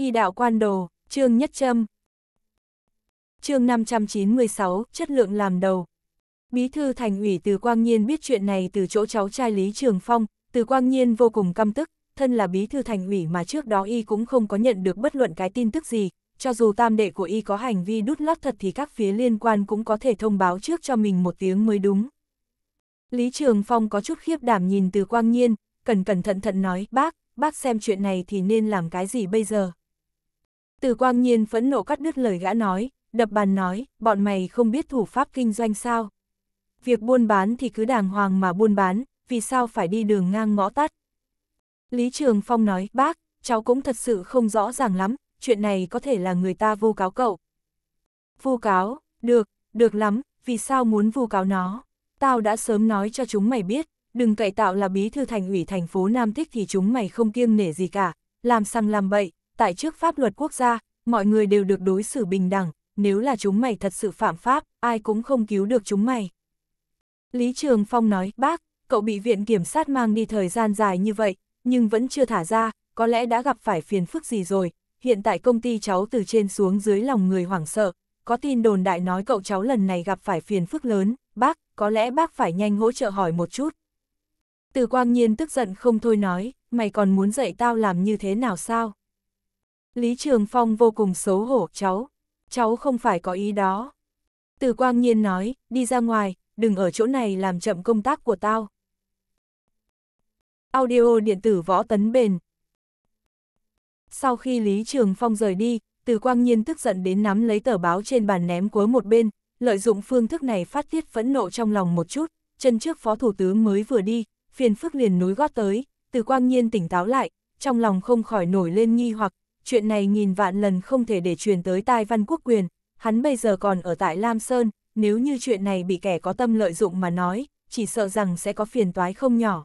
Y đạo quan đồ, chương nhất châm. Chương 596, chất lượng làm đầu. Bí thư thành ủy Từ Quang Nhiên biết chuyện này từ chỗ cháu trai Lý Trường Phong, Từ Quang Nhiên vô cùng căm tức, thân là bí thư thành ủy mà trước đó y cũng không có nhận được bất luận cái tin tức gì, cho dù tam đệ của y có hành vi đút lót thật thì các phía liên quan cũng có thể thông báo trước cho mình một tiếng mới đúng. Lý Trường Phong có chút khiếp đảm nhìn Từ Quang Nhiên, cẩn cẩn thận thận nói, bác, bác xem chuyện này thì nên làm cái gì bây giờ. Từ quang nhiên phẫn nộ cắt đứt lời gã nói, đập bàn nói, bọn mày không biết thủ pháp kinh doanh sao. Việc buôn bán thì cứ đàng hoàng mà buôn bán, vì sao phải đi đường ngang ngõ tắt. Lý Trường Phong nói, bác, cháu cũng thật sự không rõ ràng lắm, chuyện này có thể là người ta vu cáo cậu. Vu cáo, được, được lắm, vì sao muốn vu cáo nó? Tao đã sớm nói cho chúng mày biết, đừng cậy tạo là bí thư thành ủy thành phố Nam Tích thì chúng mày không kiêng nể gì cả, làm xăng làm bậy, tại trước pháp luật quốc gia, mọi người đều được đối xử bình đẳng, nếu là chúng mày thật sự phạm pháp, ai cũng không cứu được chúng mày. Lý Trường Phong nói, bác, cậu bị viện kiểm sát mang đi thời gian dài như vậy, nhưng vẫn chưa thả ra, có lẽ đã gặp phải phiền phức gì rồi, hiện tại công ty cháu từ trên xuống dưới lòng người hoảng sợ, có tin đồn đại nói cậu cháu lần này gặp phải phiền phức lớn, bác, có lẽ bác phải nhanh hỗ trợ hỏi một chút. Từ quang nhiên tức giận không thôi nói, mày còn muốn dạy tao làm như thế nào sao? Lý Trường Phong vô cùng xấu hổ, cháu, cháu không phải có ý đó. Từ Quang Nhiên nói, đi ra ngoài, đừng ở chỗ này làm chậm công tác của tao. Audio điện tử võ tấn bền. Sau khi Lý Trường Phong rời đi, Từ Quang Nhiên tức giận đến nắm lấy tờ báo trên bàn ném cuối một bên, lợi dụng phương thức này phát tiết phẫn nộ trong lòng một chút, chân trước Phó Thủ tướng mới vừa đi, phiền phức liền núi gót tới, Từ Quang Nhiên tỉnh táo lại, trong lòng không khỏi nổi lên nghi hoặc chuyện này nghìn vạn lần không thể để truyền tới tai văn quốc quyền, hắn bây giờ còn ở tại Lam Sơn, nếu như chuyện này bị kẻ có tâm lợi dụng mà nói, chỉ sợ rằng sẽ có phiền toái không nhỏ.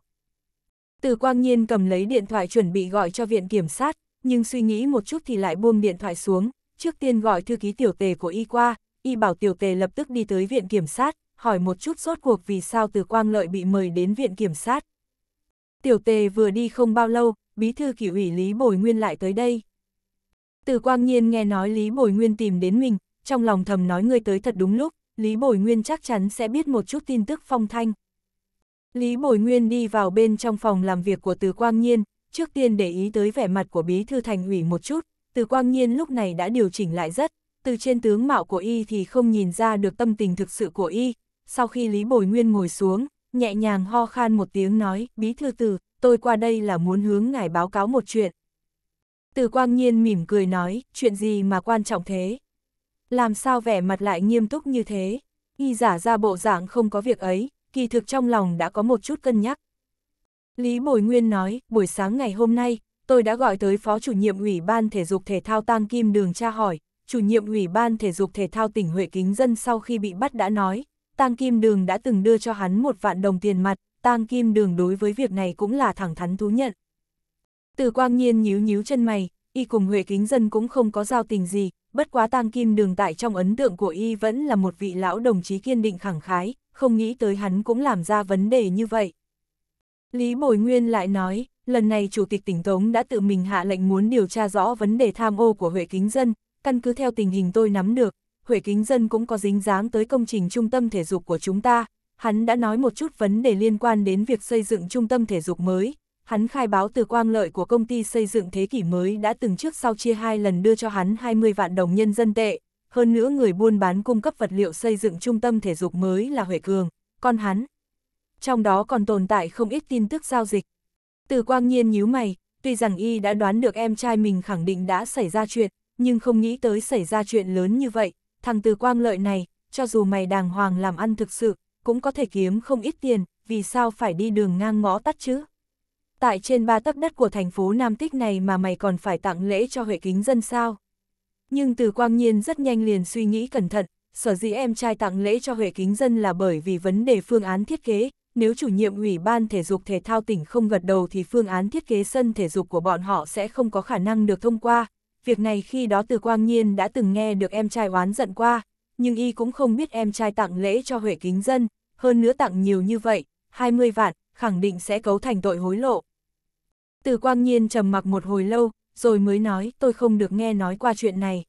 Từ quang nhiên cầm lấy điện thoại chuẩn bị gọi cho viện kiểm sát, nhưng suy nghĩ một chút thì lại buông điện thoại xuống, trước tiên gọi thư ký tiểu tề của y qua, y bảo tiểu tề lập tức đi tới viện kiểm sát, hỏi một chút rốt cuộc vì sao từ quang lợi bị mời đến viện kiểm sát. Tiểu tề vừa đi không bao lâu, bí thư kỷ ủy Lý Bồi Nguyên lại tới đây. Từ quang nhiên nghe nói Lý Bồi Nguyên tìm đến mình, trong lòng thầm nói ngươi tới thật đúng lúc, Lý Bồi Nguyên chắc chắn sẽ biết một chút tin tức phong thanh. Lý Bồi Nguyên đi vào bên trong phòng làm việc của Từ Quang Nhiên, trước tiên để ý tới vẻ mặt của Bí Thư Thành ủy một chút, Từ Quang Nhiên lúc này đã điều chỉnh lại rất, từ trên tướng mạo của y thì không nhìn ra được tâm tình thực sự của y. Sau khi Lý Bồi Nguyên ngồi xuống, nhẹ nhàng ho khan một tiếng nói, Bí Thư Từ, tôi qua đây là muốn hướng ngài báo cáo một chuyện, từ quang nhiên mỉm cười nói, chuyện gì mà quan trọng thế? Làm sao vẻ mặt lại nghiêm túc như thế? Y giả ra bộ dạng không có việc ấy, kỳ thực trong lòng đã có một chút cân nhắc. Lý Bồi Nguyên nói, buổi sáng ngày hôm nay, tôi đã gọi tới Phó chủ nhiệm Ủy ban Thể dục Thể thao Tăng Kim Đường tra hỏi, chủ nhiệm Ủy ban Thể dục Thể thao tỉnh Huệ Kính Dân sau khi bị bắt đã nói, Tăng Kim Đường đã từng đưa cho hắn một vạn đồng tiền mặt, Tăng Kim Đường đối với việc này cũng là thẳng thắn thú nhận. Từ quang nhiên nhíu nhíu chân mày, y cùng Huệ Kính Dân cũng không có giao tình gì, bất quá tang kim đường tại trong ấn tượng của y vẫn là một vị lão đồng chí kiên định khẳng khái, không nghĩ tới hắn cũng làm ra vấn đề như vậy. Lý Bồi Nguyên lại nói, lần này Chủ tịch tỉnh Tống đã tự mình hạ lệnh muốn điều tra rõ vấn đề tham ô của Huệ Kính Dân, căn cứ theo tình hình tôi nắm được, Huệ Kính Dân cũng có dính dáng tới công trình trung tâm thể dục của chúng ta, hắn đã nói một chút vấn đề liên quan đến việc xây dựng trung tâm thể dục mới, hắn khai báo từ quang lợi của công ty xây dựng thế kỷ mới đã từng trước sau chia hai lần đưa cho hắn 20 vạn đồng nhân dân tệ, hơn nữa người buôn bán cung cấp vật liệu xây dựng trung tâm thể dục mới là Huệ Cường, con hắn. Trong đó còn tồn tại không ít tin tức giao dịch. Từ quang nhiên nhíu mày, tuy rằng y đã đoán được em trai mình khẳng định đã xảy ra chuyện, nhưng không nghĩ tới xảy ra chuyện lớn như vậy, thằng từ quang lợi này, cho dù mày đàng hoàng làm ăn thực sự, cũng có thể kiếm không ít tiền, vì sao phải đi đường ngang ngõ tắt chứ? tại trên ba tấc đất của thành phố Nam Tích này mà mày còn phải tặng lễ cho Huệ Kính Dân sao? Nhưng từ quang nhiên rất nhanh liền suy nghĩ cẩn thận, sở dĩ em trai tặng lễ cho Huệ Kính Dân là bởi vì vấn đề phương án thiết kế, nếu chủ nhiệm ủy ban thể dục thể thao tỉnh không gật đầu thì phương án thiết kế sân thể dục của bọn họ sẽ không có khả năng được thông qua. Việc này khi đó từ quang nhiên đã từng nghe được em trai oán giận qua, nhưng y cũng không biết em trai tặng lễ cho Huệ Kính Dân, hơn nữa tặng nhiều như vậy, 20 vạn, khẳng định sẽ cấu thành tội hối lộ. Từ quang nhiên trầm mặc một hồi lâu, rồi mới nói tôi không được nghe nói qua chuyện này.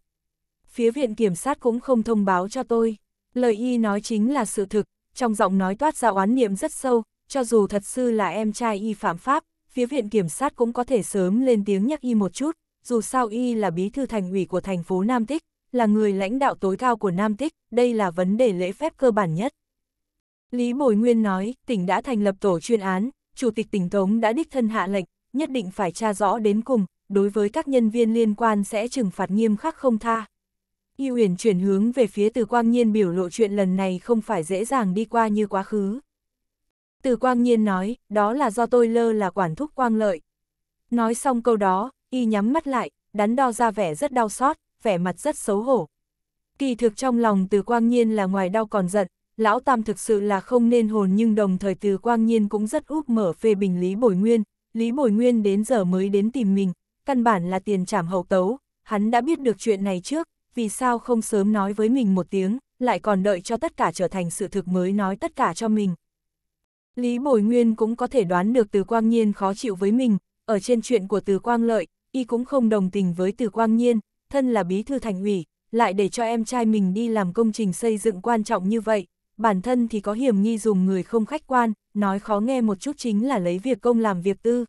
Phía viện kiểm sát cũng không thông báo cho tôi. Lời y nói chính là sự thực, trong giọng nói toát ra oán niệm rất sâu, cho dù thật sự là em trai y phạm pháp, phía viện kiểm sát cũng có thể sớm lên tiếng nhắc y một chút, dù sao y là bí thư thành ủy của thành phố Nam Tích, là người lãnh đạo tối cao của Nam Tích, đây là vấn đề lễ phép cơ bản nhất. Lý Bồi Nguyên nói, tỉnh đã thành lập tổ chuyên án, Chủ tịch tỉnh Tống đã đích thân hạ lệnh, nhất định phải tra rõ đến cùng, đối với các nhân viên liên quan sẽ trừng phạt nghiêm khắc không tha. Y Uyển chuyển hướng về phía Từ Quang Nhiên biểu lộ chuyện lần này không phải dễ dàng đi qua như quá khứ. Từ Quang Nhiên nói, đó là do tôi lơ là quản thúc quang lợi. Nói xong câu đó, y nhắm mắt lại, đắn đo ra vẻ rất đau xót, vẻ mặt rất xấu hổ. Kỳ thực trong lòng Từ Quang Nhiên là ngoài đau còn giận, Lão Tam thực sự là không nên hồn nhưng đồng thời từ quang nhiên cũng rất úp mở phê bình Lý Bồi Nguyên. Lý Bồi Nguyên đến giờ mới đến tìm mình, căn bản là tiền trảm hậu tấu, hắn đã biết được chuyện này trước, vì sao không sớm nói với mình một tiếng, lại còn đợi cho tất cả trở thành sự thực mới nói tất cả cho mình. Lý Bồi Nguyên cũng có thể đoán được từ quang nhiên khó chịu với mình, ở trên chuyện của từ quang lợi, y cũng không đồng tình với từ quang nhiên, thân là bí thư thành ủy, lại để cho em trai mình đi làm công trình xây dựng quan trọng như vậy, bản thân thì có hiểm nghi dùng người không khách quan, nói khó nghe một chút chính là lấy việc công làm việc tư.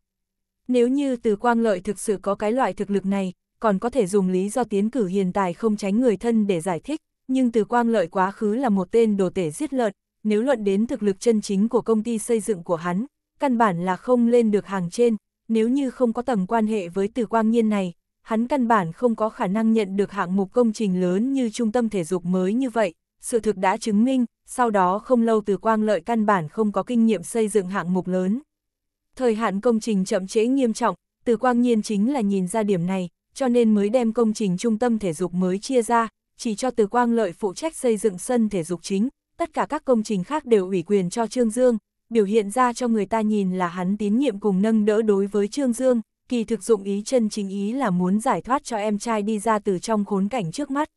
Nếu như từ quang lợi thực sự có cái loại thực lực này, còn có thể dùng lý do tiến cử hiền tài không tránh người thân để giải thích, nhưng từ quang lợi quá khứ là một tên đồ tể giết lợn, nếu luận đến thực lực chân chính của công ty xây dựng của hắn, căn bản là không lên được hàng trên, nếu như không có tầng quan hệ với từ quang nhiên này, hắn căn bản không có khả năng nhận được hạng mục công trình lớn như trung tâm thể dục mới như vậy, sự thực đã chứng minh, sau đó không lâu từ quang lợi căn bản không có kinh nghiệm xây dựng hạng mục lớn. Thời hạn công trình chậm trễ nghiêm trọng, từ quang nhiên chính là nhìn ra điểm này, cho nên mới đem công trình trung tâm thể dục mới chia ra, chỉ cho từ quang lợi phụ trách xây dựng sân thể dục chính, tất cả các công trình khác đều ủy quyền cho Trương Dương, biểu hiện ra cho người ta nhìn là hắn tín nhiệm cùng nâng đỡ đối với Trương Dương, kỳ thực dụng ý chân chính ý là muốn giải thoát cho em trai đi ra từ trong khốn cảnh trước mắt.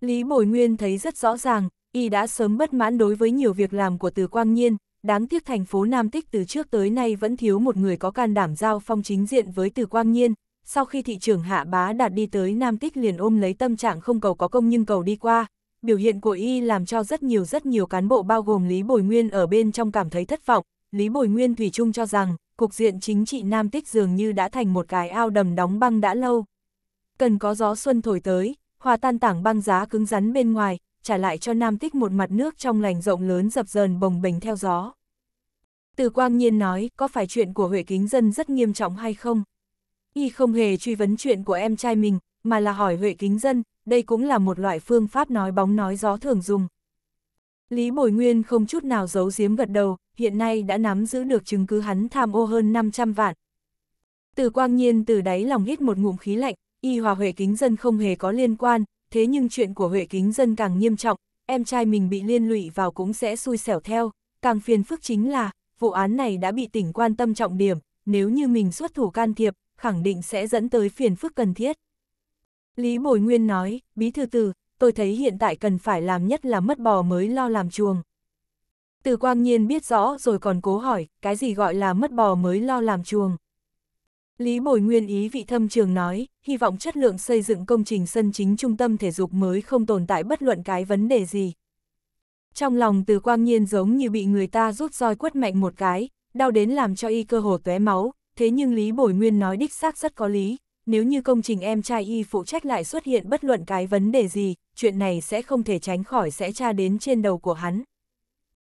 Lý Bồi Nguyên thấy rất rõ ràng, y đã sớm bất mãn đối với nhiều việc làm của từ Quang Nhiên, đáng tiếc thành phố Nam Tích từ trước tới nay vẫn thiếu một người có can đảm giao phong chính diện với từ Quang Nhiên, sau khi thị trưởng Hạ Bá đạt đi tới Nam Tích liền ôm lấy tâm trạng không cầu có công nhưng cầu đi qua, biểu hiện của y làm cho rất nhiều rất nhiều cán bộ bao gồm Lý Bồi Nguyên ở bên trong cảm thấy thất vọng, Lý Bồi Nguyên Thủy Trung cho rằng, cục diện chính trị Nam Tích dường như đã thành một cái ao đầm đóng băng đã lâu. Cần có gió xuân thổi tới, hòa tan tảng băng giá cứng rắn bên ngoài, trả lại cho Nam Tích một mặt nước trong lành rộng lớn dập dờn bồng bềnh theo gió. Từ Quang Nhiên nói, có phải chuyện của Huệ Kính Dân rất nghiêm trọng hay không? Y không hề truy vấn chuyện của em trai mình, mà là hỏi Huệ Kính Dân, đây cũng là một loại phương pháp nói bóng nói gió thường dùng. Lý Bồi Nguyên không chút nào giấu giếm gật đầu, hiện nay đã nắm giữ được chứng cứ hắn tham ô hơn 500 vạn. Từ Quang Nhiên từ đáy lòng hít một ngụm khí lạnh, y hòa Huệ Kính Dân không hề có liên quan, thế nhưng chuyện của Huệ Kính Dân càng nghiêm trọng, em trai mình bị liên lụy vào cũng sẽ xui xẻo theo, càng phiền phức chính là, vụ án này đã bị tỉnh quan tâm trọng điểm, nếu như mình xuất thủ can thiệp, khẳng định sẽ dẫn tới phiền phức cần thiết. Lý Bồi Nguyên nói, bí thư từ, tôi thấy hiện tại cần phải làm nhất là mất bò mới lo làm chuồng. Từ quang nhiên biết rõ rồi còn cố hỏi, cái gì gọi là mất bò mới lo làm chuồng. Lý Bồi Nguyên ý vị thâm trường nói, hy vọng chất lượng xây dựng công trình sân chính trung tâm thể dục mới không tồn tại bất luận cái vấn đề gì. Trong lòng từ quang nhiên giống như bị người ta rút roi quất mạnh một cái, đau đến làm cho y cơ hồ tóe máu, thế nhưng Lý Bồi Nguyên nói đích xác rất có lý, nếu như công trình em trai y phụ trách lại xuất hiện bất luận cái vấn đề gì, chuyện này sẽ không thể tránh khỏi sẽ tra đến trên đầu của hắn.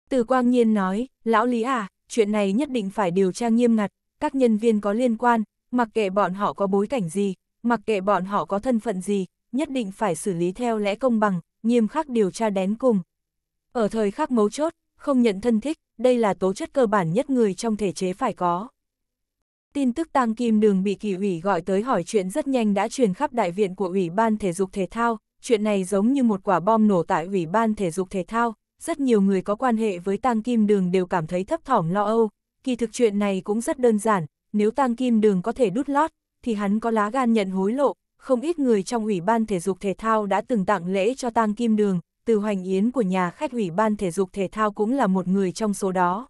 Từ quang nhiên nói, lão Lý à, chuyện này nhất định phải điều tra nghiêm ngặt, các nhân viên có liên quan, mặc kệ bọn họ có bối cảnh gì, mặc kệ bọn họ có thân phận gì, nhất định phải xử lý theo lẽ công bằng, nghiêm khắc điều tra đến cùng. Ở thời khắc mấu chốt, không nhận thân thích, đây là tố chất cơ bản nhất người trong thể chế phải có. Tin tức Tăng Kim Đường bị kỳ ủy gọi tới hỏi chuyện rất nhanh đã truyền khắp đại viện của Ủy ban Thể dục Thể thao, chuyện này giống như một quả bom nổ tại Ủy ban Thể dục Thể thao, rất nhiều người có quan hệ với Tăng Kim Đường đều cảm thấy thấp thỏm lo âu, kỳ thực chuyện này cũng rất đơn giản, nếu tang kim đường có thể đút lót, thì hắn có lá gan nhận hối lộ, không ít người trong Ủy ban Thể dục Thể thao đã từng tặng lễ cho tang kim đường, từ hoành yến của nhà khách Ủy ban Thể dục Thể thao cũng là một người trong số đó.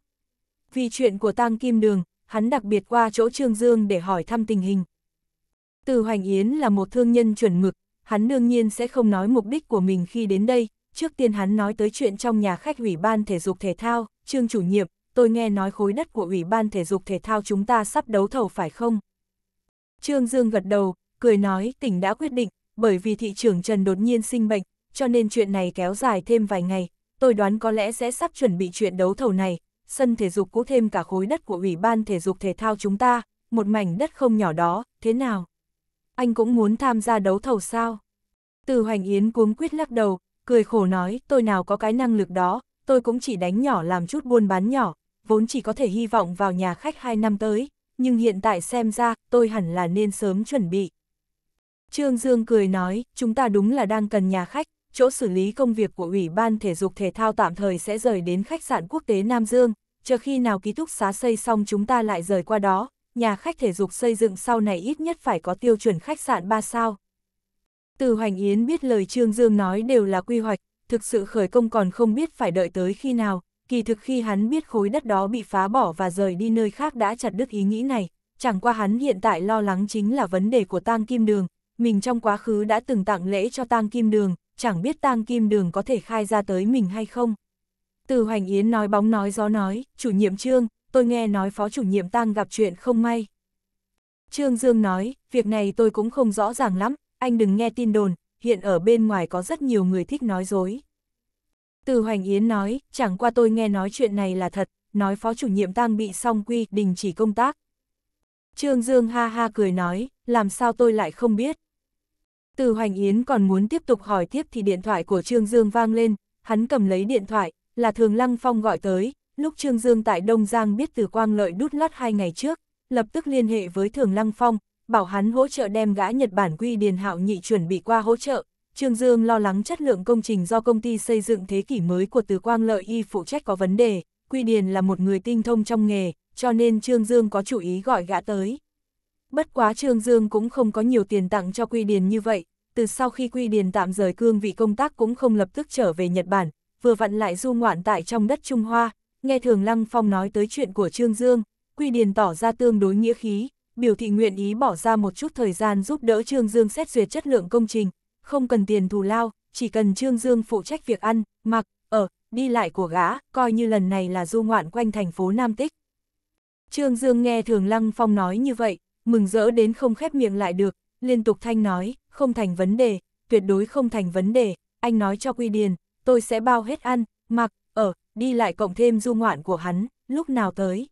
Vì chuyện của tang kim đường, hắn đặc biệt qua chỗ Trương Dương để hỏi thăm tình hình. Từ hoành yến là một thương nhân chuẩn mực, hắn đương nhiên sẽ không nói mục đích của mình khi đến đây, trước tiên hắn nói tới chuyện trong nhà khách Ủy ban Thể dục Thể thao, Trương chủ nhiệm, tôi nghe nói khối đất của Ủy ban Thể dục Thể thao chúng ta sắp đấu thầu phải không? Trương Dương gật đầu, cười nói tỉnh đã quyết định, bởi vì thị trưởng Trần đột nhiên sinh bệnh, cho nên chuyện này kéo dài thêm vài ngày, tôi đoán có lẽ sẽ sắp chuẩn bị chuyện đấu thầu này, sân thể dục cũ thêm cả khối đất của Ủy ban Thể dục Thể thao chúng ta, một mảnh đất không nhỏ đó, thế nào? Anh cũng muốn tham gia đấu thầu sao? Từ Hoành Yến cuống quyết lắc đầu, cười khổ nói, tôi nào có cái năng lực đó, tôi cũng chỉ đánh nhỏ làm chút buôn bán nhỏ, vốn chỉ có thể hy vọng vào nhà khách hai năm tới, nhưng hiện tại xem ra, tôi hẳn là nên sớm chuẩn bị. Trương Dương cười nói, chúng ta đúng là đang cần nhà khách, chỗ xử lý công việc của Ủy ban Thể dục Thể thao tạm thời sẽ rời đến khách sạn quốc tế Nam Dương, chờ khi nào ký túc xá xây xong chúng ta lại rời qua đó, nhà khách thể dục xây dựng sau này ít nhất phải có tiêu chuẩn khách sạn 3 sao. Từ Hoành Yến biết lời Trương Dương nói đều là quy hoạch, thực sự khởi công còn không biết phải đợi tới khi nào, kỳ thực khi hắn biết khối đất đó bị phá bỏ và rời đi nơi khác đã chặt đứt ý nghĩ này, chẳng qua hắn hiện tại lo lắng chính là vấn đề của tang kim đường, mình trong quá khứ đã từng tặng lễ cho tang kim đường, chẳng biết tang kim đường có thể khai ra tới mình hay không. Từ Hoành Yến nói bóng nói gió nói, chủ nhiệm trương, tôi nghe nói phó chủ nhiệm tang gặp chuyện không may. Trương Dương nói, việc này tôi cũng không rõ ràng lắm, anh đừng nghe tin đồn, hiện ở bên ngoài có rất nhiều người thích nói dối, từ Hoành Yến nói, chẳng qua tôi nghe nói chuyện này là thật, nói phó chủ nhiệm tang bị song quy, đình chỉ công tác. Trương Dương ha ha cười nói, làm sao tôi lại không biết. Từ Hoành Yến còn muốn tiếp tục hỏi tiếp thì điện thoại của Trương Dương vang lên, hắn cầm lấy điện thoại, là Thường Lăng Phong gọi tới, lúc Trương Dương tại Đông Giang biết từ Quang Lợi đút lót hai ngày trước, lập tức liên hệ với Thường Lăng Phong, bảo hắn hỗ trợ đem gã Nhật Bản Quy Điền Hạo Nhị chuẩn bị qua hỗ trợ, Trương Dương lo lắng chất lượng công trình do công ty xây dựng thế kỷ mới của Từ Quang Lợi Y phụ trách có vấn đề, Quy Điền là một người tinh thông trong nghề, cho nên Trương Dương có chủ ý gọi gã tới. Bất quá Trương Dương cũng không có nhiều tiền tặng cho Quy Điền như vậy, từ sau khi Quy Điền tạm rời cương vị công tác cũng không lập tức trở về Nhật Bản, vừa vặn lại du ngoạn tại trong đất Trung Hoa, nghe Thường Lăng Phong nói tới chuyện của Trương Dương, Quy Điền tỏ ra tương đối nghĩa khí, biểu thị nguyện ý bỏ ra một chút thời gian giúp đỡ Trương Dương xét duyệt chất lượng công trình, không cần tiền thù lao, chỉ cần Trương Dương phụ trách việc ăn, mặc, ở, đi lại của gã, coi như lần này là du ngoạn quanh thành phố Nam Tích. Trương Dương nghe Thường Lăng Phong nói như vậy, mừng rỡ đến không khép miệng lại được, liên tục thanh nói, không thành vấn đề, tuyệt đối không thành vấn đề, anh nói cho Quy Điền, tôi sẽ bao hết ăn, mặc, ở, đi lại cộng thêm du ngoạn của hắn, lúc nào tới.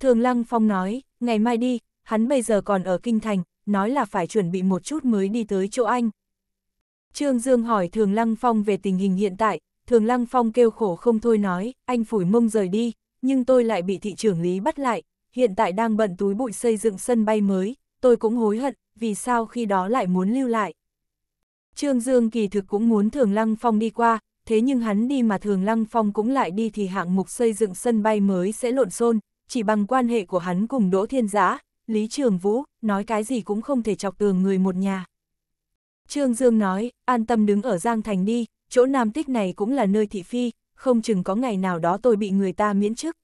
Thường Lăng Phong nói, ngày mai đi, hắn bây giờ còn ở Kinh Thành, nói là phải chuẩn bị một chút mới đi tới chỗ anh. Trương Dương hỏi Thường Lăng Phong về tình hình hiện tại, Thường Lăng Phong kêu khổ không thôi nói, anh phủi mông rời đi, nhưng tôi lại bị thị trưởng Lý bắt lại, hiện tại đang bận túi bụi xây dựng sân bay mới, tôi cũng hối hận, vì sao khi đó lại muốn lưu lại. Trương Dương kỳ thực cũng muốn Thường Lăng Phong đi qua, thế nhưng hắn đi mà Thường Lăng Phong cũng lại đi thì hạng mục xây dựng sân bay mới sẽ lộn xôn, chỉ bằng quan hệ của hắn cùng Đỗ Thiên Giã, Lý Trường Vũ, nói cái gì cũng không thể chọc tường người một nhà. Trương Dương nói, an tâm đứng ở Giang Thành đi, chỗ Nam Tích này cũng là nơi thị phi, không chừng có ngày nào đó tôi bị người ta miễn chức.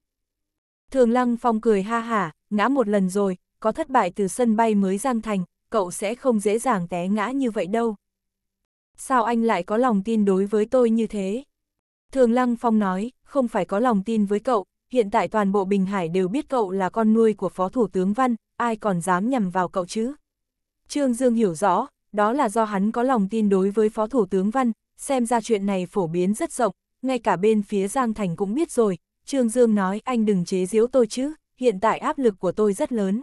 Thường Lăng Phong cười ha hả, ngã một lần rồi, có thất bại từ sân bay mới Giang Thành, cậu sẽ không dễ dàng té ngã như vậy đâu. Sao anh lại có lòng tin đối với tôi như thế? Thường Lăng Phong nói, không phải có lòng tin với cậu, hiện tại toàn bộ Bình Hải đều biết cậu là con nuôi của Phó Thủ tướng Văn, ai còn dám nhầm vào cậu chứ? Trương Dương hiểu rõ, đó là do hắn có lòng tin đối với Phó Thủ tướng Văn, xem ra chuyện này phổ biến rất rộng, ngay cả bên phía Giang Thành cũng biết rồi, Trương Dương nói anh đừng chế giễu tôi chứ, hiện tại áp lực của tôi rất lớn.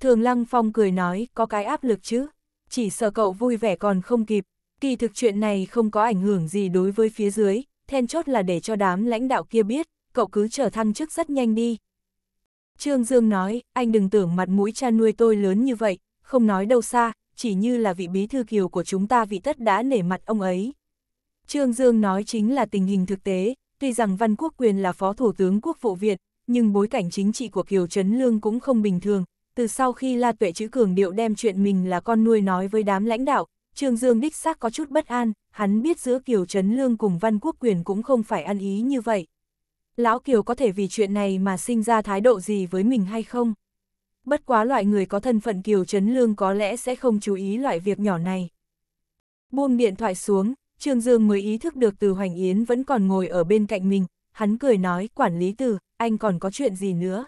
Thường Lăng Phong cười nói có cái áp lực chứ, chỉ sợ cậu vui vẻ còn không kịp, kỳ thực chuyện này không có ảnh hưởng gì đối với phía dưới, then chốt là để cho đám lãnh đạo kia biết, cậu cứ trở thăng chức rất nhanh đi. Trương Dương nói, anh đừng tưởng mặt mũi cha nuôi tôi lớn như vậy, không nói đâu xa, chỉ như là vị bí thư kiều của chúng ta vị tất đã nể mặt ông ấy. Trương Dương nói chính là tình hình thực tế, tuy rằng Văn Quốc Quyền là Phó Thủ tướng Quốc vụ Việt, nhưng bối cảnh chính trị của Kiều Trấn Lương cũng không bình thường. Từ sau khi La Tuệ Chữ Cường Điệu đem chuyện mình là con nuôi nói với đám lãnh đạo, Trương Dương đích xác có chút bất an, hắn biết giữa Kiều Trấn Lương cùng Văn Quốc Quyền cũng không phải ăn ý như vậy. Lão Kiều có thể vì chuyện này mà sinh ra thái độ gì với mình hay không? bất quá loại người có thân phận kiều chấn lương có lẽ sẽ không chú ý loại việc nhỏ này. Buông điện thoại xuống, Trương Dương mới ý thức được từ Hoành Yến vẫn còn ngồi ở bên cạnh mình, hắn cười nói, quản lý từ, anh còn có chuyện gì nữa?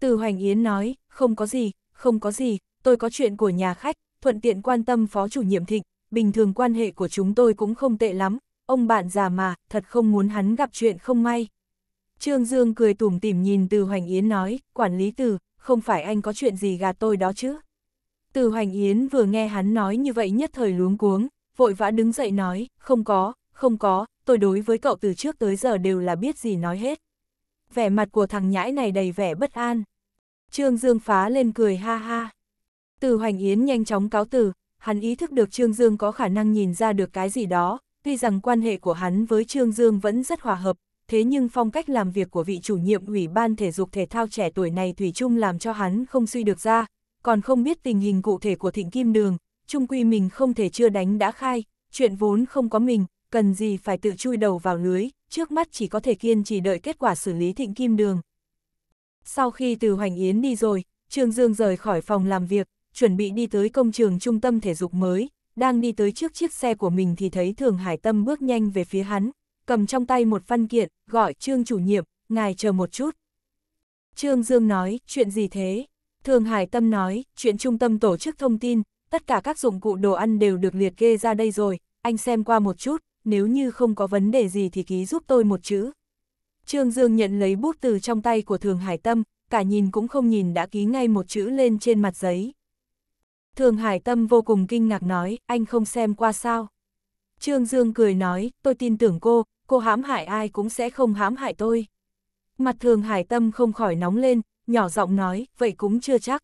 Từ Hoành Yến nói, không có gì, không có gì, tôi có chuyện của nhà khách, thuận tiện quan tâm phó chủ nhiệm thịnh, bình thường quan hệ của chúng tôi cũng không tệ lắm, ông bạn già mà, thật không muốn hắn gặp chuyện không may. Trương Dương cười tủm tỉm nhìn từ Hoành Yến nói, quản lý từ, không phải anh có chuyện gì gạt tôi đó chứ. Từ Hoành Yến vừa nghe hắn nói như vậy nhất thời luống cuống, vội vã đứng dậy nói, không có, không có, tôi đối với cậu từ trước tới giờ đều là biết gì nói hết. Vẻ mặt của thằng nhãi này đầy vẻ bất an. Trương Dương phá lên cười ha ha. Từ Hoành Yến nhanh chóng cáo từ, hắn ý thức được Trương Dương có khả năng nhìn ra được cái gì đó, tuy rằng quan hệ của hắn với Trương Dương vẫn rất hòa hợp, thế nhưng phong cách làm việc của vị chủ nhiệm ủy ban thể dục thể thao trẻ tuổi này Thủy chung làm cho hắn không suy được ra, còn không biết tình hình cụ thể của Thịnh Kim Đường, chung quy mình không thể chưa đánh đã khai, chuyện vốn không có mình, cần gì phải tự chui đầu vào lưới, trước mắt chỉ có thể kiên trì đợi kết quả xử lý Thịnh Kim Đường. Sau khi từ Hoành Yến đi rồi, Trương Dương rời khỏi phòng làm việc, chuẩn bị đi tới công trường trung tâm thể dục mới, đang đi tới trước chiếc xe của mình thì thấy Thường Hải Tâm bước nhanh về phía hắn, cầm trong tay một văn kiện, gọi Trương chủ nhiệm, ngài chờ một chút. Trương Dương nói, chuyện gì thế? Thường Hải Tâm nói, chuyện trung tâm tổ chức thông tin, tất cả các dụng cụ đồ ăn đều được liệt kê ra đây rồi, anh xem qua một chút, nếu như không có vấn đề gì thì ký giúp tôi một chữ. Trương Dương nhận lấy bút từ trong tay của Thường Hải Tâm, cả nhìn cũng không nhìn đã ký ngay một chữ lên trên mặt giấy. Thường Hải Tâm vô cùng kinh ngạc nói, anh không xem qua sao. Trương Dương cười nói, tôi tin tưởng cô, cô hãm hại ai cũng sẽ không hãm hại tôi. Mặt thường hải tâm không khỏi nóng lên, nhỏ giọng nói, vậy cũng chưa chắc.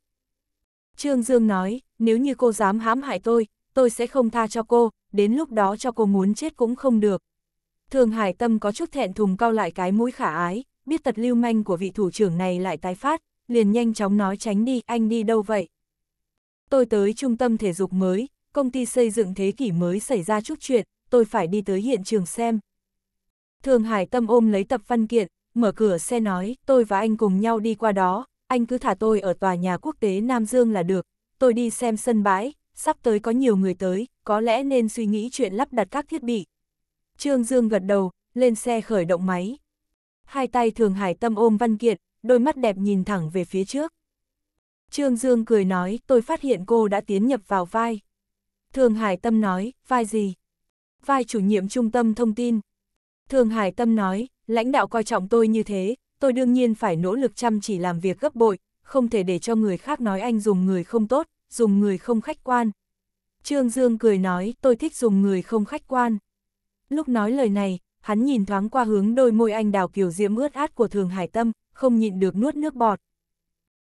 Trương Dương nói, nếu như cô dám hãm hại tôi, tôi sẽ không tha cho cô, đến lúc đó cho cô muốn chết cũng không được. Thường hải tâm có chút thẹn thùng cao lại cái mũi khả ái, biết tật lưu manh của vị thủ trưởng này lại tái phát, liền nhanh chóng nói tránh đi, anh đi đâu vậy? Tôi tới trung tâm thể dục mới, công ty xây dựng thế kỷ mới xảy ra chút chuyện, tôi phải đi tới hiện trường xem. Thường Hải Tâm ôm lấy tập văn kiện, mở cửa xe nói, tôi và anh cùng nhau đi qua đó, anh cứ thả tôi ở tòa nhà quốc tế Nam Dương là được, tôi đi xem sân bãi, sắp tới có nhiều người tới, có lẽ nên suy nghĩ chuyện lắp đặt các thiết bị. Trương Dương gật đầu, lên xe khởi động máy. Hai tay Thường Hải Tâm ôm văn kiện, đôi mắt đẹp nhìn thẳng về phía trước. Trương Dương cười nói, tôi phát hiện cô đã tiến nhập vào vai. Thường Hải Tâm nói, vai gì? Vai chủ nhiệm trung tâm thông tin. Thường Hải Tâm nói, lãnh đạo coi trọng tôi như thế, tôi đương nhiên phải nỗ lực chăm chỉ làm việc gấp bội, không thể để cho người khác nói anh dùng người không tốt, dùng người không khách quan. Trương Dương cười nói, tôi thích dùng người không khách quan. Lúc nói lời này, hắn nhìn thoáng qua hướng đôi môi anh đào kiểu diễm ướt át của Thường Hải Tâm, không nhịn được nuốt nước bọt.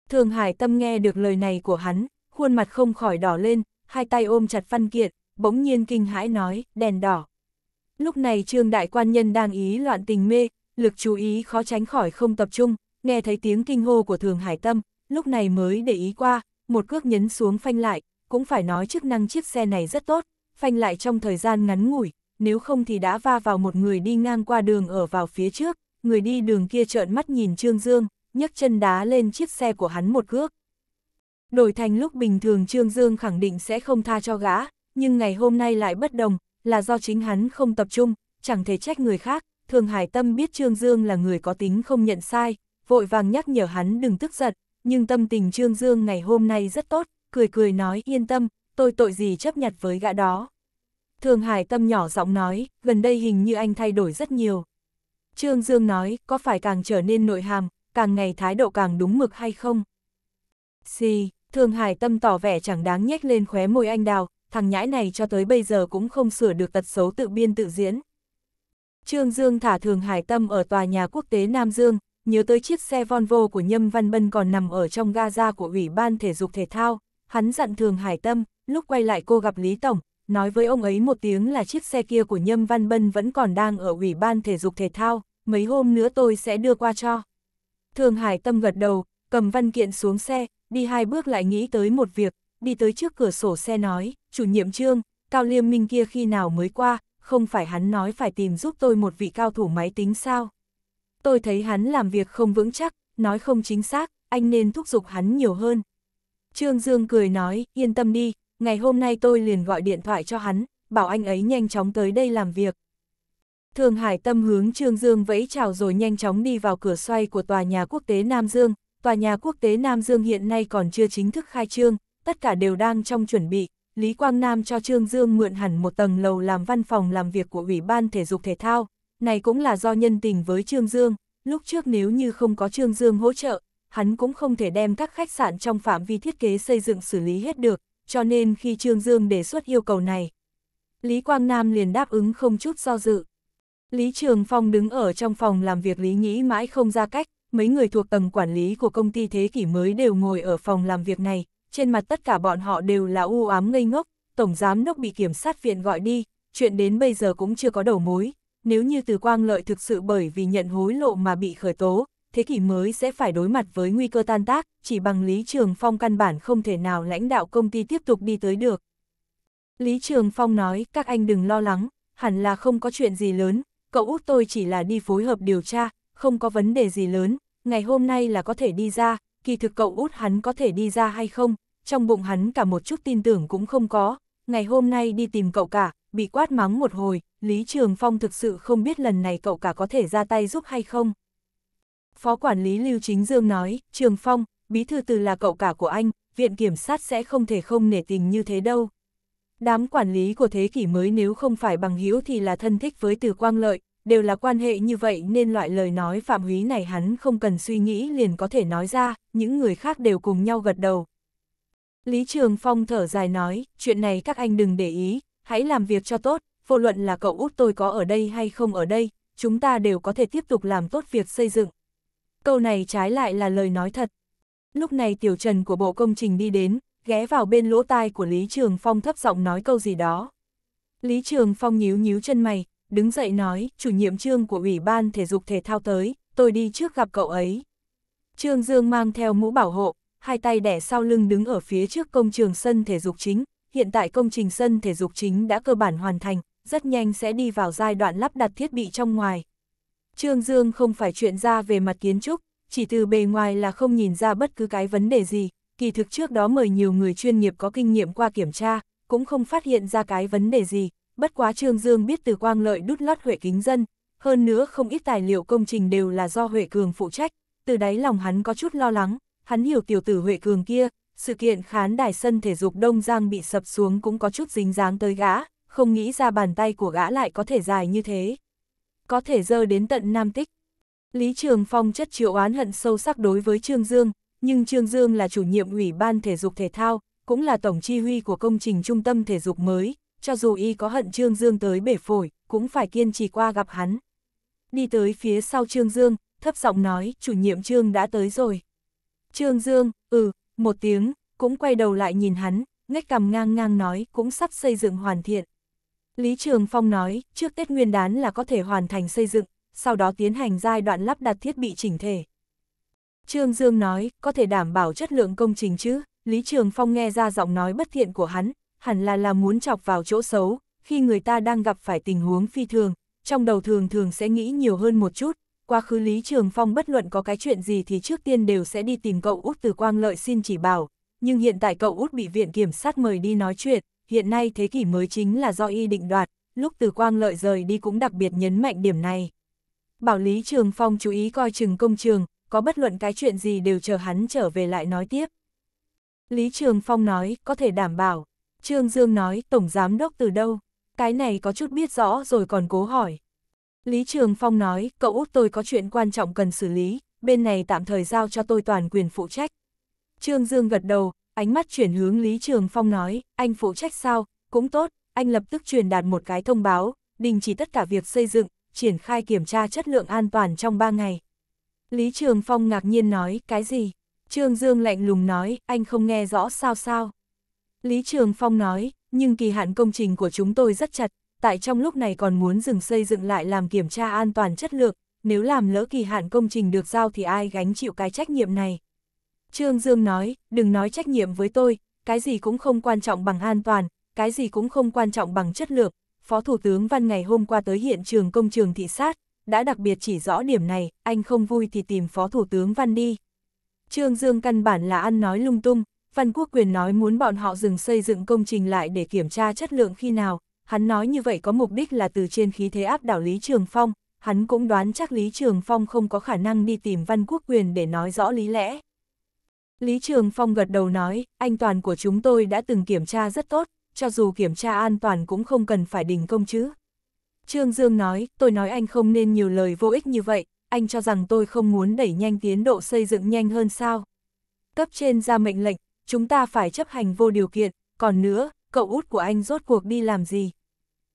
Thường Hải Tâm nghe được lời này của hắn, khuôn mặt không khỏi đỏ lên, hai tay ôm chặt văn kiện, bỗng nhiên kinh hãi nói, đèn đỏ. Lúc này trương đại quan nhân đang ý loạn tình mê, lực chú ý khó tránh khỏi không tập trung, nghe thấy tiếng kinh hô của thường hải tâm, lúc này mới để ý qua, một cước nhấn xuống phanh lại, cũng phải nói chức năng chiếc xe này rất tốt, phanh lại trong thời gian ngắn ngủi, nếu không thì đã va vào một người đi ngang qua đường ở vào phía trước, người đi đường kia trợn mắt nhìn Trương Dương, nhấc chân đá lên chiếc xe của hắn một cước. Đổi thành lúc bình thường Trương Dương khẳng định sẽ không tha cho gã, nhưng ngày hôm nay lại bất đồng, là do chính hắn không tập trung, chẳng thể trách người khác. Thường Hải Tâm biết Trương Dương là người có tính không nhận sai, vội vàng nhắc nhở hắn đừng tức giận, nhưng tâm tình Trương Dương ngày hôm nay rất tốt, cười cười nói yên tâm, tôi tội gì chấp nhặt với gã đó. Thường Hải Tâm nhỏ giọng nói, gần đây hình như anh thay đổi rất nhiều. Trương Dương nói, có phải càng trở nên nội hàm, càng ngày thái độ càng đúng mực hay không? Xì, Thường Hải Tâm tỏ vẻ chẳng đáng nhếch lên khóe môi anh đào, thằng nhãi này cho tới bây giờ cũng không sửa được tật xấu tự biên tự diễn. Trương Dương thả Thường Hải Tâm ở tòa nhà quốc tế Nam Dương, nhớ tới chiếc xe Volvo của Nhâm Văn Bân còn nằm ở trong gaza của Ủy ban Thể dục Thể thao, hắn dặn Thường Hải Tâm, lúc quay lại cô gặp Lý Tổng, nói với ông ấy một tiếng là chiếc xe kia của Nhâm Văn Bân vẫn còn đang ở Ủy ban Thể dục Thể thao, mấy hôm nữa tôi sẽ đưa qua cho. Thường Hải Tâm gật đầu, cầm văn kiện xuống xe, đi hai bước lại nghĩ tới một việc, đi tới trước cửa sổ xe nói, chủ nhiệm trương, cao liêm minh kia khi nào mới qua, không phải hắn nói phải tìm giúp tôi một vị cao thủ máy tính sao. Tôi thấy hắn làm việc không vững chắc, nói không chính xác, anh nên thúc giục hắn nhiều hơn. Trương Dương cười nói, yên tâm đi, ngày hôm nay tôi liền gọi điện thoại cho hắn, bảo anh ấy nhanh chóng tới đây làm việc. Thường Hải Tâm hướng Trương Dương vẫy chào rồi nhanh chóng đi vào cửa xoay của tòa nhà quốc tế Nam Dương, tòa nhà quốc tế Nam Dương hiện nay còn chưa chính thức khai trương, tất cả đều đang trong chuẩn bị. Lý Quang Nam cho Trương Dương mượn hẳn một tầng lầu làm văn phòng làm việc của Ủy ban Thể dục Thể thao, này cũng là do nhân tình với Trương Dương, lúc trước nếu như không có Trương Dương hỗ trợ, hắn cũng không thể đem các khách sạn trong phạm vi thiết kế xây dựng xử lý hết được, cho nên khi Trương Dương đề xuất yêu cầu này, Lý Quang Nam liền đáp ứng không chút do dự. Lý Trường Phong đứng ở trong phòng làm việc Lý nghĩ mãi không ra cách, mấy người thuộc tầng quản lý của công ty thế kỷ mới đều ngồi ở phòng làm việc này, trên mặt tất cả bọn họ đều là u ám ngây ngốc, Tổng Giám Đốc bị Kiểm sát viện gọi đi, chuyện đến bây giờ cũng chưa có đầu mối, nếu như từ quang lợi thực sự bởi vì nhận hối lộ mà bị khởi tố, thế kỷ mới sẽ phải đối mặt với nguy cơ tan tác, chỉ bằng Lý Trường Phong căn bản không thể nào lãnh đạo công ty tiếp tục đi tới được. Lý Trường Phong nói, các anh đừng lo lắng, hẳn là không có chuyện gì lớn, cậu út tôi chỉ là đi phối hợp điều tra, không có vấn đề gì lớn, ngày hôm nay là có thể đi ra, kỳ thực cậu út hắn có thể đi ra hay không, trong bụng hắn cả một chút tin tưởng cũng không có, ngày hôm nay đi tìm cậu cả, bị quát mắng một hồi, Lý Trường Phong thực sự không biết lần này cậu cả có thể ra tay giúp hay không. Phó quản lý Lưu Chính Dương nói, Trường Phong, bí thư từ là cậu cả của anh, viện kiểm sát sẽ không thể không nể tình như thế đâu. Đám quản lý của thế kỷ mới nếu không phải bằng hữu thì là thân thích với từ quang lợi, đều là quan hệ như vậy nên loại lời nói phạm húy này hắn không cần suy nghĩ liền có thể nói ra, những người khác đều cùng nhau gật đầu. Lý Trường Phong thở dài nói, chuyện này các anh đừng để ý, hãy làm việc cho tốt, vô luận là cậu út tôi có ở đây hay không ở đây, chúng ta đều có thể tiếp tục làm tốt việc xây dựng. Câu này trái lại là lời nói thật. Lúc này Tiểu Trần của bộ công trình đi đến, ghé vào bên lỗ tai của Lý Trường Phong thấp giọng nói câu gì đó. Lý Trường Phong nhíu nhíu chân mày, đứng dậy nói, chủ nhiệm trương của Ủy ban Thể dục Thể thao tới, tôi đi trước gặp cậu ấy. Trương Dương mang theo mũ bảo hộ, hai tay đẻ sau lưng đứng ở phía trước công trường sân thể dục chính, hiện tại công trình sân thể dục chính đã cơ bản hoàn thành, rất nhanh sẽ đi vào giai đoạn lắp đặt thiết bị trong ngoài. Trương Dương không phải chuyện ra về mặt kiến trúc, chỉ từ bề ngoài là không nhìn ra bất cứ cái vấn đề gì, kỳ thực trước đó mời nhiều người chuyên nghiệp có kinh nghiệm qua kiểm tra, cũng không phát hiện ra cái vấn đề gì, bất quá Trương Dương biết từ quang lợi đút lót Huệ Kính Dân, hơn nữa không ít tài liệu công trình đều là do Huệ Cường phụ trách, từ đáy lòng hắn có chút lo lắng, hắn hiểu tiểu tử Huệ Cường kia, sự kiện khán đài sân thể dục Đông Giang bị sập xuống cũng có chút dính dáng tới gã, không nghĩ ra bàn tay của gã lại có thể dài như thế. Có thể dơ đến tận Nam Tích. Lý Trường Phong chất chịu oán hận sâu sắc đối với Trương Dương, nhưng Trương Dương là chủ nhiệm ủy ban thể dục thể thao, cũng là tổng chi huy của công trình trung tâm thể dục mới, cho dù y có hận Trương Dương tới bể phổi, cũng phải kiên trì qua gặp hắn. Đi tới phía sau Trương Dương, thấp giọng nói, chủ nhiệm Trương đã tới rồi. Trương Dương, ừ, một tiếng, cũng quay đầu lại nhìn hắn, ngách cầm ngang ngang nói, cũng sắp xây dựng hoàn thiện. Lý Trường Phong nói, trước Tết Nguyên đán là có thể hoàn thành xây dựng, sau đó tiến hành giai đoạn lắp đặt thiết bị chỉnh thể. Trương Dương nói, có thể đảm bảo chất lượng công trình chứ, Lý Trường Phong nghe ra giọng nói bất thiện của hắn, hẳn là là muốn chọc vào chỗ xấu, khi người ta đang gặp phải tình huống phi thường, trong đầu thường thường sẽ nghĩ nhiều hơn một chút, quá khứ Lý Trường Phong bất luận có cái chuyện gì thì trước tiên đều sẽ đi tìm cậu út từ Quang Lợi xin chỉ bảo, nhưng hiện tại cậu út bị viện kiểm sát mời đi nói chuyện, hiện nay thế kỷ mới chính là do y định đoạt, lúc từ Quang Lợi rời đi cũng đặc biệt nhấn mạnh điểm này. Bảo Lý Trường Phong chú ý coi chừng công trường, có bất luận cái chuyện gì đều chờ hắn trở về lại nói tiếp. Lý Trường Phong nói, có thể đảm bảo, Trương Dương nói, Tổng Giám Đốc từ đâu? Cái này có chút biết rõ rồi còn cố hỏi. Lý Trường Phong nói, cậu út tôi có chuyện quan trọng cần xử lý, bên này tạm thời giao cho tôi toàn quyền phụ trách. Trương Dương gật đầu, ánh mắt chuyển hướng Lý Trường Phong nói, anh phụ trách sao, cũng tốt, anh lập tức truyền đạt một cái thông báo, đình chỉ tất cả việc xây dựng, triển khai kiểm tra chất lượng an toàn trong 3 ngày. Lý Trường Phong ngạc nhiên nói, cái gì? Trương Dương lạnh lùng nói, anh không nghe rõ sao sao. Lý Trường Phong nói, nhưng kỳ hạn công trình của chúng tôi rất chặt, tại trong lúc này còn muốn dừng xây dựng lại làm kiểm tra an toàn chất lượng, nếu làm lỡ kỳ hạn công trình được giao thì ai gánh chịu cái trách nhiệm này. Trương Dương nói, đừng nói trách nhiệm với tôi, cái gì cũng không quan trọng bằng an toàn, cái gì cũng không quan trọng bằng chất lượng. Phó Thủ tướng Văn ngày hôm qua tới hiện trường công trường thị sát, đã đặc biệt chỉ rõ điểm này, anh không vui thì tìm Phó Thủ tướng Văn đi. Trương Dương căn bản là ăn nói lung tung, Văn Quốc Quyền nói muốn bọn họ dừng xây dựng công trình lại để kiểm tra chất lượng khi nào, hắn nói như vậy có mục đích là từ trên khí thế áp đảo Lý Trường Phong, hắn cũng đoán chắc Lý Trường Phong không có khả năng đi tìm Văn Quốc Quyền để nói rõ lý lẽ. Lý Trường Phong gật đầu nói, anh toàn của chúng tôi đã từng kiểm tra rất tốt, cho dù kiểm tra an toàn cũng không cần phải đình công chứ. Trương Dương nói, tôi nói anh không nên nhiều lời vô ích như vậy, anh cho rằng tôi không muốn đẩy nhanh tiến độ xây dựng nhanh hơn sao. Cấp trên ra mệnh lệnh, chúng ta phải chấp hành vô điều kiện, còn nữa, cậu út của anh rốt cuộc đi làm gì?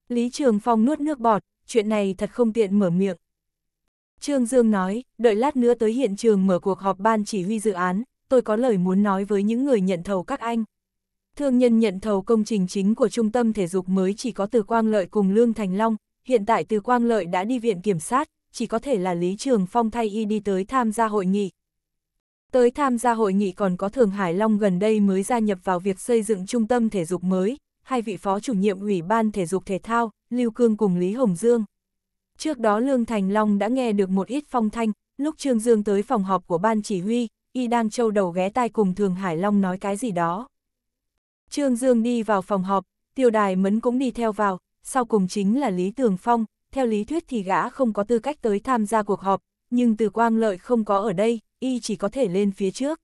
Lý Trường Phong nuốt nước bọt, chuyện này thật không tiện mở miệng. Trương Dương nói, đợi lát nữa tới hiện trường mở cuộc họp ban chỉ huy dự án, tôi có lời muốn nói với những người nhận thầu các anh. Thương nhân nhận thầu công trình chính của trung tâm thể dục mới chỉ có Từ Quang Lợi cùng Lương Thành Long, hiện tại Từ Quang Lợi đã đi viện kiểm sát, chỉ có thể là Lý Trường Phong thay y đi tới tham gia hội nghị, Tới tham gia hội nghị còn có Thường Hải Long gần đây mới gia nhập vào việc xây dựng trung tâm thể dục mới, hai vị phó chủ nhiệm Ủy ban Thể dục Thể thao, Lưu Cương cùng Lý Hồng Dương. Trước đó Lương Thành Long đã nghe được một ít phong thanh, lúc Trương Dương tới phòng họp của ban chỉ huy, y đang châu đầu ghé tai cùng Thường Hải Long nói cái gì đó. Trương Dương đi vào phòng họp, tiêu đài mấn cũng đi theo vào, sau cùng chính là Lý Tường Phong, theo lý thuyết thì gã không có tư cách tới tham gia cuộc họp, nhưng từ quang lợi không có ở đây, y chỉ có thể lên phía trước.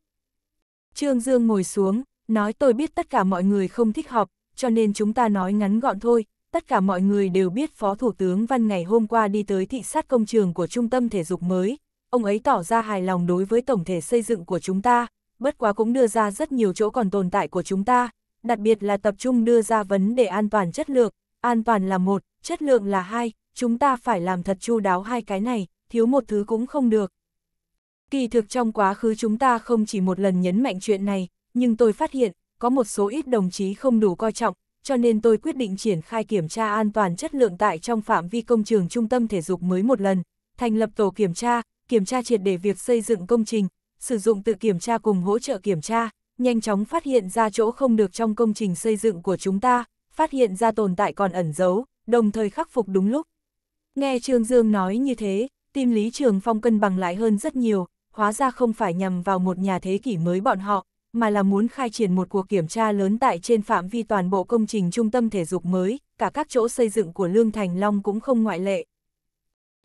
Trương Dương ngồi xuống, nói tôi biết tất cả mọi người không thích họp, cho nên chúng ta nói ngắn gọn thôi. Tất cả mọi người đều biết Phó Thủ tướng Văn ngày hôm qua đi tới thị sát công trường của Trung tâm Thể dục mới. Ông ấy tỏ ra hài lòng đối với tổng thể xây dựng của chúng ta, bất quá cũng đưa ra rất nhiều chỗ còn tồn tại của chúng ta, đặc biệt là tập trung đưa ra vấn đề an toàn chất lượng. An toàn là một, chất lượng là hai, chúng ta phải làm thật chu đáo hai cái này, thiếu một thứ cũng không được. Kỳ thực trong quá khứ chúng ta không chỉ một lần nhấn mạnh chuyện này, nhưng tôi phát hiện, có một số ít đồng chí không đủ coi trọng, cho nên tôi quyết định triển khai kiểm tra an toàn chất lượng tại trong phạm vi công trường trung tâm thể dục mới một lần, thành lập tổ kiểm tra, kiểm tra triệt để việc xây dựng công trình, sử dụng tự kiểm tra cùng hỗ trợ kiểm tra, nhanh chóng phát hiện ra chỗ không được trong công trình xây dựng của chúng ta, phát hiện ra tồn tại còn ẩn giấu, đồng thời khắc phục đúng lúc. Nghe Trương Dương nói như thế, tim Lý Trường Phong cân bằng lại hơn rất nhiều, hóa ra không phải nhằm vào một nhà thế kỷ mới bọn họ, mà là muốn khai triển một cuộc kiểm tra lớn tại trên phạm vi toàn bộ công trình trung tâm thể dục mới, cả các chỗ xây dựng của Lương Thành Long cũng không ngoại lệ.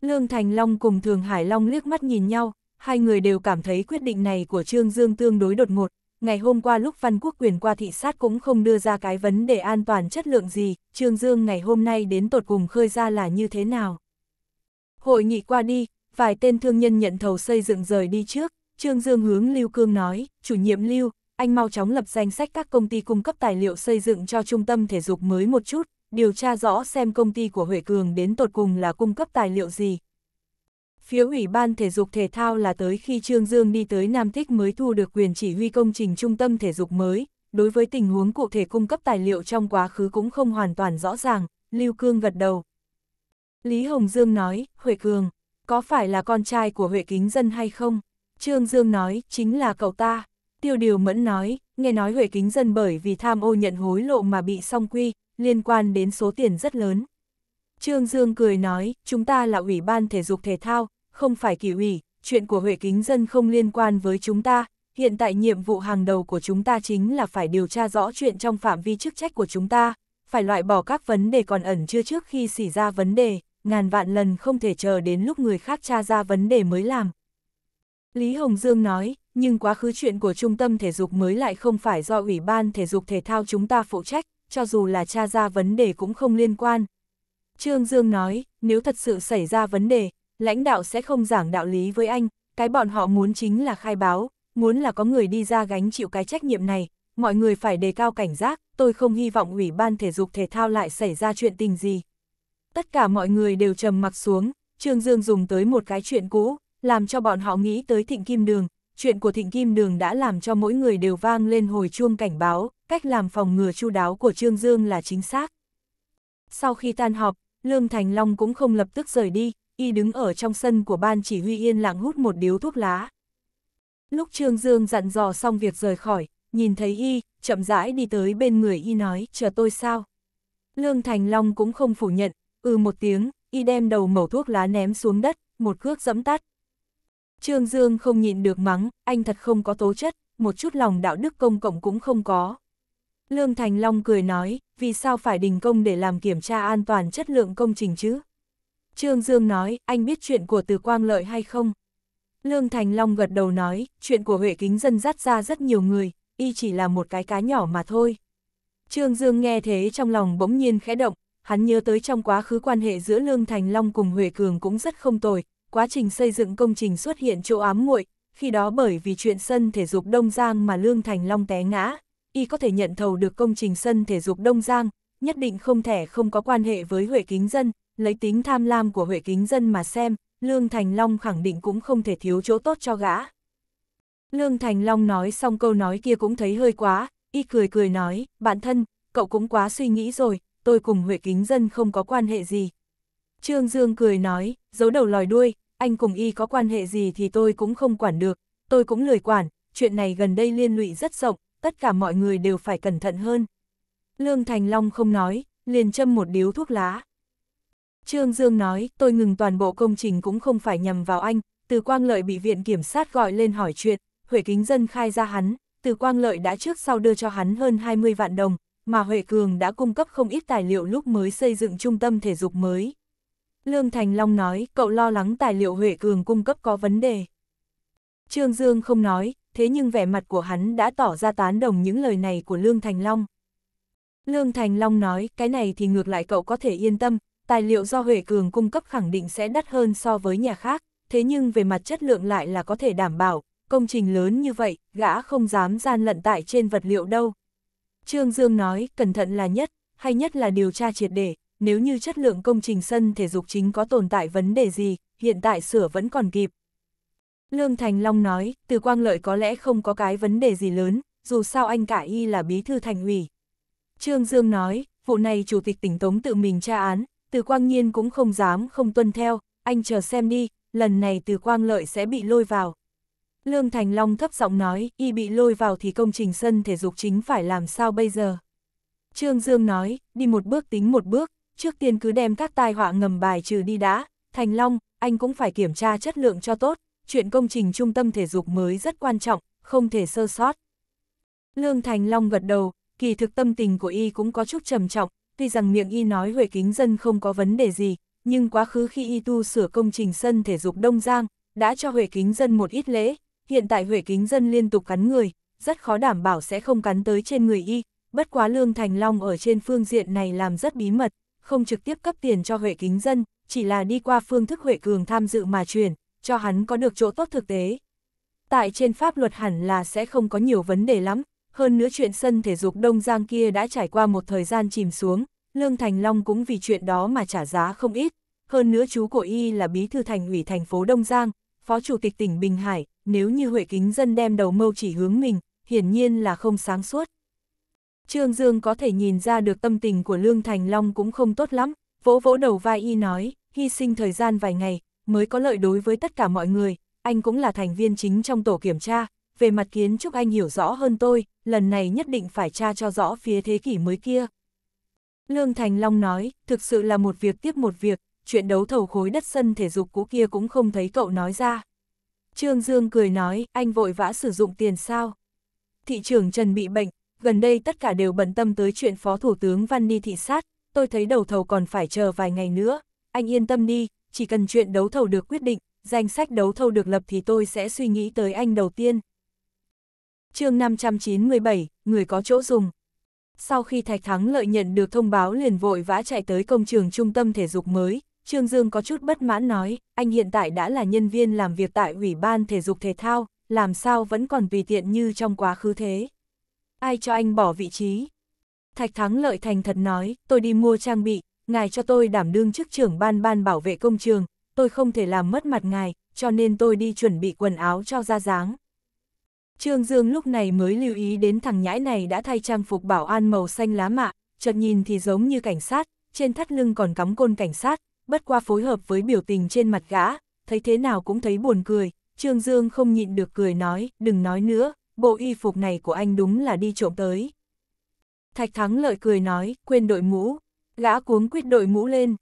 Lương Thành Long cùng Thường Hải Long liếc mắt nhìn nhau, hai người đều cảm thấy quyết định này của Trương Dương tương đối đột ngột. Ngày hôm qua lúc Văn Quốc quyền qua thị sát cũng không đưa ra cái vấn đề an toàn chất lượng gì, Trương Dương ngày hôm nay đến tột cùng khơi ra là như thế nào. Hội nghị qua đi, vài tên thương nhân nhận thầu xây dựng rời đi trước, Trương Dương hướng Lưu Cương nói, chủ nhiệm Lưu, anh mau chóng lập danh sách các công ty cung cấp tài liệu xây dựng cho trung tâm thể dục mới một chút, điều tra rõ xem công ty của Huệ Cường đến tột cùng là cung cấp tài liệu gì. Phía Ủy ban Thể dục Thể thao là tới khi Trương Dương đi tới Nam Thích mới thu được quyền chỉ huy công trình trung tâm thể dục mới, đối với tình huống cụ thể cung cấp tài liệu trong quá khứ cũng không hoàn toàn rõ ràng, Lưu Cương gật đầu. Lý Hồng Dương nói, Huệ Cường, có phải là con trai của Huệ Kính Dân hay không? Trương Dương nói, chính là cậu ta. Tiêu Điều Mẫn nói, nghe nói Huệ Kính Dân bởi vì tham ô nhận hối lộ mà bị song quy, liên quan đến số tiền rất lớn. Trương Dương cười nói, chúng ta là ủy ban thể dục thể thao, không phải kỳ ủy, chuyện của Huệ Kính Dân không liên quan với chúng ta, hiện tại nhiệm vụ hàng đầu của chúng ta chính là phải điều tra rõ chuyện trong phạm vi chức trách của chúng ta, phải loại bỏ các vấn đề còn ẩn chưa trước khi xảy ra vấn đề ngàn vạn lần không thể chờ đến lúc người khác tra ra vấn đề mới làm. Lý Hồng Dương nói, nhưng quá khứ chuyện của trung tâm thể dục mới lại không phải do Ủy ban thể dục thể thao chúng ta phụ trách, cho dù là tra ra vấn đề cũng không liên quan. Trương Dương nói, nếu thật sự xảy ra vấn đề, lãnh đạo sẽ không giảng đạo lý với anh, cái bọn họ muốn chính là khai báo, muốn là có người đi ra gánh chịu cái trách nhiệm này, mọi người phải đề cao cảnh giác, tôi không hy vọng Ủy ban thể dục thể thao lại xảy ra chuyện tình gì, tất cả mọi người đều trầm mặc xuống, Trương Dương dùng tới một cái chuyện cũ, làm cho bọn họ nghĩ tới Thịnh Kim Đường, chuyện của Thịnh Kim Đường đã làm cho mỗi người đều vang lên hồi chuông cảnh báo, cách làm phòng ngừa chu đáo của Trương Dương là chính xác. Sau khi tan họp, Lương Thành Long cũng không lập tức rời đi, y đứng ở trong sân của ban chỉ huy yên lặng hút một điếu thuốc lá. Lúc Trương Dương dặn dò xong việc rời khỏi, nhìn thấy y, chậm rãi đi tới bên người y nói, chờ tôi sao. Lương Thành Long cũng không phủ nhận, ừ một tiếng, y đem đầu mẩu thuốc lá ném xuống đất, một cước dẫm tắt. Trương Dương không nhịn được mắng, anh thật không có tố chất, một chút lòng đạo đức công cộng cũng không có. Lương Thành Long cười nói, vì sao phải đình công để làm kiểm tra an toàn chất lượng công trình chứ? Trương Dương nói, anh biết chuyện của Từ Quang Lợi hay không? Lương Thành Long gật đầu nói, chuyện của Huệ Kính Dân dắt ra rất nhiều người, y chỉ là một cái cá nhỏ mà thôi. Trương Dương nghe thế trong lòng bỗng nhiên khẽ động, hắn nhớ tới trong quá khứ quan hệ giữa Lương Thành Long cùng Huệ Cường cũng rất không tồi, quá trình xây dựng công trình xuất hiện chỗ ám muội, khi đó bởi vì chuyện sân thể dục Đông Giang mà Lương Thành Long té ngã, y có thể nhận thầu được công trình sân thể dục Đông Giang, nhất định không thể không có quan hệ với Huệ Kính Dân, lấy tính tham lam của Huệ Kính Dân mà xem, Lương Thành Long khẳng định cũng không thể thiếu chỗ tốt cho gã. Lương Thành Long nói xong câu nói kia cũng thấy hơi quá, y cười cười nói, bạn thân, cậu cũng quá suy nghĩ rồi, tôi cùng Huệ Kính Dân không có quan hệ gì. Trương Dương cười nói, giấu đầu lòi đuôi, anh cùng y có quan hệ gì thì tôi cũng không quản được, tôi cũng lười quản, chuyện này gần đây liên lụy rất rộng, tất cả mọi người đều phải cẩn thận hơn. Lương Thành Long không nói, liền châm một điếu thuốc lá. Trương Dương nói, tôi ngừng toàn bộ công trình cũng không phải nhằm vào anh, từ Quang Lợi bị viện kiểm sát gọi lên hỏi chuyện, Huệ Kính Dân khai ra hắn, từ Quang Lợi đã trước sau đưa cho hắn hơn 20 vạn đồng, mà Huệ Cường đã cung cấp không ít tài liệu lúc mới xây dựng trung tâm thể dục mới. Lương Thành Long nói, cậu lo lắng tài liệu Huệ Cường cung cấp có vấn đề. Trương Dương không nói, thế nhưng vẻ mặt của hắn đã tỏ ra tán đồng những lời này của Lương Thành Long. Lương Thành Long nói, cái này thì ngược lại cậu có thể yên tâm, tài liệu do Huệ Cường cung cấp khẳng định sẽ đắt hơn so với nhà khác, thế nhưng về mặt chất lượng lại là có thể đảm bảo, công trình lớn như vậy, gã không dám gian lận tại trên vật liệu đâu. Trương Dương nói, cẩn thận là nhất, hay nhất là điều tra triệt để, nếu như chất lượng công trình sân thể dục chính có tồn tại vấn đề gì, hiện tại sửa vẫn còn kịp. Lương Thành Long nói, từ quang lợi có lẽ không có cái vấn đề gì lớn, dù sao anh cả y là bí thư thành ủy. Trương Dương nói, vụ này chủ tịch tỉnh Tống tự mình tra án, từ quang nhiên cũng không dám không tuân theo, anh chờ xem đi, lần này từ quang lợi sẽ bị lôi vào. Lương Thành Long thấp giọng nói, y bị lôi vào thì công trình sân thể dục chính phải làm sao bây giờ. Trương Dương nói, đi một bước tính một bước, trước tiên cứ đem các tai họa ngầm bài trừ đi đã. Thành Long, anh cũng phải kiểm tra chất lượng cho tốt, chuyện công trình trung tâm thể dục mới rất quan trọng, không thể sơ sót. Lương Thành Long gật đầu, kỳ thực tâm tình của y cũng có chút trầm trọng, tuy rằng miệng y nói Huệ Kính Dân không có vấn đề gì, nhưng quá khứ khi y tu sửa công trình sân thể dục Đông Giang, đã cho Huệ Kính Dân một ít lễ, hiện tại Huệ Kính Dân liên tục cắn người, rất khó đảm bảo sẽ không cắn tới trên người y, bất quá Lương Thành Long ở trên phương diện này làm rất bí mật, không trực tiếp cấp tiền cho Huệ Kính Dân, chỉ là đi qua phương thức Huệ Cường tham dự mà chuyển, cho hắn có được chỗ tốt thực tế. Tại trên pháp luật hẳn là sẽ không có nhiều vấn đề lắm, hơn nữa chuyện sân thể dục Đông Giang kia đã trải qua một thời gian chìm xuống, Lương Thành Long cũng vì chuyện đó mà trả giá không ít. Hơn nữa chú của y là bí thư thành ủy thành phố Đông Giang, phó chủ tịch tỉnh Bình Hải, nếu như Huệ Kính Dân đem đầu mâu chỉ hướng mình, hiển nhiên là không sáng suốt. Trương Dương có thể nhìn ra được tâm tình của Lương Thành Long cũng không tốt lắm, vỗ vỗ đầu vai y nói, hy sinh thời gian vài ngày, mới có lợi đối với tất cả mọi người, anh cũng là thành viên chính trong tổ kiểm tra, về mặt kiến trúc anh hiểu rõ hơn tôi, lần này nhất định phải tra cho rõ phía thế kỷ mới kia. Lương Thành Long nói, thực sự là một việc tiếp một việc, chuyện đấu thầu khối đất sân thể dục cũ kia cũng không thấy cậu nói ra. Trương Dương cười nói, anh vội vã sử dụng tiền sao? Thị trưởng Trần bị bệnh, gần đây tất cả đều bận tâm tới chuyện Phó Thủ tướng Văn Ni thị sát, tôi thấy đầu thầu còn phải chờ vài ngày nữa, anh yên tâm đi, chỉ cần chuyện đấu thầu được quyết định, danh sách đấu thầu được lập thì tôi sẽ suy nghĩ tới anh đầu tiên. chương 597, Người có chỗ dùng Sau khi Thạch Thắng lợi nhận được thông báo liền vội vã chạy tới công trường trung tâm thể dục mới, Trương Dương có chút bất mãn nói, anh hiện tại đã là nhân viên làm việc tại Ủy ban Thể dục Thể thao, làm sao vẫn còn tùy tiện như trong quá khứ thế. Ai cho anh bỏ vị trí? Thạch Thắng lợi thành thật nói, tôi đi mua trang bị, ngài cho tôi đảm đương chức trưởng ban ban bảo vệ công trường, tôi không thể làm mất mặt ngài, cho nên tôi đi chuẩn bị quần áo cho ra dáng. Trương Dương lúc này mới lưu ý đến thằng nhãi này đã thay trang phục bảo an màu xanh lá mạ, chợt nhìn thì giống như cảnh sát, trên thắt lưng còn cắm côn cảnh sát, bất qua phối hợp với biểu tình trên mặt gã, thấy thế nào cũng thấy buồn cười, Trương Dương không nhịn được cười nói, đừng nói nữa, bộ y phục này của anh đúng là đi trộm tới. Thạch Thắng lợi cười nói, quên đội mũ, gã cuống quyết đội mũ lên.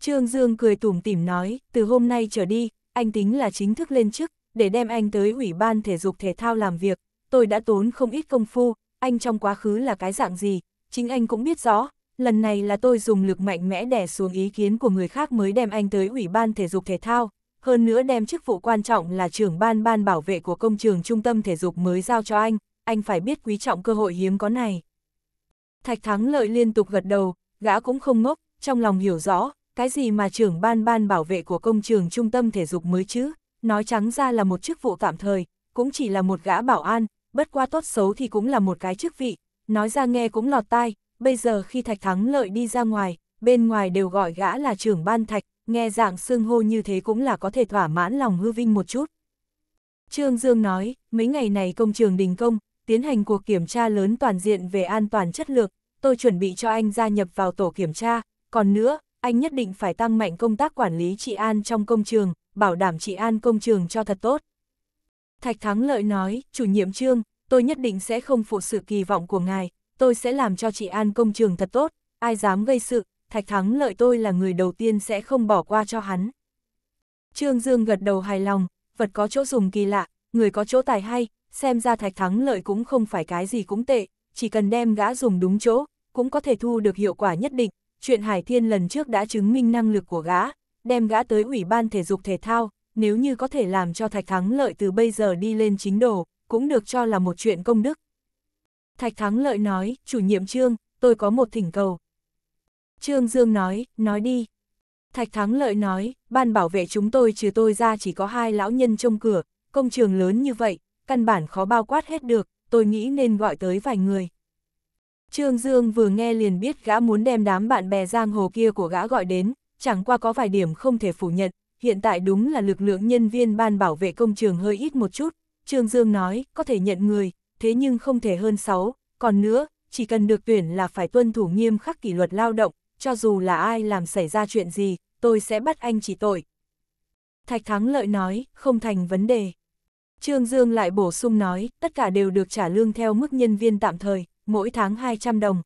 Trương Dương cười tủm tỉm nói, từ hôm nay trở đi, anh tính là chính thức lên chức, để đem anh tới Ủy ban Thể dục Thể thao làm việc, tôi đã tốn không ít công phu, anh trong quá khứ là cái dạng gì, chính anh cũng biết rõ, lần này là tôi dùng lực mạnh mẽ đè xuống ý kiến của người khác mới đem anh tới Ủy ban Thể dục Thể thao, hơn nữa đem chức vụ quan trọng là trưởng ban ban bảo vệ của công trường trung tâm thể dục mới giao cho anh, anh phải biết quý trọng cơ hội hiếm có này. Thạch Thắng Lợi liên tục gật đầu, gã cũng không ngốc, trong lòng hiểu rõ, cái gì mà trưởng ban ban bảo vệ của công trường trung tâm thể dục mới chứ, nói trắng ra là một chức vụ tạm thời, cũng chỉ là một gã bảo an, bất qua tốt xấu thì cũng là một cái chức vị, nói ra nghe cũng lọt tai, bây giờ khi Thạch Thắng Lợi đi ra ngoài, bên ngoài đều gọi gã là trưởng ban Thạch, nghe dạng xương hô như thế cũng là có thể thỏa mãn lòng hư vinh một chút. Trương Dương nói, mấy ngày này công trường đình công, tiến hành cuộc kiểm tra lớn toàn diện về an toàn chất lượng, tôi chuẩn bị cho anh gia nhập vào tổ kiểm tra, còn nữa, anh nhất định phải tăng mạnh công tác quản lý trị an trong công trường, bảo đảm trị an công trường cho thật tốt. Thạch Thắng Lợi nói, chủ nhiệm Trương, tôi nhất định sẽ không phụ sự kỳ vọng của ngài, tôi sẽ làm cho chị An công trường thật tốt, ai dám gây sự, thạch thắng lợi tôi là người đầu tiên sẽ không bỏ qua cho hắn. Trương Dương gật đầu hài lòng, vật có chỗ dùng kỳ lạ, người có chỗ tài hay, xem ra thạch thắng lợi cũng không phải cái gì cũng tệ, chỉ cần đem gã dùng đúng chỗ, cũng có thể thu được hiệu quả nhất định. Chuyện Hải Thiên lần trước đã chứng minh năng lực của gã, đem gã tới Ủy ban Thể dục Thể thao, nếu như có thể làm cho thạch thắng lợi từ bây giờ đi lên chính đồ, cũng được cho là một chuyện công đức. Thạch Thắng Lợi nói, chủ nhiệm Trương, tôi có một thỉnh cầu. Trương Dương nói, nói đi. Thạch Thắng Lợi nói, ban bảo vệ chúng tôi trừ tôi ra chỉ có hai lão nhân trông cửa, công trường lớn như vậy, căn bản khó bao quát hết được, tôi nghĩ nên gọi tới vài người. Trương Dương vừa nghe liền biết gã muốn đem đám bạn bè giang hồ kia của gã gọi đến, chẳng qua có vài điểm không thể phủ nhận, hiện tại đúng là lực lượng nhân viên ban bảo vệ công trường hơi ít một chút. Trương Dương nói, có thể nhận người, thế nhưng không thể hơn 6, còn nữa, chỉ cần được tuyển là phải tuân thủ nghiêm khắc kỷ luật lao động, cho dù là ai làm xảy ra chuyện gì, tôi sẽ bắt anh chỉ tội. Thạch Thắng Lợi nói, không thành vấn đề. Trương Dương lại bổ sung nói, tất cả đều được trả lương theo mức nhân viên tạm thời, mỗi tháng 200 đồng.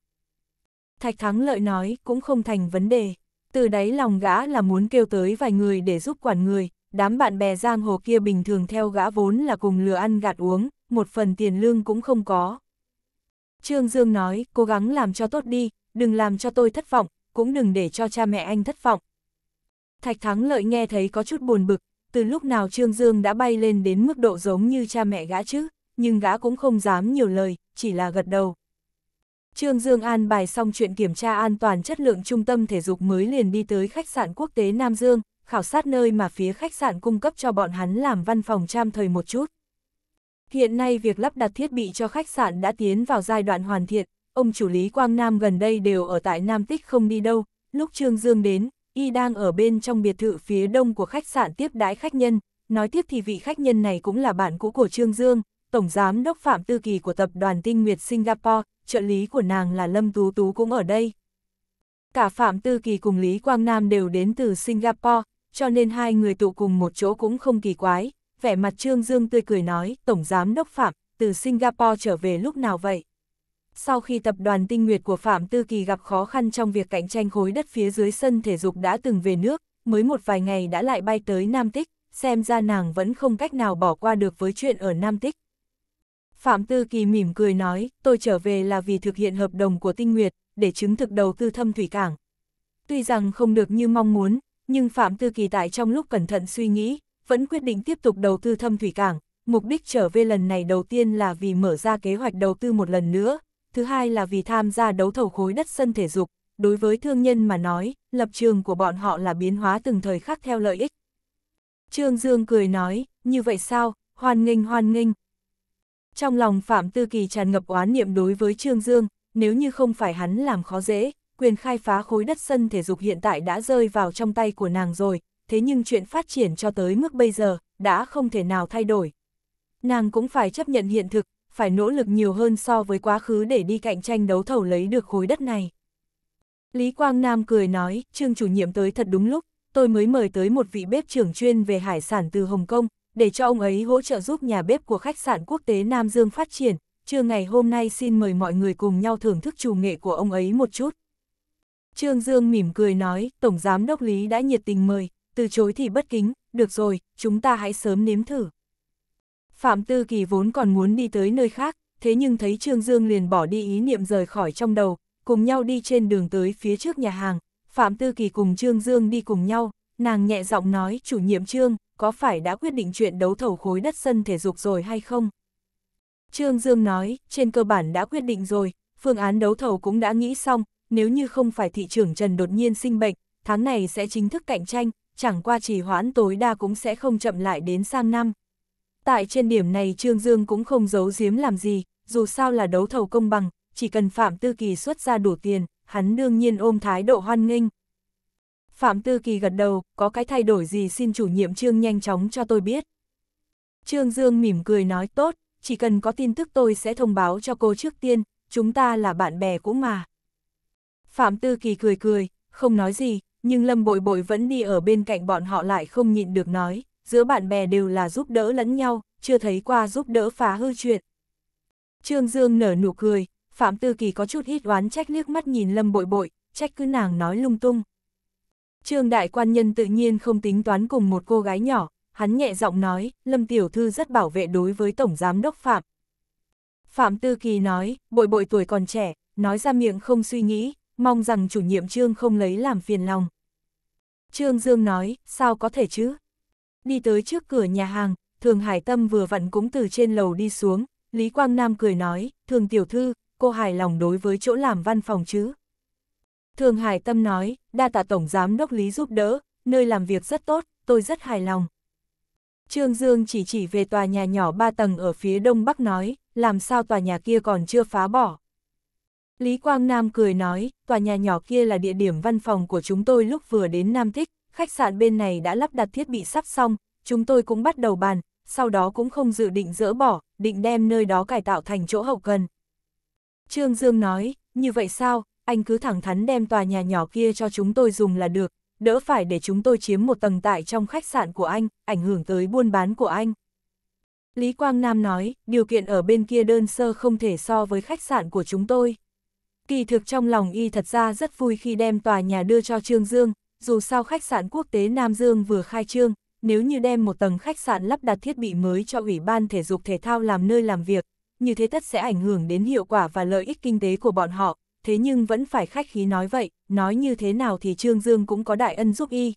Thạch Thắng Lợi nói, cũng không thành vấn đề. Từ đáy lòng gã là muốn kêu tới vài người để giúp quản người, đám bạn bè giang hồ kia bình thường theo gã vốn là cùng lừa ăn gạt uống, một phần tiền lương cũng không có. Trương Dương nói, cố gắng làm cho tốt đi, đừng làm cho tôi thất vọng, cũng đừng để cho cha mẹ anh thất vọng. Thạch Thắng Lợi nghe thấy có chút buồn bực, từ lúc nào Trương Dương đã bay lên đến mức độ giống như cha mẹ gã chứ, nhưng gã cũng không dám nhiều lời, chỉ là gật đầu. Trương Dương an bài xong chuyện kiểm tra an toàn chất lượng trung tâm thể dục mới liền đi tới khách sạn quốc tế Nam Dương, khảo sát nơi mà phía khách sạn cung cấp cho bọn hắn làm văn phòng tram thời một chút. Hiện nay việc lắp đặt thiết bị cho khách sạn đã tiến vào giai đoạn hoàn thiện, ông chủ lý Quang Nam gần đây đều ở tại Nam Tích không đi đâu, lúc Trương Dương đến, y đang ở bên trong biệt thự phía đông của khách sạn tiếp đãi khách nhân, nói tiếp thì vị khách nhân này cũng là bạn cũ của Trương Dương, Tổng Giám Đốc Phạm Tư Kỳ của Tập đoàn Tinh Nguyệt Singapore, trợ lý của nàng là Lâm Tú Tú cũng ở đây. Cả Phạm Tư Kỳ cùng Lý Quang Nam đều đến từ Singapore, cho nên hai người tụ cùng một chỗ cũng không kỳ quái, vẻ mặt Trương Dương tươi cười nói, Tổng Giám Đốc Phạm, từ Singapore trở về lúc nào vậy? Sau khi tập đoàn tinh nguyệt của Phạm Tư Kỳ gặp khó khăn trong việc cạnh tranh khối đất phía dưới sân thể dục đã từng về nước, mới một vài ngày đã lại bay tới Nam Tích, xem ra nàng vẫn không cách nào bỏ qua được với chuyện ở Nam Tích. Phạm Tư Kỳ mỉm cười nói, tôi trở về là vì thực hiện hợp đồng của tinh nguyệt, để chứng thực đầu tư thâm thủy cảng. Tuy rằng không được như mong muốn, nhưng Phạm Tư Kỳ tại trong lúc cẩn thận suy nghĩ, vẫn quyết định tiếp tục đầu tư thâm thủy cảng, mục đích trở về lần này đầu tiên là vì mở ra kế hoạch đầu tư một lần nữa, thứ hai là vì tham gia đấu thầu khối đất sân thể dục, đối với thương nhân mà nói, lập trường của bọn họ là biến hóa từng thời khắc theo lợi ích. Trương Dương cười nói, như vậy sao, hoan nghênh hoan nghênh. Trong lòng Phạm Tư Kỳ tràn ngập oán niệm đối với Trương Dương, nếu như không phải hắn làm khó dễ, quyền khai phá khối đất sân thể dục hiện tại đã rơi vào trong tay của nàng rồi, thế nhưng chuyện phát triển cho tới mức bây giờ, đã không thể nào thay đổi. Nàng cũng phải chấp nhận hiện thực, phải nỗ lực nhiều hơn so với quá khứ để đi cạnh tranh đấu thầu lấy được khối đất này. Lý Quang Nam cười nói, trương chủ nhiệm tới thật đúng lúc, tôi mới mời tới một vị bếp trưởng chuyên về hải sản từ Hồng Kông, để cho ông ấy hỗ trợ giúp nhà bếp của khách sạn quốc tế Nam Dương phát triển, trưa ngày hôm nay xin mời mọi người cùng nhau thưởng thức chủ nghệ của ông ấy một chút. Trương Dương mỉm cười nói, Tổng Giám Đốc Lý đã nhiệt tình mời, từ chối thì bất kính, được rồi, chúng ta hãy sớm nếm thử. Phạm Tư Kỳ vốn còn muốn đi tới nơi khác, thế nhưng thấy Trương Dương liền bỏ đi ý niệm rời khỏi trong đầu, cùng nhau đi trên đường tới phía trước nhà hàng. Phạm Tư Kỳ cùng Trương Dương đi cùng nhau, nàng nhẹ giọng nói chủ nhiệm Trương, có phải đã quyết định chuyện đấu thầu khối đất sân thể dục rồi hay không? Trương Dương nói, trên cơ bản đã quyết định rồi, phương án đấu thầu cũng đã nghĩ xong, nếu như không phải thị trưởng Trần đột nhiên sinh bệnh, tháng này sẽ chính thức cạnh tranh, chẳng qua trì hoãn tối đa cũng sẽ không chậm lại đến sang năm. Tại trên điểm này Trương Dương cũng không giấu giếm làm gì, dù sao là đấu thầu công bằng, chỉ cần Phạm Tư Kỳ xuất ra đủ tiền, hắn đương nhiên ôm thái độ hoan nghênh. Phạm Tư Kỳ gật đầu, có cái thay đổi gì xin chủ nhiệm Trương nhanh chóng cho tôi biết. Trương Dương mỉm cười nói tốt, chỉ cần có tin tức tôi sẽ thông báo cho cô trước tiên, chúng ta là bạn bè cũng mà. Phạm Tư Kỳ cười cười, không nói gì, nhưng Lâm Bội Bội vẫn đi ở bên cạnh bọn họ lại không nhịn được nói, giữa bạn bè đều là giúp đỡ lẫn nhau, chưa thấy qua giúp đỡ phá hư chuyện. Trương Dương nở nụ cười, Phạm Tư Kỳ có chút ít oán trách liếc mắt nhìn Lâm Bội Bội, trách cứ nàng nói lung tung. Trương Đại Quan Nhân tự nhiên không tính toán cùng một cô gái nhỏ, hắn nhẹ giọng nói, Lâm Tiểu Thư rất bảo vệ đối với Tổng Giám Đốc Phạm. Phạm Tư Kỳ nói, bội bội tuổi còn trẻ, nói ra miệng không suy nghĩ, mong rằng chủ nhiệm trương không lấy làm phiền lòng. Trương Dương nói, sao có thể chứ? Đi tới trước cửa nhà hàng, Thường Hải Tâm vừa vặn cũng từ trên lầu đi xuống, Lý Quang Nam cười nói, Thường Tiểu Thư, cô hài lòng đối với chỗ làm văn phòng chứ? Thường Hải Tâm nói, đa tạ Tổng Giám Đốc Lý giúp đỡ, nơi làm việc rất tốt, tôi rất hài lòng. Trương Dương chỉ chỉ về tòa nhà nhỏ 3 tầng ở phía đông bắc nói, làm sao tòa nhà kia còn chưa phá bỏ. Lý Quang Nam cười nói, tòa nhà nhỏ kia là địa điểm văn phòng của chúng tôi lúc vừa đến Nam Thích, khách sạn bên này đã lắp đặt thiết bị sắp xong, chúng tôi cũng bắt đầu bàn, sau đó cũng không dự định dỡ bỏ, định đem nơi đó cải tạo thành chỗ hậu cần. Trương Dương nói, như vậy sao, anh cứ thẳng thắn đem tòa nhà nhỏ kia cho chúng tôi dùng là được, đỡ phải để chúng tôi chiếm một tầng tại trong khách sạn của anh, ảnh hưởng tới buôn bán của anh. Lý Quang Nam nói, điều kiện ở bên kia đơn sơ không thể so với khách sạn của chúng tôi. Kỳ thực trong lòng y thật ra rất vui khi đem tòa nhà đưa cho Trương Dương, dù sao khách sạn quốc tế Nam Dương vừa khai trương, nếu như đem một tầng khách sạn lắp đặt thiết bị mới cho Ủy ban Thể dục Thể thao làm nơi làm việc, như thế tất sẽ ảnh hưởng đến hiệu quả và lợi ích kinh tế của bọn họ, thế nhưng vẫn phải khách khí nói vậy, nói như thế nào thì Trương Dương cũng có đại ân giúp y.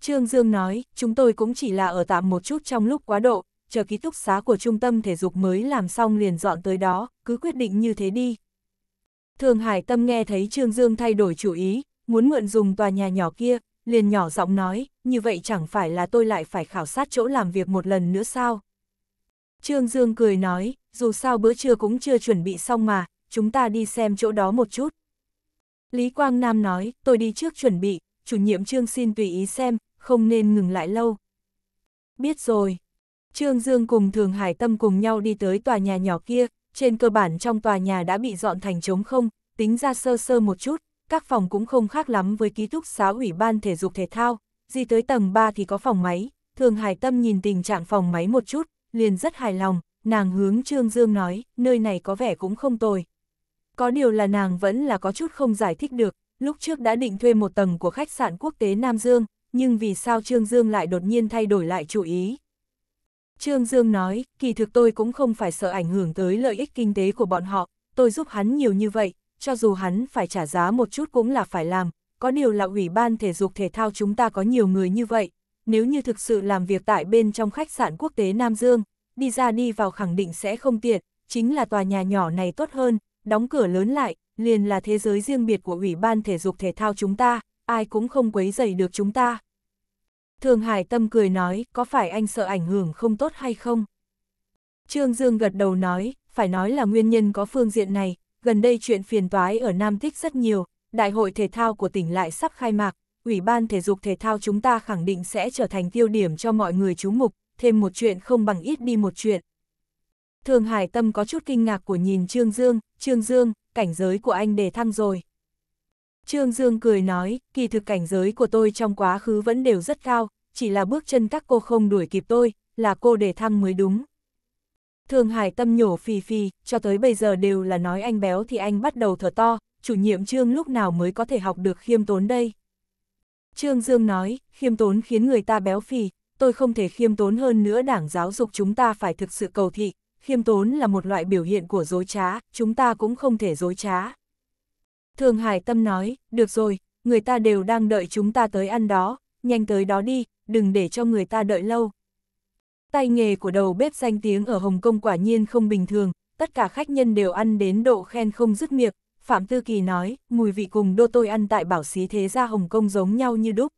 Trương Dương nói, chúng tôi cũng chỉ là ở tạm một chút trong lúc quá độ, chờ ký túc xá của trung tâm thể dục mới làm xong liền dọn tới đó, cứ quyết định như thế đi, Thường Hải Tâm nghe thấy Trương Dương thay đổi chủ ý, muốn mượn dùng tòa nhà nhỏ kia, liền nhỏ giọng nói, như vậy chẳng phải là tôi lại phải khảo sát chỗ làm việc một lần nữa sao? Trương Dương cười nói, dù sao bữa trưa cũng chưa chuẩn bị xong mà, chúng ta đi xem chỗ đó một chút. Lý Quang Nam nói, tôi đi trước chuẩn bị, chủ nhiệm Trương xin tùy ý xem, không nên ngừng lại lâu. Biết rồi. Trương Dương cùng Thường Hải Tâm cùng nhau đi tới tòa nhà nhỏ kia, trên cơ bản trong tòa nhà đã bị dọn thành trống không, tính ra sơ sơ một chút, các phòng cũng không khác lắm với ký túc xá ủy ban thể dục thể thao, gì tới tầng 3 thì có phòng máy, thường hải tâm nhìn tình trạng phòng máy một chút, liền rất hài lòng, nàng hướng Trương Dương nói, nơi này có vẻ cũng không tồi. Có điều là nàng vẫn là có chút không giải thích được, lúc trước đã định thuê một tầng của khách sạn quốc tế Nam Dương, nhưng vì sao Trương Dương lại đột nhiên thay đổi lại chủ ý, Trương Dương nói, kỳ thực tôi cũng không phải sợ ảnh hưởng tới lợi ích kinh tế của bọn họ, tôi giúp hắn nhiều như vậy, cho dù hắn phải trả giá một chút cũng là phải làm, có điều là ủy ban thể dục thể thao chúng ta có nhiều người như vậy, nếu như thực sự làm việc tại bên trong khách sạn quốc tế Nam Dương, đi ra đi vào khẳng định sẽ không tiện, chính là tòa nhà nhỏ này tốt hơn, đóng cửa lớn lại, liền là thế giới riêng biệt của ủy ban thể dục thể thao chúng ta, ai cũng không quấy dày được chúng ta. Thường Hải Tâm cười nói, có phải anh sợ ảnh hưởng không tốt hay không? Trương Dương gật đầu nói, phải nói là nguyên nhân có phương diện này, gần đây chuyện phiền toái ở Nam Thích rất nhiều, đại hội thể thao của tỉnh lại sắp khai mạc, Ủy ban thể dục thể thao chúng ta khẳng định sẽ trở thành tiêu điểm cho mọi người chú mục, thêm một chuyện không bằng ít đi một chuyện. Thường Hải Tâm có chút kinh ngạc của nhìn Trương Dương, Trương Dương, cảnh giới của anh đề thăng rồi. Trương Dương cười nói, kỳ thực cảnh giới của tôi trong quá khứ vẫn đều rất cao, chỉ là bước chân các cô không đuổi kịp tôi, là cô để thăng mới đúng. Thường Hải tâm nhổ phì phì, cho tới bây giờ đều là nói anh béo thì anh bắt đầu thở to, chủ nhiệm Trương lúc nào mới có thể học được khiêm tốn đây. Trương Dương nói, khiêm tốn khiến người ta béo phì, tôi không thể khiêm tốn hơn nữa đảng giáo dục chúng ta phải thực sự cầu thị, khiêm tốn là một loại biểu hiện của dối trá, chúng ta cũng không thể dối trá. Thường Hải Tâm nói, được rồi, người ta đều đang đợi chúng ta tới ăn đó, nhanh tới đó đi, đừng để cho người ta đợi lâu. Tay nghề của đầu bếp danh tiếng ở Hồng Kông quả nhiên không bình thường, tất cả khách nhân đều ăn đến độ khen không dứt miệng. Phạm Tư Kỳ nói, mùi vị cùng đô tôi ăn tại bảo xí thế gia Hồng Kông giống nhau như đúc.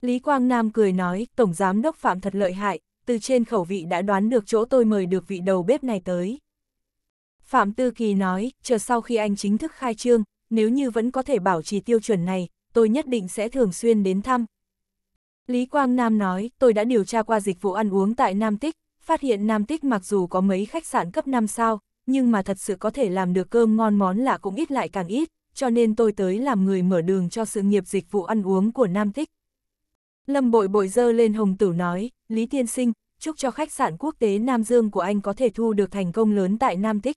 Lý Quang Nam cười nói, Tổng Giám Đốc Phạm thật lợi hại, từ trên khẩu vị đã đoán được chỗ tôi mời được vị đầu bếp này tới. Phạm Tư Kỳ nói, chờ sau khi anh chính thức khai trương, nếu như vẫn có thể bảo trì tiêu chuẩn này, tôi nhất định sẽ thường xuyên đến thăm. Lý Quang Nam nói, tôi đã điều tra qua dịch vụ ăn uống tại Nam Tích, phát hiện Nam Tích mặc dù có mấy khách sạn cấp 5 sao, nhưng mà thật sự có thể làm được cơm ngon món lạ cũng ít lại càng ít, cho nên tôi tới làm người mở đường cho sự nghiệp dịch vụ ăn uống của Nam Tích. Lâm bội bội dơ lên hồng tử nói, Lý Tiên Sinh, chúc cho khách sạn quốc tế Nam Dương của anh có thể thu được thành công lớn tại Nam Tích.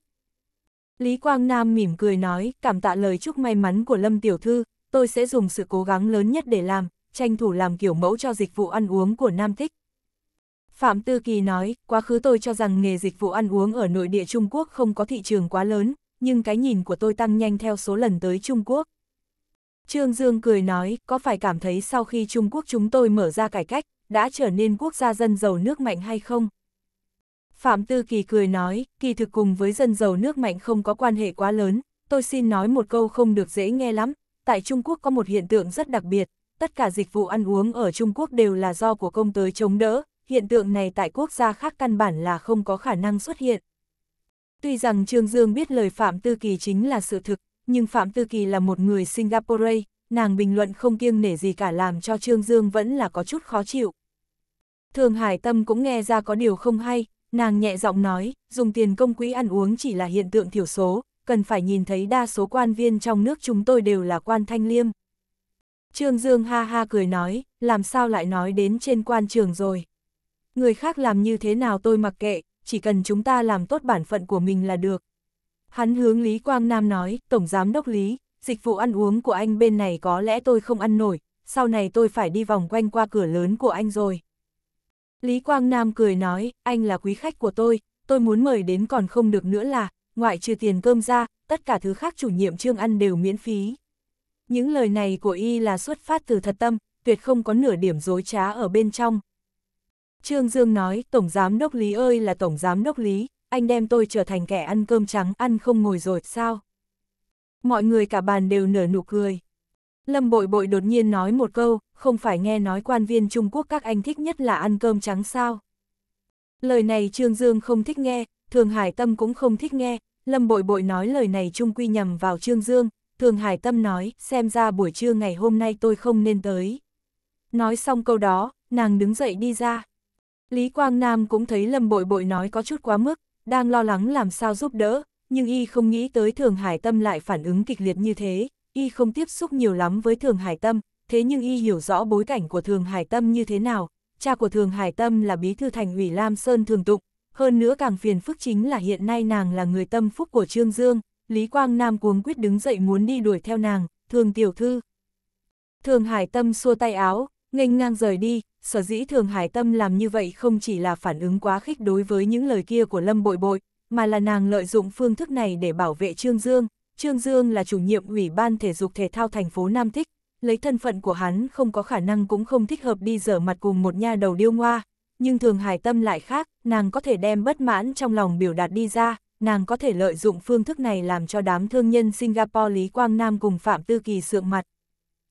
Lý Quang Nam mỉm cười nói, cảm tạ lời chúc may mắn của Lâm Tiểu Thư, tôi sẽ dùng sự cố gắng lớn nhất để làm, tranh thủ làm kiểu mẫu cho dịch vụ ăn uống của Nam Thích. Phạm Tư Kỳ nói, quá khứ tôi cho rằng nghề dịch vụ ăn uống ở nội địa Trung Quốc không có thị trường quá lớn, nhưng cái nhìn của tôi tăng nhanh theo số lần tới Trung Quốc. Trương Dương cười nói, có phải cảm thấy sau khi Trung Quốc chúng tôi mở ra cải cách, đã trở nên quốc gia dân giàu nước mạnh hay không? Phạm Tư Kỳ cười nói, kỳ thực cùng với dân giàu nước mạnh không có quan hệ quá lớn, tôi xin nói một câu không được dễ nghe lắm, tại Trung Quốc có một hiện tượng rất đặc biệt, tất cả dịch vụ ăn uống ở Trung Quốc đều là do của công tới chống đỡ, hiện tượng này tại quốc gia khác căn bản là không có khả năng xuất hiện. Tuy rằng Trương Dương biết lời Phạm Tư Kỳ chính là sự thực, nhưng Phạm Tư Kỳ là một người Singapore, nàng bình luận không kiêng nể gì cả làm cho Trương Dương vẫn là có chút khó chịu. Thường Hải Tâm cũng nghe ra có điều không hay, Nàng nhẹ giọng nói, dùng tiền công quỹ ăn uống chỉ là hiện tượng thiểu số, cần phải nhìn thấy đa số quan viên trong nước chúng tôi đều là quan thanh liêm. Trương Dương ha ha cười nói, làm sao lại nói đến trên quan trường rồi. Người khác làm như thế nào tôi mặc kệ, chỉ cần chúng ta làm tốt bản phận của mình là được. Hắn hướng Lý Quang Nam nói, Tổng Giám Đốc Lý, dịch vụ ăn uống của anh bên này có lẽ tôi không ăn nổi, sau này tôi phải đi vòng quanh qua cửa lớn của anh rồi. Lý Quang Nam cười nói, anh là quý khách của tôi, tôi muốn mời đến còn không được nữa là, ngoại trừ tiền cơm ra, tất cả thứ khác chủ nhiệm trương ăn đều miễn phí. Những lời này của y là xuất phát từ thật tâm, tuyệt không có nửa điểm dối trá ở bên trong. Trương Dương nói, Tổng Giám Đốc Lý ơi là Tổng Giám Đốc Lý, anh đem tôi trở thành kẻ ăn cơm trắng, ăn không ngồi rồi, sao? Mọi người cả bàn đều nở nụ cười. Lâm bội bội đột nhiên nói một câu, không phải nghe nói quan viên Trung Quốc các anh thích nhất là ăn cơm trắng sao. Lời này Trương Dương không thích nghe, Thường Hải Tâm cũng không thích nghe, Lâm Bội Bội nói lời này trung quy nhầm vào Trương Dương, Thường Hải Tâm nói, xem ra buổi trưa ngày hôm nay tôi không nên tới. Nói xong câu đó, nàng đứng dậy đi ra. Lý Quang Nam cũng thấy Lâm Bội Bội nói có chút quá mức, đang lo lắng làm sao giúp đỡ, nhưng y không nghĩ tới Thường Hải Tâm lại phản ứng kịch liệt như thế, y không tiếp xúc nhiều lắm với Thường Hải Tâm, thế nhưng y hiểu rõ bối cảnh của Thường Hải Tâm như thế nào, cha của Thường Hải Tâm là bí thư thành ủy Lam Sơn Thường Tụng, hơn nữa càng phiền phức chính là hiện nay nàng là người tâm phúc của Trương Dương, Lý Quang Nam cuống quyết đứng dậy muốn đi đuổi theo nàng, Thường Tiểu Thư. Thường Hải Tâm xua tay áo, nghênh ngang rời đi, sở dĩ Thường Hải Tâm làm như vậy không chỉ là phản ứng quá khích đối với những lời kia của Lâm Bội Bội, mà là nàng lợi dụng phương thức này để bảo vệ Trương Dương. Trương Dương là chủ nhiệm Ủy ban Thể dục Thể thao thành phố Nam Thích, lấy thân phận của hắn không có khả năng cũng không thích hợp đi dở mặt cùng một nha đầu điêu ngoa, nhưng thường hải tâm lại khác, nàng có thể đem bất mãn trong lòng biểu đạt đi ra, nàng có thể lợi dụng phương thức này làm cho đám thương nhân Singapore Lý Quang Nam cùng Phạm Tư Kỳ sượng mặt.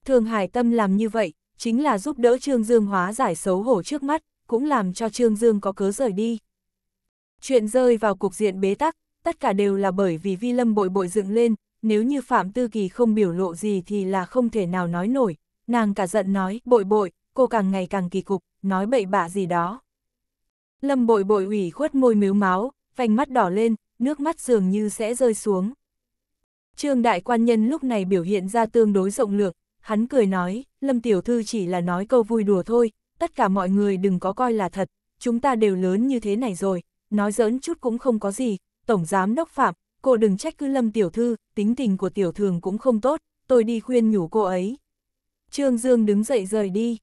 Thường hải tâm làm như vậy, chính là giúp đỡ Trương Dương hóa giải xấu hổ trước mắt, cũng làm cho Trương Dương có cớ rời đi. Chuyện rơi vào cục diện bế tắc, tất cả đều là bởi vì vi lâm bội bội dựng lên, nếu như Phạm Tư Kỳ không biểu lộ gì thì là không thể nào nói nổi, nàng cả giận nói, bội bội, cô càng ngày càng kỳ cục, nói bậy bạ gì đó. Lâm bội bội ủy khuất môi miếu máu, vành mắt đỏ lên, nước mắt dường như sẽ rơi xuống. Trương đại quan nhân lúc này biểu hiện ra tương đối rộng lượng hắn cười nói, Lâm tiểu thư chỉ là nói câu vui đùa thôi, tất cả mọi người đừng có coi là thật, chúng ta đều lớn như thế này rồi, nói giỡn chút cũng không có gì, tổng giám đốc Phạm, cô đừng trách cứ lâm tiểu thư, tính tình của tiểu thường cũng không tốt, tôi đi khuyên nhủ cô ấy. Trương Dương đứng dậy rời đi.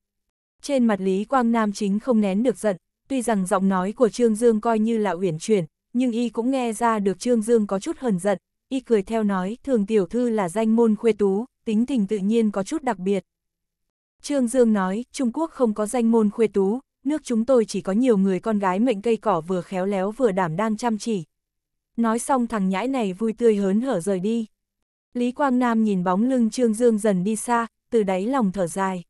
Trên mặt Lý Quang Nam chính không nén được giận, tuy rằng giọng nói của Trương Dương coi như là uyển chuyển, nhưng y cũng nghe ra được Trương Dương có chút hờn giận, y cười theo nói thường tiểu thư là danh môn khuê tú, tính tình tự nhiên có chút đặc biệt. Trương Dương nói, Trung Quốc không có danh môn khuê tú, nước chúng tôi chỉ có nhiều người con gái mệnh cây cỏ vừa khéo léo vừa đảm đang chăm chỉ, nói xong thằng nhãi này vui tươi hớn hở rời đi. Lý Quang Nam nhìn bóng lưng Trương Dương dần đi xa, từ đáy lòng thở dài.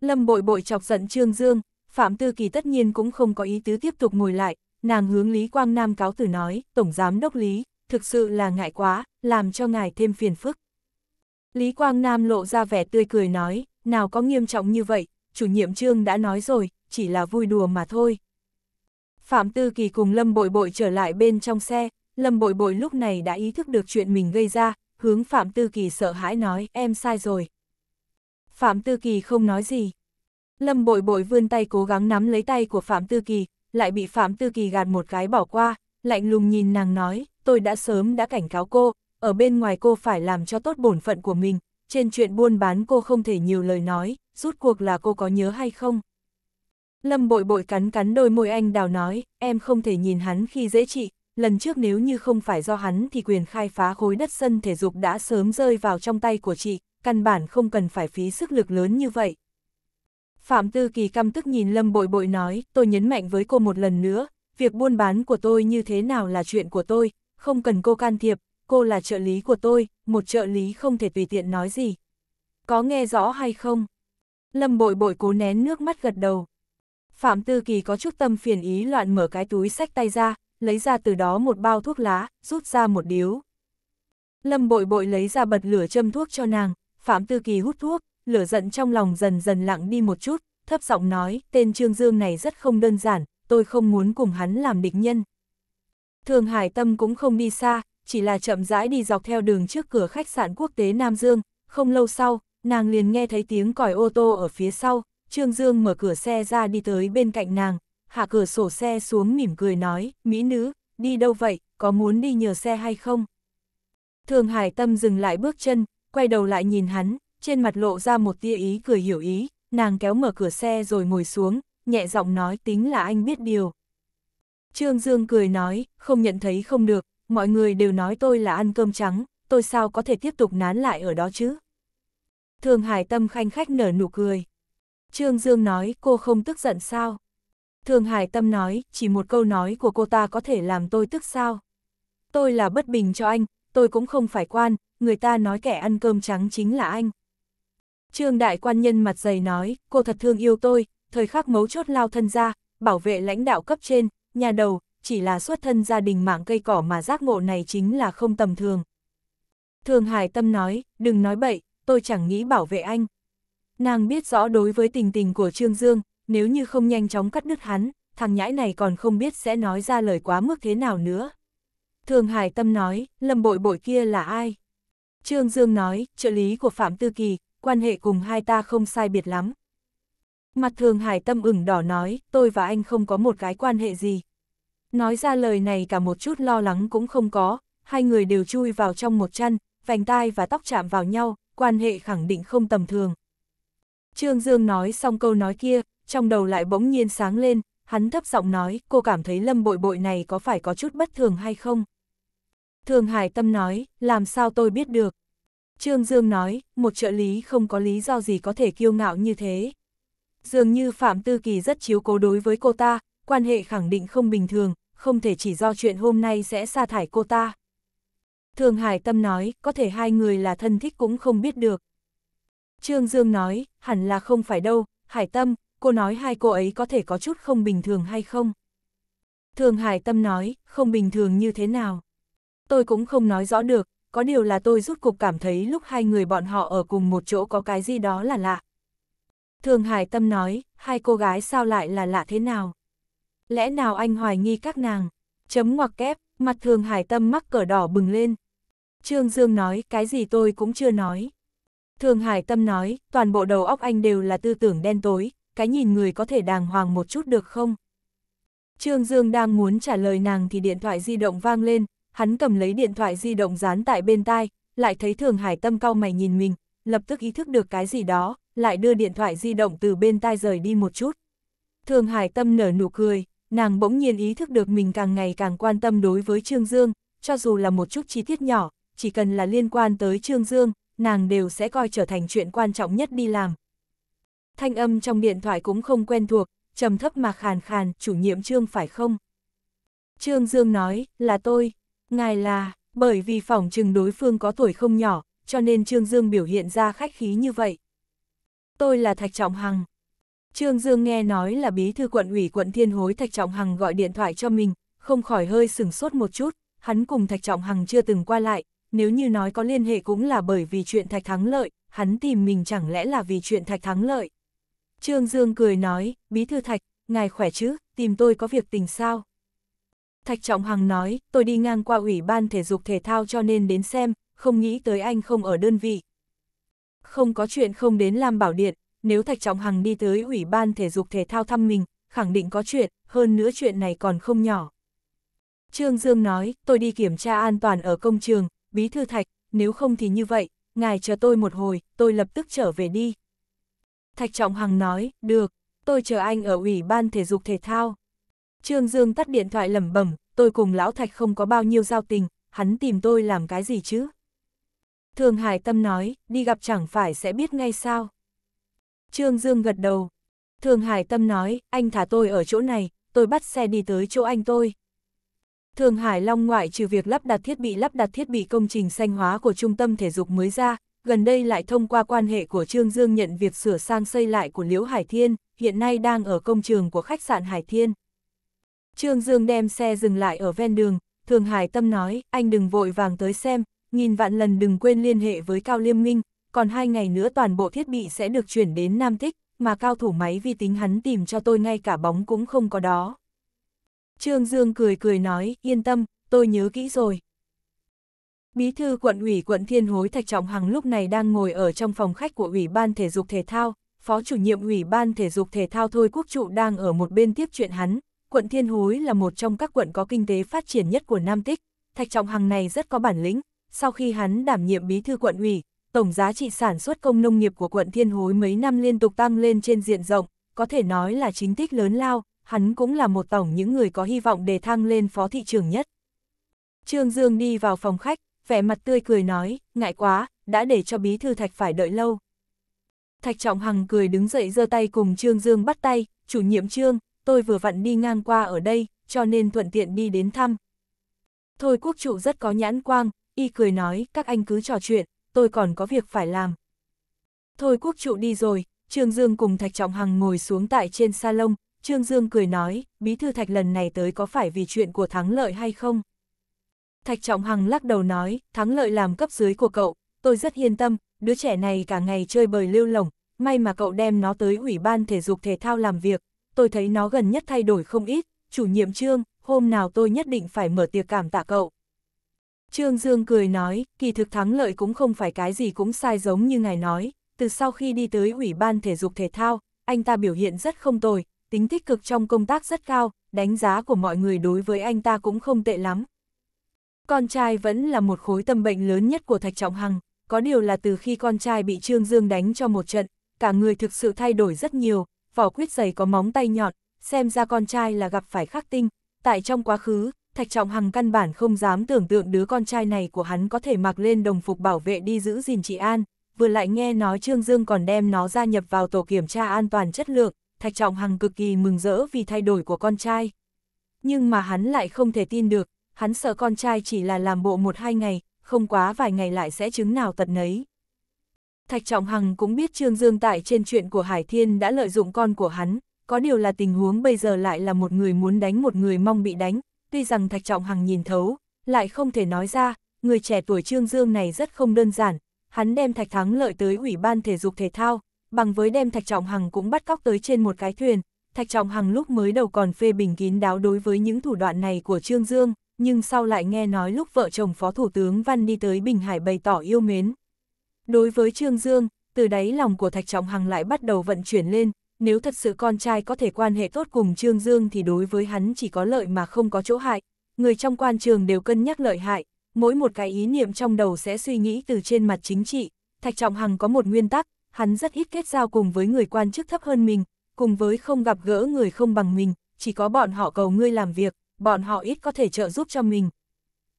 Lâm bội bội chọc giận Trương Dương, Phạm Tư Kỳ tất nhiên cũng không có ý tứ tiếp tục ngồi lại, nàng hướng Lý Quang Nam cáo từ nói, Tổng Giám Đốc Lý, thực sự là ngại quá, làm cho ngài thêm phiền phức. Lý Quang Nam lộ ra vẻ tươi cười nói, nào có nghiêm trọng như vậy, chủ nhiệm Trương đã nói rồi, chỉ là vui đùa mà thôi, Phạm Tư Kỳ cùng Lâm Bội Bội trở lại bên trong xe, Lâm Bội Bội lúc này đã ý thức được chuyện mình gây ra, hướng Phạm Tư Kỳ sợ hãi nói, em sai rồi. Phạm Tư Kỳ không nói gì. Lâm Bội Bội vươn tay cố gắng nắm lấy tay của Phạm Tư Kỳ, lại bị Phạm Tư Kỳ gạt một cái bỏ qua, lạnh lùng nhìn nàng nói, tôi đã sớm đã cảnh cáo cô, ở bên ngoài cô phải làm cho tốt bổn phận của mình, trên chuyện buôn bán cô không thể nhiều lời nói, rút cuộc là cô có nhớ hay không. Lâm bội bội cắn cắn đôi môi anh đào nói, em không thể nhìn hắn khi dễ chị, lần trước nếu như không phải do hắn thì quyền khai phá khối đất sân thể dục đã sớm rơi vào trong tay của chị, căn bản không cần phải phí sức lực lớn như vậy. Phạm Tư Kỳ căm tức nhìn Lâm bội bội nói, tôi nhấn mạnh với cô một lần nữa, việc buôn bán của tôi như thế nào là chuyện của tôi, không cần cô can thiệp, cô là trợ lý của tôi, một trợ lý không thể tùy tiện nói gì. Có nghe rõ hay không? Lâm bội bội cố nén nước mắt gật đầu. Phạm Tư Kỳ có chút tâm phiền ý loạn mở cái túi sách tay ra, lấy ra từ đó một bao thuốc lá, rút ra một điếu. Lâm bội bội lấy ra bật lửa châm thuốc cho nàng, Phạm Tư Kỳ hút thuốc, lửa giận trong lòng dần dần lặng đi một chút, thấp giọng nói, tên Trương Dương này rất không đơn giản, tôi không muốn cùng hắn làm địch nhân. Thường Hải Tâm cũng không đi xa, chỉ là chậm rãi đi dọc theo đường trước cửa khách sạn quốc tế Nam Dương, không lâu sau, nàng liền nghe thấy tiếng còi ô tô ở phía sau, Trương Dương mở cửa xe ra đi tới bên cạnh nàng, hạ cửa sổ xe xuống mỉm cười nói, mỹ nữ, đi đâu vậy, có muốn đi nhờ xe hay không? Thường Hải Tâm dừng lại bước chân, quay đầu lại nhìn hắn, trên mặt lộ ra một tia ý cười hiểu ý, nàng kéo mở cửa xe rồi ngồi xuống, nhẹ giọng nói tính là anh biết điều. Trương Dương cười nói, không nhận thấy không được, mọi người đều nói tôi là ăn cơm trắng, tôi sao có thể tiếp tục nán lại ở đó chứ? Thường Hải Tâm khanh khách nở nụ cười. Trương Dương nói cô không tức giận sao? Thường Hải Tâm nói, chỉ một câu nói của cô ta có thể làm tôi tức sao? Tôi là bất bình cho anh, tôi cũng không phải quan, người ta nói kẻ ăn cơm trắng chính là anh. Trương Đại Quan Nhân mặt dày nói, cô thật thương yêu tôi, thời khắc mấu chốt lao thân ra, bảo vệ lãnh đạo cấp trên, nhà đầu, chỉ là xuất thân gia đình mảng cây cỏ mà giác ngộ này chính là không tầm thường. Thường Hải Tâm nói, đừng nói bậy, tôi chẳng nghĩ bảo vệ anh. Nàng biết rõ đối với tình tình của Trương Dương, nếu như không nhanh chóng cắt đứt hắn, thằng nhãi này còn không biết sẽ nói ra lời quá mức thế nào nữa. Thường Hải Tâm nói, lâm bội bội kia là ai? Trương Dương nói, trợ lý của Phạm Tư Kỳ, quan hệ cùng hai ta không sai biệt lắm. Mặt Thường Hải Tâm ửng đỏ nói, tôi và anh không có một cái quan hệ gì. Nói ra lời này cả một chút lo lắng cũng không có, hai người đều chui vào trong một chăn, vành tai và tóc chạm vào nhau, quan hệ khẳng định không tầm thường. Trương Dương nói xong câu nói kia, trong đầu lại bỗng nhiên sáng lên, hắn thấp giọng nói, cô cảm thấy lâm bội bội này có phải có chút bất thường hay không? Thường Hải Tâm nói, làm sao tôi biết được? Trương Dương nói, một trợ lý không có lý do gì có thể kiêu ngạo như thế. Dường như Phạm Tư Kỳ rất chiếu cố đối với cô ta, quan hệ khẳng định không bình thường, không thể chỉ do chuyện hôm nay sẽ sa thải cô ta. Thường Hải Tâm nói, có thể hai người là thân thích cũng không biết được. Trương Dương nói, hẳn là không phải đâu, Hải Tâm, cô nói hai cô ấy có thể có chút không bình thường hay không? Thường Hải Tâm nói, không bình thường như thế nào? Tôi cũng không nói rõ được, có điều là tôi rút cục cảm thấy lúc hai người bọn họ ở cùng một chỗ có cái gì đó là lạ. Thường Hải Tâm nói, hai cô gái sao lại là lạ thế nào? Lẽ nào anh hoài nghi các nàng? Chấm ngoặc kép, mặt Thường Hải Tâm mắc cờ đỏ bừng lên. Trương Dương nói, cái gì tôi cũng chưa nói. Thường Hải Tâm nói, toàn bộ đầu óc anh đều là tư tưởng đen tối, cái nhìn người có thể đàng hoàng một chút được không? Trương Dương đang muốn trả lời nàng thì điện thoại di động vang lên, hắn cầm lấy điện thoại di động dán tại bên tai, lại thấy Thường Hải Tâm cau mày nhìn mình, lập tức ý thức được cái gì đó, lại đưa điện thoại di động từ bên tai rời đi một chút. Thường Hải Tâm nở nụ cười, nàng bỗng nhiên ý thức được mình càng ngày càng quan tâm đối với Trương Dương, cho dù là một chút chi tiết nhỏ, chỉ cần là liên quan tới Trương Dương, nàng đều sẽ coi trở thành chuyện quan trọng nhất đi làm. Thanh âm trong điện thoại cũng không quen thuộc, trầm thấp mà khàn khàn, chủ nhiệm Trương phải không? Trương Dương nói, là tôi, ngài là, bởi vì phòng chừng đối phương có tuổi không nhỏ, cho nên Trương Dương biểu hiện ra khách khí như vậy. Tôi là Thạch Trọng Hằng. Trương Dương nghe nói là bí thư quận ủy quận Thiên Hối Thạch Trọng Hằng gọi điện thoại cho mình, không khỏi hơi sừng sốt một chút, hắn cùng Thạch Trọng Hằng chưa từng qua lại, nếu như nói có liên hệ cũng là bởi vì chuyện thạch thắng lợi, hắn tìm mình chẳng lẽ là vì chuyện thạch thắng lợi. Trương Dương cười nói, bí thư thạch, ngài khỏe chứ, tìm tôi có việc tình sao? Thạch Trọng Hằng nói, tôi đi ngang qua ủy ban thể dục thể thao cho nên đến xem, không nghĩ tới anh không ở đơn vị. Không có chuyện không đến làm Bảo Điện, nếu Thạch Trọng Hằng đi tới ủy ban thể dục thể thao thăm mình, khẳng định có chuyện, hơn nữa chuyện này còn không nhỏ. Trương Dương nói, tôi đi kiểm tra an toàn ở công trường, bí thư thạch, nếu không thì như vậy, ngài chờ tôi một hồi, tôi lập tức trở về đi. Thạch Trọng Hằng nói, được, tôi chờ anh ở Ủy ban Thể dục Thể thao. Trương Dương tắt điện thoại lẩm bẩm, tôi cùng Lão Thạch không có bao nhiêu giao tình, hắn tìm tôi làm cái gì chứ? Thường Hải Tâm nói, đi gặp chẳng phải sẽ biết ngay sao. Trương Dương gật đầu. Thường Hải Tâm nói, anh thả tôi ở chỗ này, tôi bắt xe đi tới chỗ anh tôi. Thường Hải Long ngoại trừ việc lắp đặt thiết bị lắp đặt thiết bị công trình xanh hóa của trung tâm thể dục mới ra, gần đây lại thông qua quan hệ của Trương Dương nhận việc sửa sang xây lại của Liễu Hải Thiên, hiện nay đang ở công trường của khách sạn Hải Thiên. Trương Dương đem xe dừng lại ở ven đường, Thường Hải Tâm nói, anh đừng vội vàng tới xem, nghìn vạn lần đừng quên liên hệ với Cao Liêm Minh, còn hai ngày nữa toàn bộ thiết bị sẽ được chuyển đến Nam Thích, mà cao thủ máy vi tính hắn tìm cho tôi ngay cả bóng cũng không có đó. Trương Dương cười cười nói, yên tâm, tôi nhớ kỹ rồi. Bí thư quận ủy quận Thiên Hối Thạch Trọng Hằng lúc này đang ngồi ở trong phòng khách của Ủy ban Thể dục Thể thao, Phó chủ nhiệm Ủy ban Thể dục Thể thao Thôi Quốc Trụ đang ở một bên tiếp chuyện hắn. Quận Thiên Hối là một trong các quận có kinh tế phát triển nhất của Nam Tích, Thạch Trọng Hằng này rất có bản lĩnh, sau khi hắn đảm nhiệm bí thư quận ủy, tổng giá trị sản xuất công nông nghiệp của quận Thiên Hối mấy năm liên tục tăng lên trên diện rộng, có thể nói là chính tích lớn lao, hắn cũng là một tổng những người có hy vọng để thăng lên phó thị trường nhất. Trương Dương đi vào phòng khách, vẻ mặt tươi cười nói, ngại quá, đã để cho bí thư Thạch phải đợi lâu. Thạch Trọng Hằng cười đứng dậy giơ tay cùng Trương Dương bắt tay, chủ nhiệm Trương, tôi vừa vặn đi ngang qua ở đây, cho nên thuận tiện đi đến thăm. Thôi quốc trụ rất có nhãn quang, y cười nói, các anh cứ trò chuyện, tôi còn có việc phải làm. Thôi quốc trụ đi rồi, Trương Dương cùng Thạch Trọng Hằng ngồi xuống tại trên salon, Trương Dương cười nói, bí thư thạch lần này tới có phải vì chuyện của thắng lợi hay không? Thạch Trọng Hằng lắc đầu nói, thắng lợi làm cấp dưới của cậu, tôi rất yên tâm, đứa trẻ này cả ngày chơi bời lêu lỏng, may mà cậu đem nó tới Ủy ban Thể dục Thể thao làm việc, tôi thấy nó gần nhất thay đổi không ít, chủ nhiệm Trương, hôm nào tôi nhất định phải mở tiệc cảm tạ cậu. Trương Dương cười nói, kỳ thực thắng lợi cũng không phải cái gì cũng sai giống như ngài nói, từ sau khi đi tới Ủy ban Thể dục Thể thao, anh ta biểu hiện rất không tồi, tính tích cực trong công tác rất cao, đánh giá của mọi người đối với anh ta cũng không tệ lắm. Con trai vẫn là một khối tâm bệnh lớn nhất của Thạch Trọng Hằng, có điều là từ khi con trai bị Trương Dương đánh cho một trận, cả người thực sự thay đổi rất nhiều, vỏ quyết giày có móng tay nhọn, xem ra con trai là gặp phải khắc tinh. Tại trong quá khứ, Thạch Trọng Hằng căn bản không dám tưởng tượng đứa con trai này của hắn có thể mặc lên đồng phục bảo vệ đi giữ gìn chị An, vừa lại nghe nói Trương Dương còn đem nó gia nhập vào tổ kiểm tra an toàn chất lượng, Thạch Trọng Hằng cực kỳ mừng rỡ vì thay đổi của con trai. Nhưng mà hắn lại không thể tin được, hắn sợ con trai chỉ là làm bộ một hai ngày, không quá vài ngày lại sẽ chứng nào tật nấy. Thạch Trọng Hằng cũng biết Trương Dương tại trên chuyện của Hải Thiên đã lợi dụng con của hắn, có điều là tình huống bây giờ lại là một người muốn đánh một người mong bị đánh, tuy rằng Thạch Trọng Hằng nhìn thấu, lại không thể nói ra, người trẻ tuổi Trương Dương này rất không đơn giản, hắn đem Thạch Thắng lợi tới Ủy ban Thể dục Thể thao, bằng với đem Thạch Trọng Hằng cũng bắt cóc tới trên một cái thuyền. Thạch Trọng Hằng lúc mới đầu còn phê bình kín đáo đối với những thủ đoạn này của Trương Dương, nhưng sau lại nghe nói lúc vợ chồng Phó Thủ tướng Văn đi tới Bình Hải bày tỏ yêu mến. Đối với Trương Dương, từ đáy lòng của Thạch Trọng Hằng lại bắt đầu vận chuyển lên, nếu thật sự con trai có thể quan hệ tốt cùng Trương Dương thì đối với hắn chỉ có lợi mà không có chỗ hại, người trong quan trường đều cân nhắc lợi hại, mỗi một cái ý niệm trong đầu sẽ suy nghĩ từ trên mặt chính trị. Thạch Trọng Hằng có một nguyên tắc, hắn rất ít kết giao cùng với người quan chức thấp hơn mình, cùng với không gặp gỡ người không bằng mình, chỉ có bọn họ cầu ngươi làm việc, bọn họ ít có thể trợ giúp cho mình.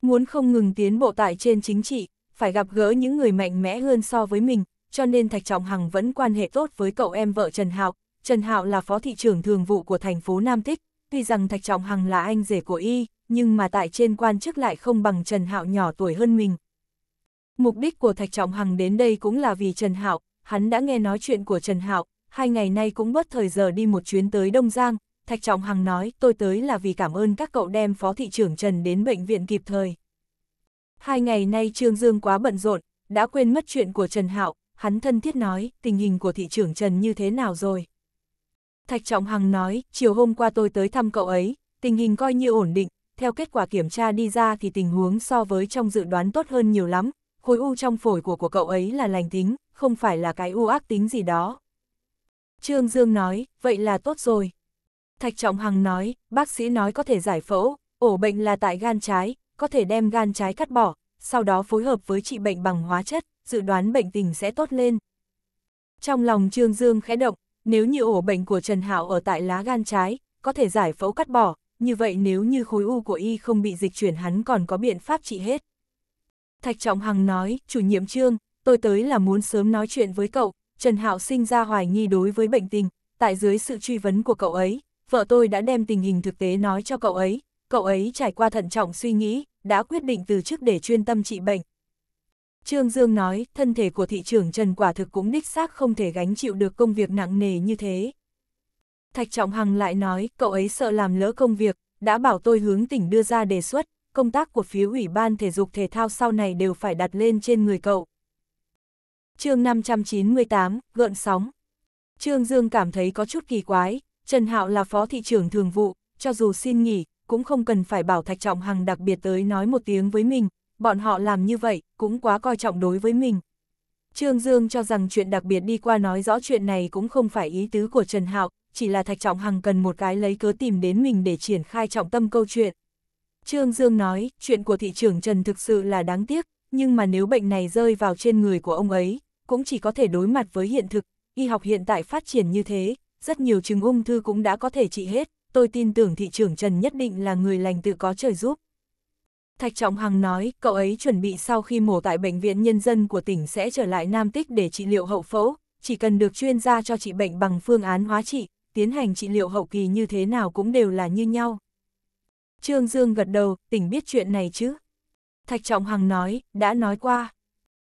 Muốn không ngừng tiến bộ tại trên chính trị, phải gặp gỡ những người mạnh mẽ hơn so với mình, cho nên Thạch Trọng Hằng vẫn quan hệ tốt với cậu em vợ Trần Hạo. Trần Hạo là phó thị trưởng thường vụ của thành phố Nam Tích, tuy rằng Thạch Trọng Hằng là anh rể của y, nhưng mà tại trên quan chức lại không bằng Trần Hạo nhỏ tuổi hơn mình. Mục đích của Thạch Trọng Hằng đến đây cũng là vì Trần Hạo, hắn đã nghe nói chuyện của Trần Hạo, hai ngày nay cũng bất thời giờ đi một chuyến tới Đông Giang, Thạch Trọng Hằng nói tôi tới là vì cảm ơn các cậu đem phó thị trưởng Trần đến bệnh viện kịp thời. Hai ngày nay Trương Dương quá bận rộn, đã quên mất chuyện của Trần Hạo, hắn thân thiết nói tình hình của thị trưởng Trần như thế nào rồi. Thạch Trọng Hằng nói, chiều hôm qua tôi tới thăm cậu ấy, tình hình coi như ổn định, theo kết quả kiểm tra đi ra thì tình huống so với trong dự đoán tốt hơn nhiều lắm, khối u trong phổi của của cậu ấy là lành tính, không phải là cái u ác tính gì đó. Trương Dương nói, vậy là tốt rồi. Thạch Trọng Hằng nói, bác sĩ nói có thể giải phẫu, ổ bệnh là tại gan trái, có thể đem gan trái cắt bỏ, sau đó phối hợp với trị bệnh bằng hóa chất, dự đoán bệnh tình sẽ tốt lên. Trong lòng Trương Dương khẽ động, nếu như ổ bệnh của Trần Hạo ở tại lá gan trái, có thể giải phẫu cắt bỏ, như vậy nếu như khối u của y không bị dịch chuyển hắn còn có biện pháp trị hết. Thạch Trọng Hằng nói, chủ nhiệm trương, tôi tới là muốn sớm nói chuyện với cậu, Trần Hạo sinh ra hoài nghi đối với bệnh tình, tại dưới sự truy vấn của cậu ấy, vợ tôi đã đem tình hình thực tế nói cho cậu ấy, cậu ấy trải qua thận trọng suy nghĩ, đã quyết định từ chức để chuyên tâm trị bệnh. Trương Dương nói, thân thể của thị trưởng Trần quả thực cũng đích xác không thể gánh chịu được công việc nặng nề như thế. Thạch Trọng Hằng lại nói, cậu ấy sợ làm lỡ công việc, đã bảo tôi hướng tỉnh đưa ra đề xuất, công tác của phía Ủy ban Thể dục Thể thao sau này đều phải đặt lên trên người cậu. chương 598, gợn sóng. Trương Dương cảm thấy có chút kỳ quái, Trần Hạo là phó thị trưởng thường vụ, cho dù xin nghỉ, cũng không cần phải bảo Thạch Trọng Hằng đặc biệt tới nói một tiếng với mình, bọn họ làm như vậy, cũng quá coi trọng đối với mình. Trương Dương cho rằng chuyện đặc biệt đi qua nói rõ chuyện này cũng không phải ý tứ của Trần Hạo, chỉ là Thạch Trọng Hằng cần một cái lấy cớ tìm đến mình để triển khai trọng tâm câu chuyện. Trương Dương nói, chuyện của thị trưởng Trần thực sự là đáng tiếc, nhưng mà nếu bệnh này rơi vào trên người của ông ấy, cũng chỉ có thể đối mặt với hiện thực, y học hiện tại phát triển như thế, rất nhiều chứng ung thư cũng đã có thể trị hết, tôi tin tưởng thị trưởng Trần nhất định là người lành tự có trời giúp. Thạch Trọng Hằng nói, cậu ấy chuẩn bị sau khi mổ tại Bệnh viện Nhân dân của tỉnh sẽ trở lại Nam Tích để trị liệu hậu phẫu, chỉ cần được chuyên gia cho trị bệnh bằng phương án hóa trị, tiến hành trị liệu hậu kỳ như thế nào cũng đều là như nhau. Trương Dương gật đầu, tỉnh biết chuyện này chứ. Thạch Trọng Hằng nói, đã nói qua.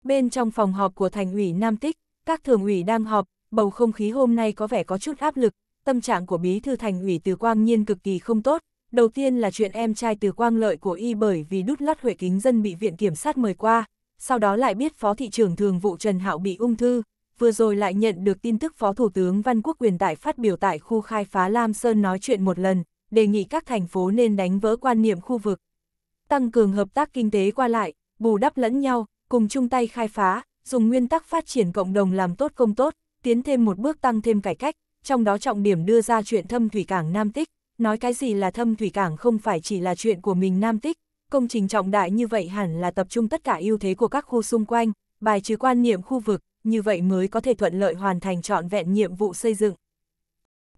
Bên trong phòng họp của thành ủy Nam Tích, các thường ủy đang họp, bầu không khí hôm nay có vẻ có chút áp lực, tâm trạng của bí thư thành ủy Từ Quang Nhiên cực kỳ không tốt. Đầu tiên là chuyện em trai Từ Quang Lợi của y bởi vì đút lót huệ kính dân bị viện kiểm sát mời qua, sau đó lại biết phó thị trưởng thường vụ Trần Hạo bị ung thư, vừa rồi lại nhận được tin tức phó thủ tướng Văn Quốc Quyền tại phát biểu tại khu khai phá Lam Sơn nói chuyện một lần, đề nghị các thành phố nên đánh vỡ quan niệm khu vực. Tăng cường hợp tác kinh tế qua lại, bù đắp lẫn nhau, cùng chung tay khai phá, dùng nguyên tắc phát triển cộng đồng làm tốt công tốt, tiến thêm một bước tăng thêm cải cách, trong đó trọng điểm đưa ra chuyện thâm thủy cảng Nam Tích, nói cái gì là thâm thủy cảng không phải chỉ là chuyện của mình Nam Tích, công trình trọng đại như vậy hẳn là tập trung tất cả ưu thế của các khu xung quanh, bài trừ quan niệm khu vực, như vậy mới có thể thuận lợi hoàn thành trọn vẹn nhiệm vụ xây dựng.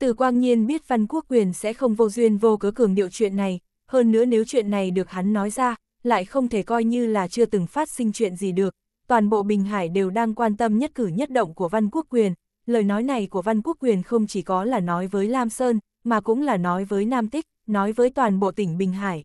Từ Quang Nhiên biết Văn Quốc Quyền sẽ không vô duyên vô cớ cường điệu chuyện này, hơn nữa nếu chuyện này được hắn nói ra, lại không thể coi như là chưa từng phát sinh chuyện gì được. Toàn bộ Bình Hải đều đang quan tâm nhất cử nhất động của Văn Quốc Quyền, lời nói này của Văn Quốc Quyền không chỉ có là nói với Lam Sơn, mà cũng là nói với Nam Tích, nói với toàn bộ tỉnh Bình Hải.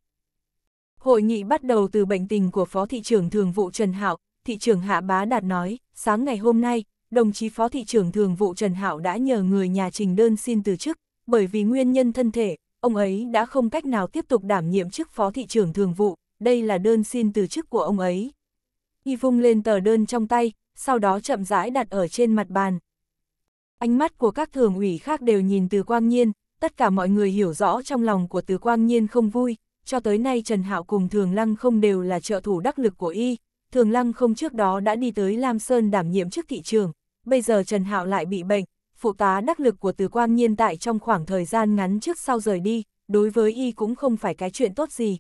Hội nghị bắt đầu từ bệnh tình của Phó Thị trưởng Thường vụ Trần Hạo, Thị trưởng Hạ Bá Đạt nói, sáng ngày hôm nay, đồng chí Phó Thị trưởng Thường vụ Trần Hảo đã nhờ người nhà trình đơn xin từ chức, bởi vì nguyên nhân thân thể, ông ấy đã không cách nào tiếp tục đảm nhiệm chức Phó Thị trưởng Thường vụ, đây là đơn xin từ chức của ông ấy. Y vung lên tờ đơn trong tay, sau đó chậm rãi đặt ở trên mặt bàn. Ánh mắt của các thường ủy khác đều nhìn từ quang nhiên, tất cả mọi người hiểu rõ trong lòng của từ quang nhiên không vui, cho tới nay Trần Hạo cùng Thường Lăng không đều là trợ thủ đắc lực của y, Thường Lăng không trước đó đã đi tới Lam Sơn đảm nhiệm chức thị trường, bây giờ Trần Hạo lại bị bệnh, phụ tá đắc lực của từ quang nhiên tại trong khoảng thời gian ngắn trước sau rời đi, đối với y cũng không phải cái chuyện tốt gì.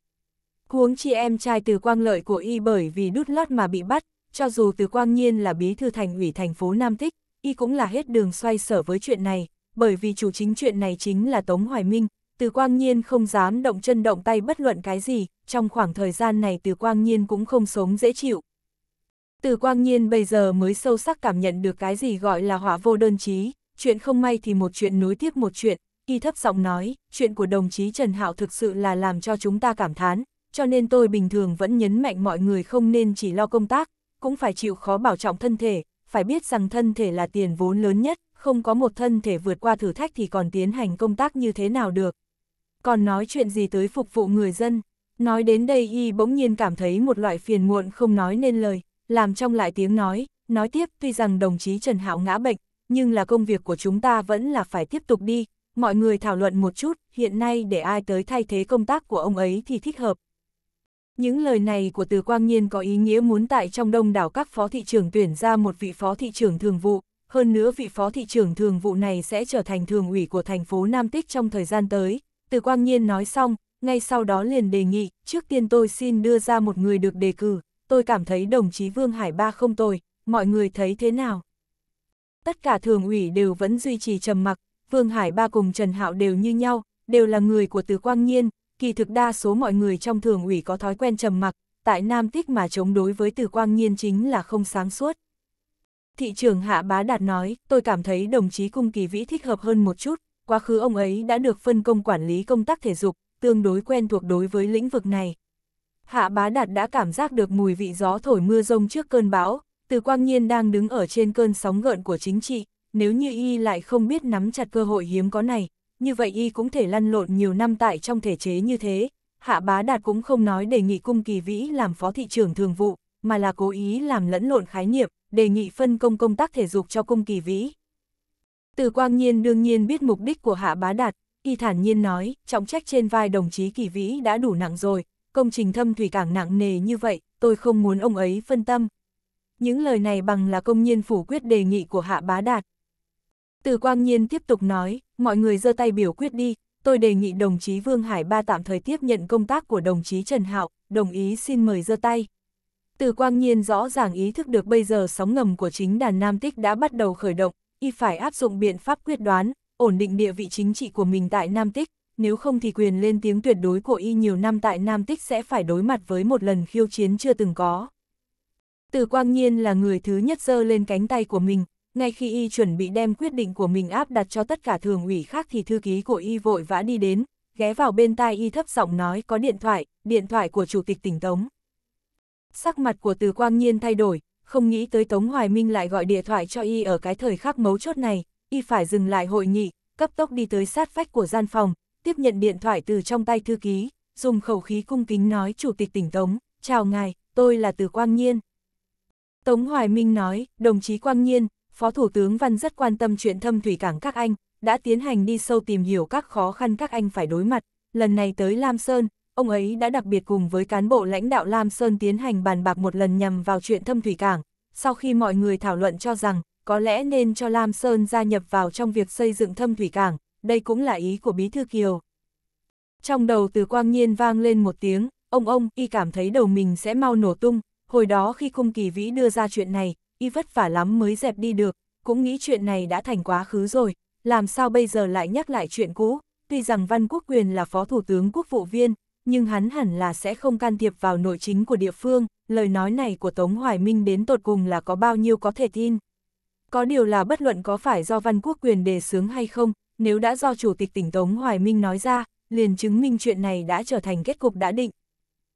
Huống chi em trai từ quang lợi của y bởi vì đút lót mà bị bắt, cho dù từ quang nhiên là bí thư thành ủy thành phố Nam Tích, y cũng là hết đường xoay sở với chuyện này, bởi vì chủ chính chuyện này chính là Tống Hoài Minh, từ quang nhiên không dám động chân động tay bất luận cái gì, trong khoảng thời gian này từ quang nhiên cũng không sống dễ chịu, từ quang nhiên bây giờ mới sâu sắc cảm nhận được cái gì gọi là hỏa vô đơn chí, chuyện không may thì một chuyện nối tiếp một chuyện, khi thấp giọng nói, chuyện của đồng chí Trần Hạo thực sự là làm cho chúng ta cảm thán, cho nên tôi bình thường vẫn nhấn mạnh mọi người không nên chỉ lo công tác, cũng phải chịu khó bảo trọng thân thể, phải biết rằng thân thể là tiền vốn lớn nhất, không có một thân thể vượt qua thử thách thì còn tiến hành công tác như thế nào được. Còn nói chuyện gì tới phục vụ người dân, nói đến đây y bỗng nhiên cảm thấy một loại phiền muộn không nói nên lời, làm trong lại tiếng nói, nói tiếp tuy rằng đồng chí Trần Hạo ngã bệnh, nhưng là công việc của chúng ta vẫn là phải tiếp tục đi, mọi người thảo luận một chút, hiện nay để ai tới thay thế công tác của ông ấy thì thích hợp. Những lời này của Từ Quang Nhiên có ý nghĩa muốn tại trong đông đảo các phó thị trưởng tuyển ra một vị phó thị trưởng thường vụ, hơn nữa vị phó thị trưởng thường vụ này sẽ trở thành thường ủy của thành phố Nam Tích trong thời gian tới. Từ Quang Nhiên nói xong, ngay sau đó liền đề nghị, trước tiên tôi xin đưa ra một người được đề cử, tôi cảm thấy đồng chí Vương Hải Ba không tồi, mọi người thấy thế nào? Tất cả thường ủy đều vẫn duy trì trầm mặc, Vương Hải Ba cùng Trần Hạo đều như nhau, đều là người của Từ Quang Nhiên, kỳ thực đa số mọi người trong thường ủy có thói quen trầm mặc, tại Nam Tích mà chống đối với Từ Quang Nhiên chính là không sáng suốt. Thị trưởng Hạ Bá Đạt nói, tôi cảm thấy đồng chí Cung Kỳ Vĩ thích hợp hơn một chút, quá khứ ông ấy đã được phân công quản lý công tác thể dục, tương đối quen thuộc đối với lĩnh vực này, Hạ bá đạt đã cảm giác được mùi vị gió thổi mưa rông trước cơn bão, từ quang nhiên đang đứng ở trên cơn sóng gợn của chính trị, nếu như y lại không biết nắm chặt cơ hội hiếm có này, như vậy y cũng thể lăn lộn nhiều năm tại trong thể chế như thế. Hạ bá đạt cũng không nói đề nghị cung kỳ vĩ làm phó thị trưởng thường vụ, mà là cố ý làm lẫn lộn khái niệm, đề nghị phân công công tác thể dục cho cung kỳ vĩ. Từ quang nhiên đương nhiên biết mục đích của hạ bá đạt, y thản nhiên nói, trọng trách trên vai đồng chí kỳ vĩ đã đủ nặng rồi, công trình thâm thủy cảng nặng nề như vậy, tôi không muốn ông ấy phân tâm. Những lời này bằng là công nhiên phủ quyết đề nghị của Hạ Bá Đạt. Từ Quang Nhiên tiếp tục nói, mọi người giơ tay biểu quyết đi, tôi đề nghị đồng chí Vương Hải Ba tạm thời tiếp nhận công tác của đồng chí Trần Hạo, đồng ý xin mời giơ tay. Từ Quang Nhiên rõ ràng ý thức được bây giờ sóng ngầm của chính đàn Nam Tích đã bắt đầu khởi động, y phải áp dụng biện pháp quyết đoán, ổn định địa vị chính trị của mình tại Nam Tích, nếu không thì quyền lên tiếng tuyệt đối của y nhiều năm tại Nam Tích sẽ phải đối mặt với một lần khiêu chiến chưa từng có. Từ Quang Nhiên là người thứ nhất giơ lên cánh tay của mình, ngay khi y chuẩn bị đem quyết định của mình áp đặt cho tất cả thường ủy khác thì thư ký của y vội vã đi đến, ghé vào bên tai y thấp giọng nói có điện thoại, điện thoại của chủ tịch tỉnh Tống. Sắc mặt của Từ Quang Nhiên thay đổi, không nghĩ tới Tống Hoài Minh lại gọi điện thoại cho y ở cái thời khắc mấu chốt này, y phải dừng lại hội nghị, cấp tốc đi tới sát vách của gian phòng, tiếp nhận điện thoại từ trong tay thư ký, dùng khẩu khí cung kính nói Chủ tịch tỉnh Tống, chào ngài, tôi là Từ Quang Nhiên. Tống Hoài Minh nói, đồng chí Quang Nhiên, Phó Thủ tướng Văn rất quan tâm chuyện thâm thủy cảng các anh, đã tiến hành đi sâu tìm hiểu các khó khăn các anh phải đối mặt, lần này tới Lam Sơn, ông ấy đã đặc biệt cùng với cán bộ lãnh đạo Lam Sơn tiến hành bàn bạc một lần nhằm vào chuyện thâm thủy cảng, sau khi mọi người thảo luận cho rằng, có lẽ nên cho Lam Sơn gia nhập vào trong việc xây dựng thâm thủy cảng, đây cũng là ý của Bí Thư Kiều. Trong đầu từ quang nhiên vang lên một tiếng, ông ông, y cảm thấy đầu mình sẽ mau nổ tung, hồi đó khi cung kỳ vĩ đưa ra chuyện này, y vất vả lắm mới dẹp đi được, cũng nghĩ chuyện này đã thành quá khứ rồi, làm sao bây giờ lại nhắc lại chuyện cũ, tuy rằng Văn Quốc Quyền là Phó Thủ tướng Quốc vụ viên, nhưng hắn hẳn là sẽ không can thiệp vào nội chính của địa phương, lời nói này của Tống Hoài Minh đến tột cùng là có bao nhiêu có thể tin. Có điều là bất luận có phải do Văn Quốc Quyền đề xướng hay không, nếu đã do Chủ tịch tỉnh Tống Hoài Minh nói ra, liền chứng minh chuyện này đã trở thành kết cục đã định.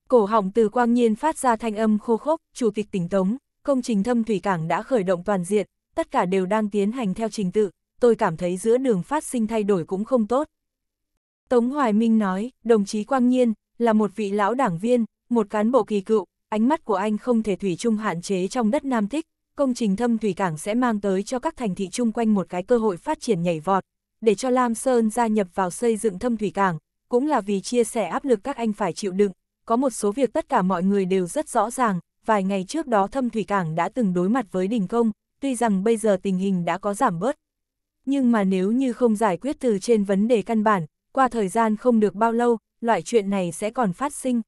Cổ họng từ quang nhiên phát ra thanh âm khô khốc, Chủ tịch tỉnh Tống, công trình thâm thủy cảng đã khởi động toàn diện, tất cả đều đang tiến hành theo trình tự, tôi cảm thấy giữa đường phát sinh thay đổi cũng không tốt. Tống Hoài Minh nói, đồng chí Quang Nhiên, là một vị lão đảng viên, một cán bộ kỳ cựu, ánh mắt của anh không thể thủy chung hạn chế trong đất Nam Thích, công trình thâm thủy cảng sẽ mang tới cho các thành thị chung quanh một cái cơ hội phát triển nhảy vọt, để cho Lam Sơn gia nhập vào xây dựng thâm thủy cảng, cũng là vì chia sẻ áp lực các anh phải chịu đựng, có một số việc tất cả mọi người đều rất rõ ràng, vài ngày trước đó thâm thủy cảng đã từng đối mặt với đình công, tuy rằng bây giờ tình hình đã có giảm bớt. Nhưng mà nếu như không giải quyết từ trên vấn đề căn bản, qua thời gian không được bao lâu, loại chuyện này sẽ còn phát sinh.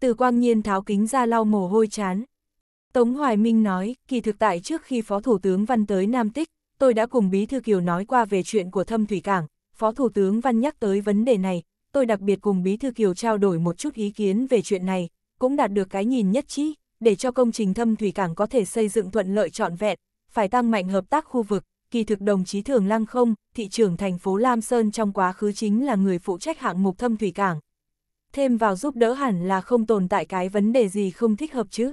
Từ quang nhiên tháo kính ra lau mồ hôi chán. Tống Hoài Minh nói, kỳ thực tại trước khi Phó Thủ tướng Văn tới Nam Tích, tôi đã cùng Bí Thư Kiều nói qua về chuyện của thâm thủy cảng, Phó Thủ tướng Văn nhắc tới vấn đề này, tôi đặc biệt cùng Bí Thư Kiều trao đổi một chút ý kiến về chuyện này, cũng đạt được cái nhìn nhất trí, để cho công trình thâm thủy cảng có thể xây dựng thuận lợi trọn vẹn, phải tăng mạnh hợp tác khu vực, kỳ thực đồng chí Thường Lăng không, thị trưởng thành phố Lam Sơn trong quá khứ chính là người phụ trách hạng mục thâm thủy cảng. Thêm vào giúp đỡ hẳn là không tồn tại cái vấn đề gì không thích hợp chứ.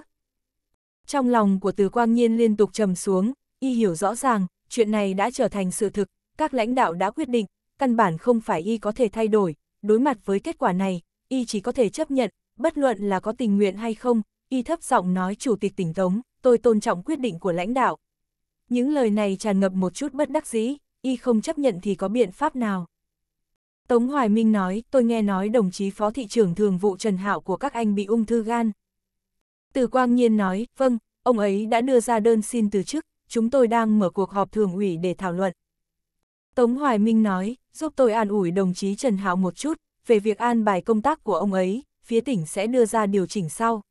Trong lòng của Từ Quang Nhiên liên tục trầm xuống, y hiểu rõ ràng, chuyện này đã trở thành sự thực, các lãnh đạo đã quyết định, căn bản không phải y có thể thay đổi, đối mặt với kết quả này, y chỉ có thể chấp nhận, bất luận là có tình nguyện hay không, y thấp giọng nói chủ tịch tỉnh Tống, tôi tôn trọng quyết định của lãnh đạo. Những lời này tràn ngập một chút bất đắc dĩ, y không chấp nhận thì có biện pháp nào. Tống Hoài Minh nói, tôi nghe nói đồng chí phó thị trưởng thường vụ Trần Hạo của các anh bị ung thư gan. Từ Quang Nhiên nói, vâng, ông ấy đã đưa ra đơn xin từ chức, chúng tôi đang mở cuộc họp thường ủy để thảo luận. Tống Hoài Minh nói, giúp tôi an ủi đồng chí Trần Hạo một chút, về việc an bài công tác của ông ấy, phía tỉnh sẽ đưa ra điều chỉnh sau.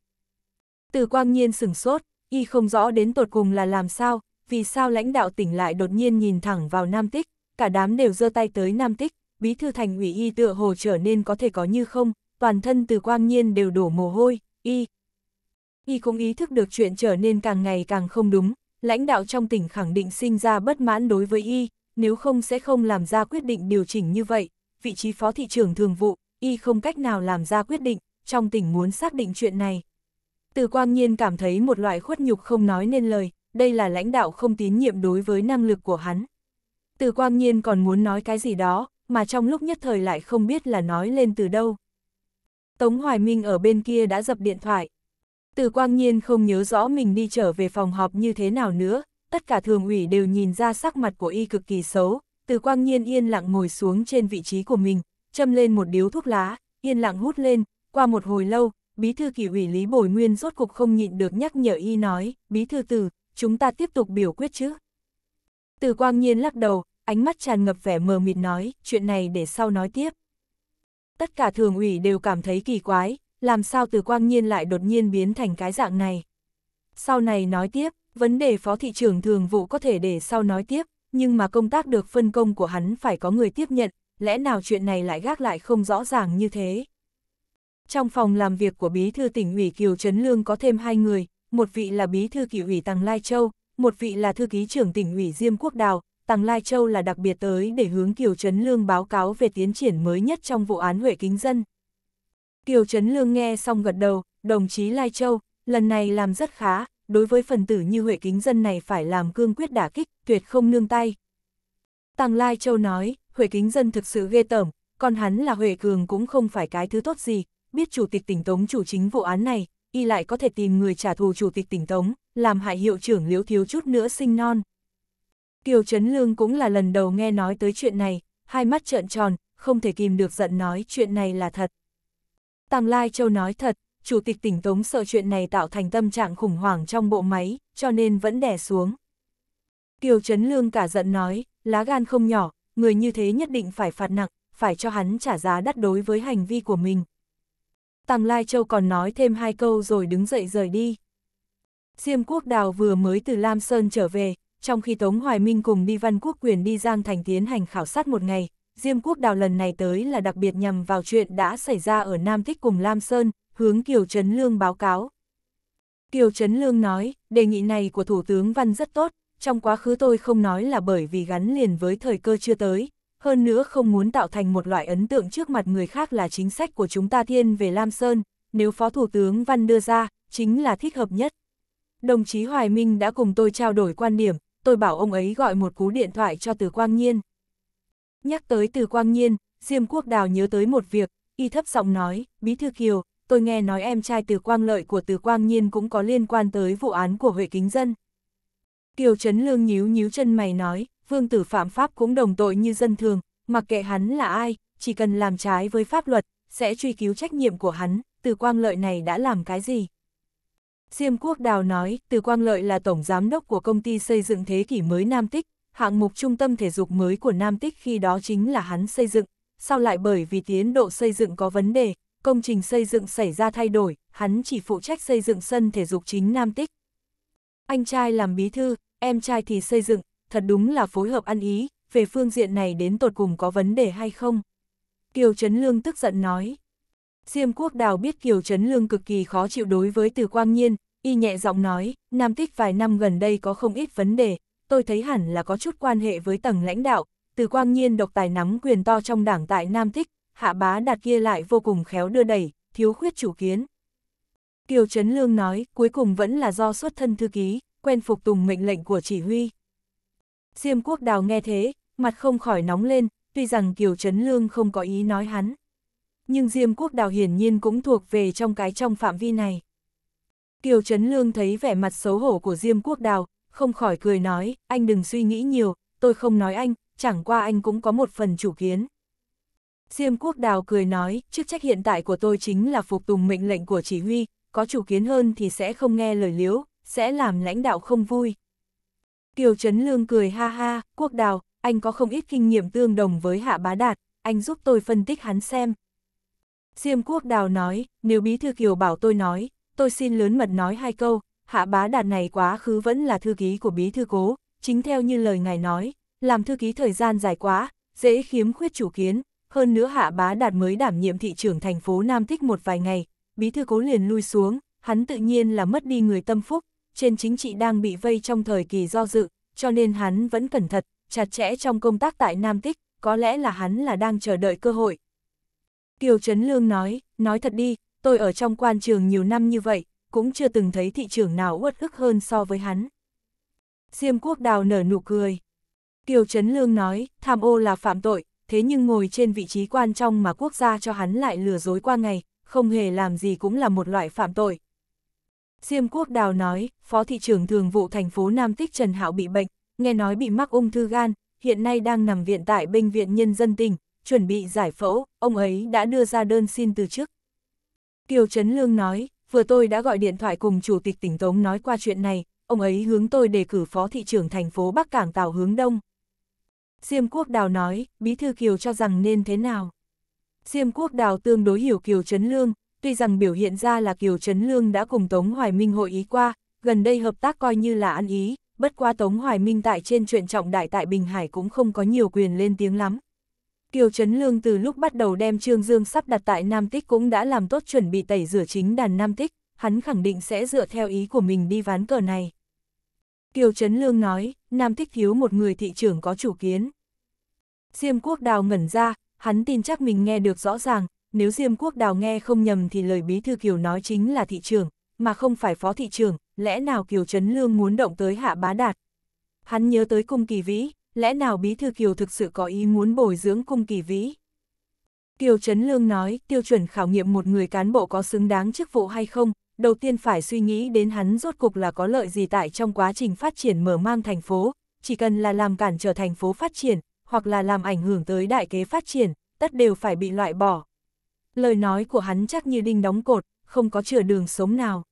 Từ quang nhiên sừng sốt, y không rõ đến tột cùng là làm sao, vì sao lãnh đạo tỉnh lại đột nhiên nhìn thẳng vào Nam Tích, cả đám đều giơ tay tới Nam Tích, bí thư thành ủy y tựa hồ trở nên có thể có như không, toàn thân từ quang nhiên đều đổ mồ hôi, y. Y cũng ý thức được chuyện trở nên càng ngày càng không đúng, lãnh đạo trong tỉnh khẳng định sinh ra bất mãn đối với y, nếu không sẽ không làm ra quyết định điều chỉnh như vậy, vị trí phó thị trưởng thường vụ, y không cách nào làm ra quyết định, trong tỉnh muốn xác định chuyện này. Từ quang nhiên cảm thấy một loại khuất nhục không nói nên lời, đây là lãnh đạo không tín nhiệm đối với năng lực của hắn. Từ quang nhiên còn muốn nói cái gì đó, mà trong lúc nhất thời lại không biết là nói lên từ đâu. Tống Hoài Minh ở bên kia đã dập điện thoại, từ quang nhiên không nhớ rõ mình đi trở về phòng họp như thế nào nữa, tất cả thường ủy đều nhìn ra sắc mặt của y cực kỳ xấu, từ quang nhiên yên lặng ngồi xuống trên vị trí của mình, châm lên một điếu thuốc lá, yên lặng hút lên, qua một hồi lâu, bí thư kỳ ủy Lý Bồi Nguyên rốt cục không nhịn được nhắc nhở y nói, bí thư Từ, chúng ta tiếp tục biểu quyết chứ. Từ quang nhiên lắc đầu, ánh mắt tràn ngập vẻ mờ mịt nói, chuyện này để sau nói tiếp. Tất cả thường ủy đều cảm thấy kỳ quái, làm sao từ quang nhiên lại đột nhiên biến thành cái dạng này. Sau này nói tiếp, vấn đề phó thị trường thường vụ có thể để sau nói tiếp, nhưng mà công tác được phân công của hắn phải có người tiếp nhận, lẽ nào chuyện này lại gác lại không rõ ràng như thế. Trong phòng làm việc của bí thư tỉnh ủy Kiều Trấn Lương có thêm hai người, một vị là bí thư kỷ ủy tăng Lai Châu, một vị là thư ký trưởng tỉnh ủy Diêm Quốc Đào, tăng Lai Châu là đặc biệt tới để hướng Kiều Trấn Lương báo cáo về tiến triển mới nhất trong vụ án Huệ Kính Dân, Kiều Trấn Lương nghe xong gật đầu, đồng chí Lai Châu, lần này làm rất khá, đối với phần tử như Huệ Kính Dân này phải làm cương quyết đả kích, tuyệt không nương tay. Tăng Lai Châu nói, Huệ Kính Dân thực sự ghê tởm, còn hắn là Huệ Cường cũng không phải cái thứ tốt gì, biết chủ tịch tỉnh Tống chủ chính vụ án này, y lại có thể tìm người trả thù chủ tịch tỉnh Tống, làm hại hiệu trưởng liễu thiếu chút nữa sinh non. Kiều Trấn Lương cũng là lần đầu nghe nói tới chuyện này, hai mắt trợn tròn, không thể kìm được giận nói chuyện này là thật. Tam Lai Châu nói thật, Chủ tịch tỉnh Tống sợ chuyện này tạo thành tâm trạng khủng hoảng trong bộ máy, cho nên vẫn đè xuống. Kiều Trấn Lương cả giận nói, lá gan không nhỏ, người như thế nhất định phải phạt nặng, phải cho hắn trả giá đắt đối với hành vi của mình. Tam Lai Châu còn nói thêm hai câu rồi đứng dậy rời đi. Diêm Quốc Đào vừa mới từ Lam Sơn trở về, trong khi Tống Hoài Minh cùng đi Văn Quốc Quyền đi Giang Thành tiến hành khảo sát một ngày, Diêm Quốc Đào lần này tới là đặc biệt nhằm vào chuyện đã xảy ra ở Nam Thích cùng Lam Sơn, hướng Kiều Trấn Lương báo cáo. Kiều Trấn Lương nói, đề nghị này của Thủ tướng Văn rất tốt, trong quá khứ tôi không nói là bởi vì gắn liền với thời cơ chưa tới, hơn nữa không muốn tạo thành một loại ấn tượng trước mặt người khác là chính sách của chúng ta thiên về Lam Sơn, nếu Phó Thủ tướng Văn đưa ra, chính là thích hợp nhất. Đồng chí Hoài Minh đã cùng tôi trao đổi quan điểm, tôi bảo ông ấy gọi một cú điện thoại cho Từ Quang Nhiên. Nhắc tới từ quang nhiên, Diêm Quốc Đào nhớ tới một việc, y thấp giọng nói, Bí Thư Kiều, tôi nghe nói em trai từ quang lợi của từ quang nhiên cũng có liên quan tới vụ án của Huệ Kính Dân. Kiều Trấn Lương nhíu nhíu chân mày nói, vương tử phạm pháp cũng đồng tội như dân thường, mặc kệ hắn là ai, chỉ cần làm trái với pháp luật, sẽ truy cứu trách nhiệm của hắn, từ quang lợi này đã làm cái gì? Diêm Quốc Đào nói, từ quang lợi là tổng giám đốc của công ty xây dựng thế kỷ mới Nam Tích, hạng mục trung tâm thể dục mới của Nam Tích khi đó chính là hắn xây dựng, sau lại bởi vì tiến độ xây dựng có vấn đề, công trình xây dựng xảy ra thay đổi, hắn chỉ phụ trách xây dựng sân thể dục chính Nam Tích. Anh trai làm bí thư, em trai thì xây dựng, thật đúng là phối hợp ăn ý, về phương diện này đến tột cùng có vấn đề hay không? Kiều Trấn Lương tức giận nói. Diêm Quốc Đào biết Kiều Trấn Lương cực kỳ khó chịu đối với Từ Quang Nhiên, y nhẹ giọng nói, Nam Tích vài năm gần đây có không ít vấn đề, tôi thấy hẳn là có chút quan hệ với tầng lãnh đạo, từ quang nhiên độc tài nắm quyền to trong đảng tại Nam Thích, hạ bá đạt kia lại vô cùng khéo đưa đẩy, thiếu khuyết chủ kiến. Kiều Trấn Lương nói, cuối cùng vẫn là do xuất thân thư ký, quen phục tùng mệnh lệnh của chỉ huy. Diêm quốc đào nghe thế, mặt không khỏi nóng lên, tuy rằng Kiều Trấn Lương không có ý nói hắn. Nhưng Diêm quốc đào hiển nhiên cũng thuộc về trong cái trong phạm vi này. Kiều Trấn Lương thấy vẻ mặt xấu hổ của Diêm quốc đào, không khỏi cười nói, anh đừng suy nghĩ nhiều, tôi không nói anh, chẳng qua anh cũng có một phần chủ kiến. Diêm Quốc Đào cười nói, chức trách hiện tại của tôi chính là phục tùng mệnh lệnh của chỉ huy, có chủ kiến hơn thì sẽ không nghe lời liếu, sẽ làm lãnh đạo không vui. Kiều Trấn Lương cười ha ha, Quốc Đào, anh có không ít kinh nghiệm tương đồng với Hạ Bá Đạt, anh giúp tôi phân tích hắn xem. Diêm Quốc Đào nói, nếu Bí Thư Kiều bảo tôi nói, tôi xin lớn mật nói hai câu, hạ bá đạt này quá khứ vẫn là thư ký của bí thư cố, chính theo như lời ngài nói, làm thư ký thời gian dài quá, dễ khiếm khuyết chủ kiến, hơn nữa hạ bá đạt mới đảm nhiệm thị trưởng thành phố Nam Thích một vài ngày, bí thư cố liền lui xuống, hắn tự nhiên là mất đi người tâm phúc, trên chính trị đang bị vây trong thời kỳ do dự, cho nên hắn vẫn cẩn thận, chặt chẽ trong công tác tại Nam Thích. có lẽ là hắn là đang chờ đợi cơ hội. Kiều Trấn Lương nói, nói thật đi, tôi ở trong quan trường nhiều năm như vậy, cũng chưa từng thấy thị trường nào uất ức hơn so với hắn. Diêm quốc đào nở nụ cười. Kiều Trấn Lương nói, tham ô là phạm tội, thế nhưng ngồi trên vị trí quan trọng mà quốc gia cho hắn lại lừa dối qua ngày, không hề làm gì cũng là một loại phạm tội. Diêm Quốc Đào nói, Phó Thị trưởng Thường vụ thành phố Nam Tích Trần Hạo bị bệnh, nghe nói bị mắc ung thư gan, hiện nay đang nằm viện tại Bệnh viện Nhân dân tỉnh, chuẩn bị giải phẫu, ông ấy đã đưa ra đơn xin từ chức. Kiều Trấn Lương nói, vừa tôi đã gọi điện thoại cùng Chủ tịch tỉnh Tống nói qua chuyện này, ông ấy hướng tôi đề cử Phó Thị trưởng thành phố Bắc Cảng Tào Hướng Đông. Diêm Quốc Đào nói, Bí Thư Kiều cho rằng nên thế nào? Diêm Quốc Đào tương đối hiểu Kiều Trấn Lương, tuy rằng biểu hiện ra là Kiều Trấn Lương đã cùng Tống Hoài Minh hội ý qua, gần đây hợp tác coi như là ăn ý, bất qua Tống Hoài Minh tại trên chuyện trọng đại tại Bình Hải cũng không có nhiều quyền lên tiếng lắm, Kiều Trấn Lương từ lúc bắt đầu đem Trương Dương sắp đặt tại Nam Tích cũng đã làm tốt chuẩn bị tẩy rửa chính đàn Nam Tích, hắn khẳng định sẽ dựa theo ý của mình đi ván cờ này. Kiều Trấn Lương nói, Nam Tích thiếu một người thị trưởng có chủ kiến. Diêm Quốc Đào ngẩn ra, hắn tin chắc mình nghe được rõ ràng, nếu Diêm Quốc Đào nghe không nhầm thì lời Bí Thư Kiều nói chính là thị trưởng, mà không phải phó thị trưởng, lẽ nào Kiều Trấn Lương muốn động tới hạ bá đạt. Hắn nhớ tới cung kỳ vĩ, lẽ nào Bí Thư Kiều thực sự có ý muốn bồi dưỡng cung kỳ vĩ? Kiều Trấn Lương nói, tiêu chuẩn khảo nghiệm một người cán bộ có xứng đáng chức vụ hay không, đầu tiên phải suy nghĩ đến hắn rốt cục là có lợi gì tại trong quá trình phát triển mở mang thành phố, chỉ cần là làm cản trở thành phố phát triển, hoặc là làm ảnh hưởng tới đại kế phát triển, tất đều phải bị loại bỏ. Lời nói của hắn chắc như đinh đóng cột, không có chừa đường sống nào.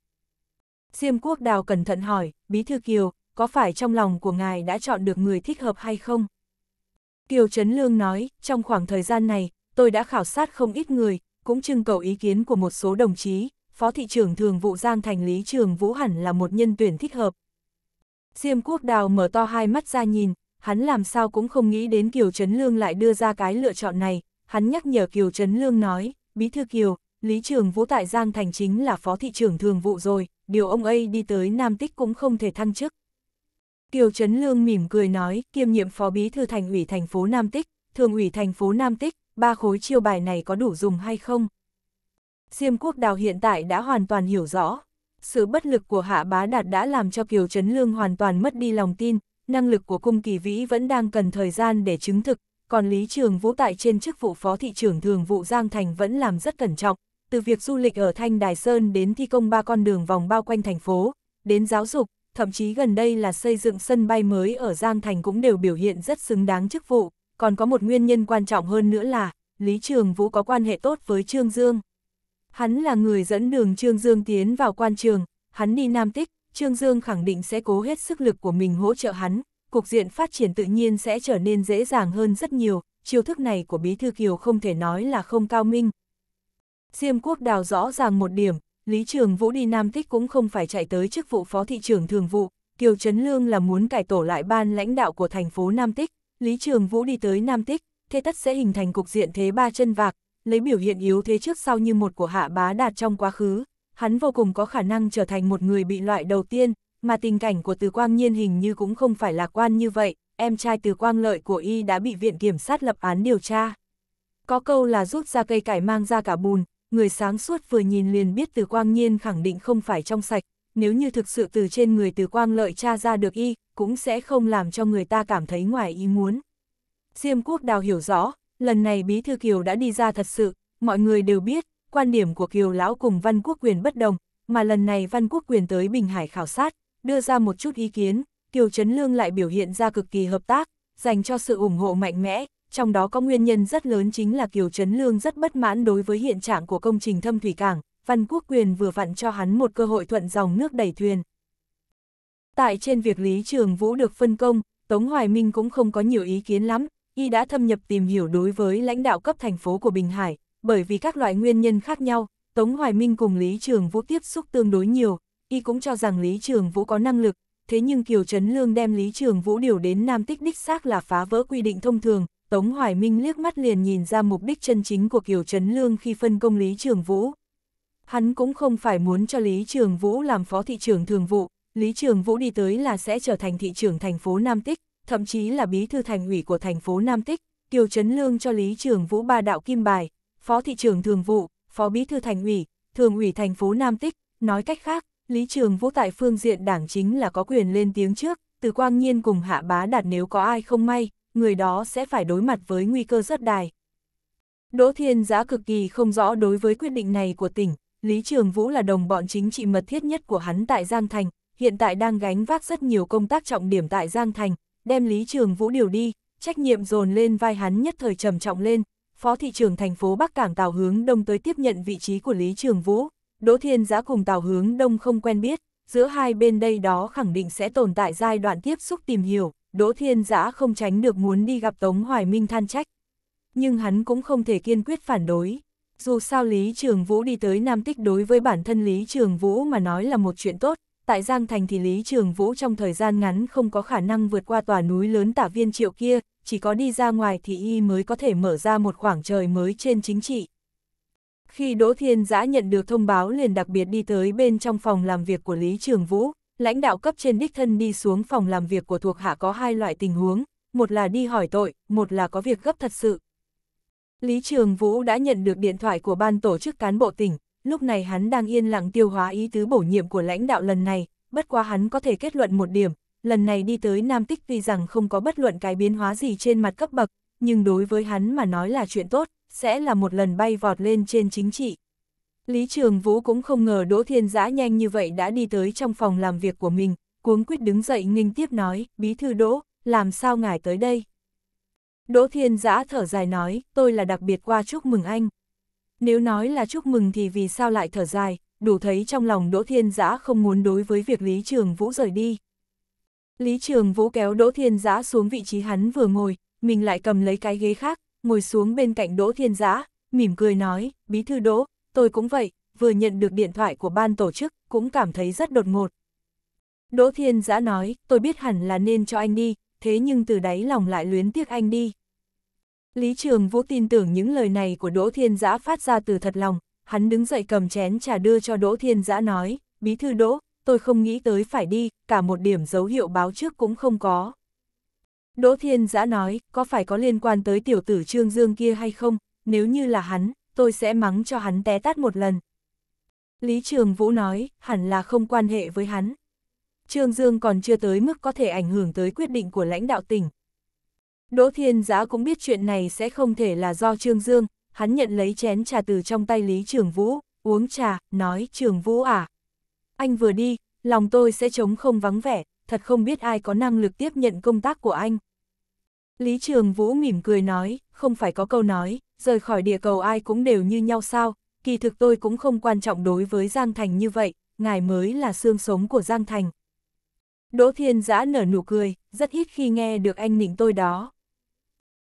Diêm quốc đào cẩn thận hỏi, Bí Thư Kiều, có phải trong lòng của ngài đã chọn được người thích hợp hay không? Kiều Trấn Lương nói, trong khoảng thời gian này, tôi đã khảo sát không ít người, cũng trưng cầu ý kiến của một số đồng chí, Phó Thị trưởng Thường vụ Giang Thành Lý Trường Vũ hẳn là một nhân tuyển thích hợp. Diêm Quốc Đào mở to hai mắt ra nhìn, hắn làm sao cũng không nghĩ đến Kiều Trấn Lương lại đưa ra cái lựa chọn này, hắn nhắc nhở Kiều Trấn Lương nói, Bí Thư Kiều, Lý Trường Vũ tại Giang Thành chính là Phó Thị trưởng Thường vụ rồi, điều ông ấy đi tới Nam Tích cũng không thể thăng chức. Kiều Trấn Lương mỉm cười nói, kiêm nhiệm phó bí thư thành ủy thành phố Nam Tích, thường ủy thành phố Nam Tích, ba khối chiêu bài này có đủ dùng hay không? Diêm quốc đào hiện tại đã hoàn toàn hiểu rõ. Sự bất lực của Hạ Bá Đạt đã làm cho Kiều Trấn Lương hoàn toàn mất đi lòng tin, năng lực của cung kỳ vĩ vẫn đang cần thời gian để chứng thực, còn Lý Trường Vũ tại trên chức vụ phó thị trưởng thường vụ Giang Thành vẫn làm rất cẩn trọng, từ việc du lịch ở Thanh Đài Sơn đến thi công ba con đường vòng bao quanh thành phố, đến giáo dục, thậm chí gần đây là xây dựng sân bay mới ở Giang Thành cũng đều biểu hiện rất xứng đáng chức vụ, còn có một nguyên nhân quan trọng hơn nữa là, Lý Trường Vũ có quan hệ tốt với Trương Dương. Hắn là người dẫn đường Trương Dương tiến vào quan trường, hắn đi Nam Tích, Trương Dương khẳng định sẽ cố hết sức lực của mình hỗ trợ hắn, cục diện phát triển tự nhiên sẽ trở nên dễ dàng hơn rất nhiều, chiêu thức này của Bí Thư Kiều không thể nói là không cao minh. Diêm Quốc Đào rõ ràng một điểm, Lý Trường Vũ đi Nam Tích cũng không phải chạy tới chức vụ phó thị trưởng thường vụ, Kiều Trấn Lương là muốn cải tổ lại ban lãnh đạo của thành phố Nam Tích, Lý Trường Vũ đi tới Nam Tích, thế tất sẽ hình thành cục diện thế ba chân vạc, lấy biểu hiện yếu thế trước sau như một của hạ bá đạt trong quá khứ, hắn vô cùng có khả năng trở thành một người bị loại đầu tiên, mà tình cảnh của Từ Quang Nhiên hình như cũng không phải lạc quan như vậy, em trai Từ Quang Lợi của y đã bị viện kiểm sát lập án điều tra. Có câu là rút ra cây cải mang ra cả bùn, người sáng suốt vừa nhìn liền biết từ quang nhiên khẳng định không phải trong sạch, nếu như thực sự từ trên người từ quang lợi tra ra được y, cũng sẽ không làm cho người ta cảm thấy ngoài ý muốn. Diêm quốc đào hiểu rõ, lần này Bí Thư Kiều đã đi ra thật sự, mọi người đều biết, quan điểm của Kiều Lão cùng Văn Quốc Quyền bất đồng, mà lần này Văn Quốc Quyền tới Bình Hải khảo sát, đưa ra một chút ý kiến, Kiều Trấn Lương lại biểu hiện ra cực kỳ hợp tác, dành cho sự ủng hộ mạnh mẽ, trong đó có nguyên nhân rất lớn chính là Kiều Trấn Lương rất bất mãn đối với hiện trạng của công trình thâm thủy cảng, Văn Quốc Quyền vừa vặn cho hắn một cơ hội thuận dòng nước đẩy thuyền. Tại trên việc Lý Trường Vũ được phân công, Tống Hoài Minh cũng không có nhiều ý kiến lắm, y đã thâm nhập tìm hiểu đối với lãnh đạo cấp thành phố của Bình Hải, bởi vì các loại nguyên nhân khác nhau, Tống Hoài Minh cùng Lý Trường Vũ tiếp xúc tương đối nhiều, y cũng cho rằng Lý Trường Vũ có năng lực, thế nhưng Kiều Trấn Lương đem Lý Trường Vũ điều đến Nam Tích đích xác là phá vỡ quy định thông thường, Tống Hoài Minh liếc mắt liền nhìn ra mục đích chân chính của Kiều Trấn Lương khi phân công Lý Trường Vũ. Hắn cũng không phải muốn cho Lý Trường Vũ làm phó thị Trường thường vụ, Lý Trường Vũ đi tới là sẽ trở thành thị trưởng thành phố Nam Tích, thậm chí là bí thư thành ủy của thành phố Nam Tích. Kiều Trấn Lương cho Lý Trường Vũ ba đạo kim bài, phó thị Trường thường vụ, phó bí thư thành ủy, thường ủy thành phố Nam Tích. Nói cách khác, Lý Trường Vũ tại phương diện đảng chính là có quyền lên tiếng trước, từ quang nhiên cùng hạ bá đạt nếu có ai không may, người đó sẽ phải đối mặt với nguy cơ rất đài. Đỗ Thiên Giã cực kỳ không rõ đối với quyết định này của tỉnh, Lý Trường Vũ là đồng bọn chính trị mật thiết nhất của hắn tại Giang Thành, hiện tại đang gánh vác rất nhiều công tác trọng điểm tại Giang Thành, đem Lý Trường Vũ điều đi, trách nhiệm dồn lên vai hắn nhất thời trầm trọng lên, Phó thị trưởng thành phố Bắc Cảng Tào Hướng Đông tới tiếp nhận vị trí của Lý Trường Vũ, Đỗ Thiên Giã cùng Tào Hướng Đông không quen biết, giữa hai bên đây đó khẳng định sẽ tồn tại giai đoạn tiếp xúc tìm hiểu. Đỗ Thiên Giã không tránh được muốn đi gặp Tống Hoài Minh than trách. Nhưng hắn cũng không thể kiên quyết phản đối. Dù sao Lý Trường Vũ đi tới Nam Tích đối với bản thân Lý Trường Vũ mà nói là một chuyện tốt, tại Giang Thành thì Lý Trường Vũ trong thời gian ngắn không có khả năng vượt qua tòa núi lớn tả viên triệu kia, chỉ có đi ra ngoài thì y mới có thể mở ra một khoảng trời mới trên chính trị. Khi Đỗ Thiên Giã nhận được thông báo liền đặc biệt đi tới bên trong phòng làm việc của Lý Trường Vũ, lãnh đạo cấp trên đích thân đi xuống phòng làm việc của thuộc hạ có hai loại tình huống, một là đi hỏi tội, một là có việc gấp thật sự. Lý Trường Vũ đã nhận được điện thoại của ban tổ chức cán bộ tỉnh, lúc này hắn đang yên lặng tiêu hóa ý tứ bổ nhiệm của lãnh đạo lần này, bất quá hắn có thể kết luận một điểm, lần này đi tới Nam Tích tuy rằng không có bất luận cái biến hóa gì trên mặt cấp bậc, nhưng đối với hắn mà nói là chuyện tốt, sẽ là một lần bay vọt lên trên chính trị. Lý Trường Vũ cũng không ngờ Đỗ Thiên Giã nhanh như vậy đã đi tới trong phòng làm việc của mình, cuống quyết đứng dậy nghinh tiếp nói, bí thư Đỗ, làm sao ngài tới đây? Đỗ Thiên Giã thở dài nói, tôi là đặc biệt qua chúc mừng anh. Nếu nói là chúc mừng thì vì sao lại thở dài, đủ thấy trong lòng Đỗ Thiên Giã không muốn đối với việc Lý Trường Vũ rời đi. Lý Trường Vũ kéo Đỗ Thiên Giã xuống vị trí hắn vừa ngồi, mình lại cầm lấy cái ghế khác, ngồi xuống bên cạnh Đỗ Thiên Giã, mỉm cười nói, bí thư Đỗ, tôi cũng vậy, vừa nhận được điện thoại của ban tổ chức, cũng cảm thấy rất đột ngột. Đỗ Thiên Giã nói, tôi biết hẳn là nên cho anh đi, thế nhưng từ đáy lòng lại luyến tiếc anh đi. Lý Trường Vũ tin tưởng những lời này của Đỗ Thiên Giã phát ra từ thật lòng, hắn đứng dậy cầm chén trà đưa cho Đỗ Thiên Giã nói, bí thư Đỗ, tôi không nghĩ tới phải đi, cả một điểm dấu hiệu báo trước cũng không có. Đỗ Thiên Giã nói, có phải có liên quan tới tiểu tử Trương Dương kia hay không, nếu như là hắn, tôi sẽ mắng cho hắn té tát một lần. Lý Trường Vũ nói, hẳn là không quan hệ với hắn. Trương Dương còn chưa tới mức có thể ảnh hưởng tới quyết định của lãnh đạo tỉnh. Đỗ Thiên Giã cũng biết chuyện này sẽ không thể là do Trương Dương, hắn nhận lấy chén trà từ trong tay Lý Trường Vũ, uống trà, nói Trường Vũ à. Anh vừa đi, lòng tôi sẽ trống không vắng vẻ, thật không biết ai có năng lực tiếp nhận công tác của anh. Lý Trường Vũ mỉm cười nói, không phải có câu nói, rời khỏi địa cầu ai cũng đều như nhau sao, kỳ thực tôi cũng không quan trọng đối với Giang Thành như vậy, ngài mới là xương sống của Giang Thành. Đỗ Thiên Giã nở nụ cười, rất ít khi nghe được anh nịnh tôi đó.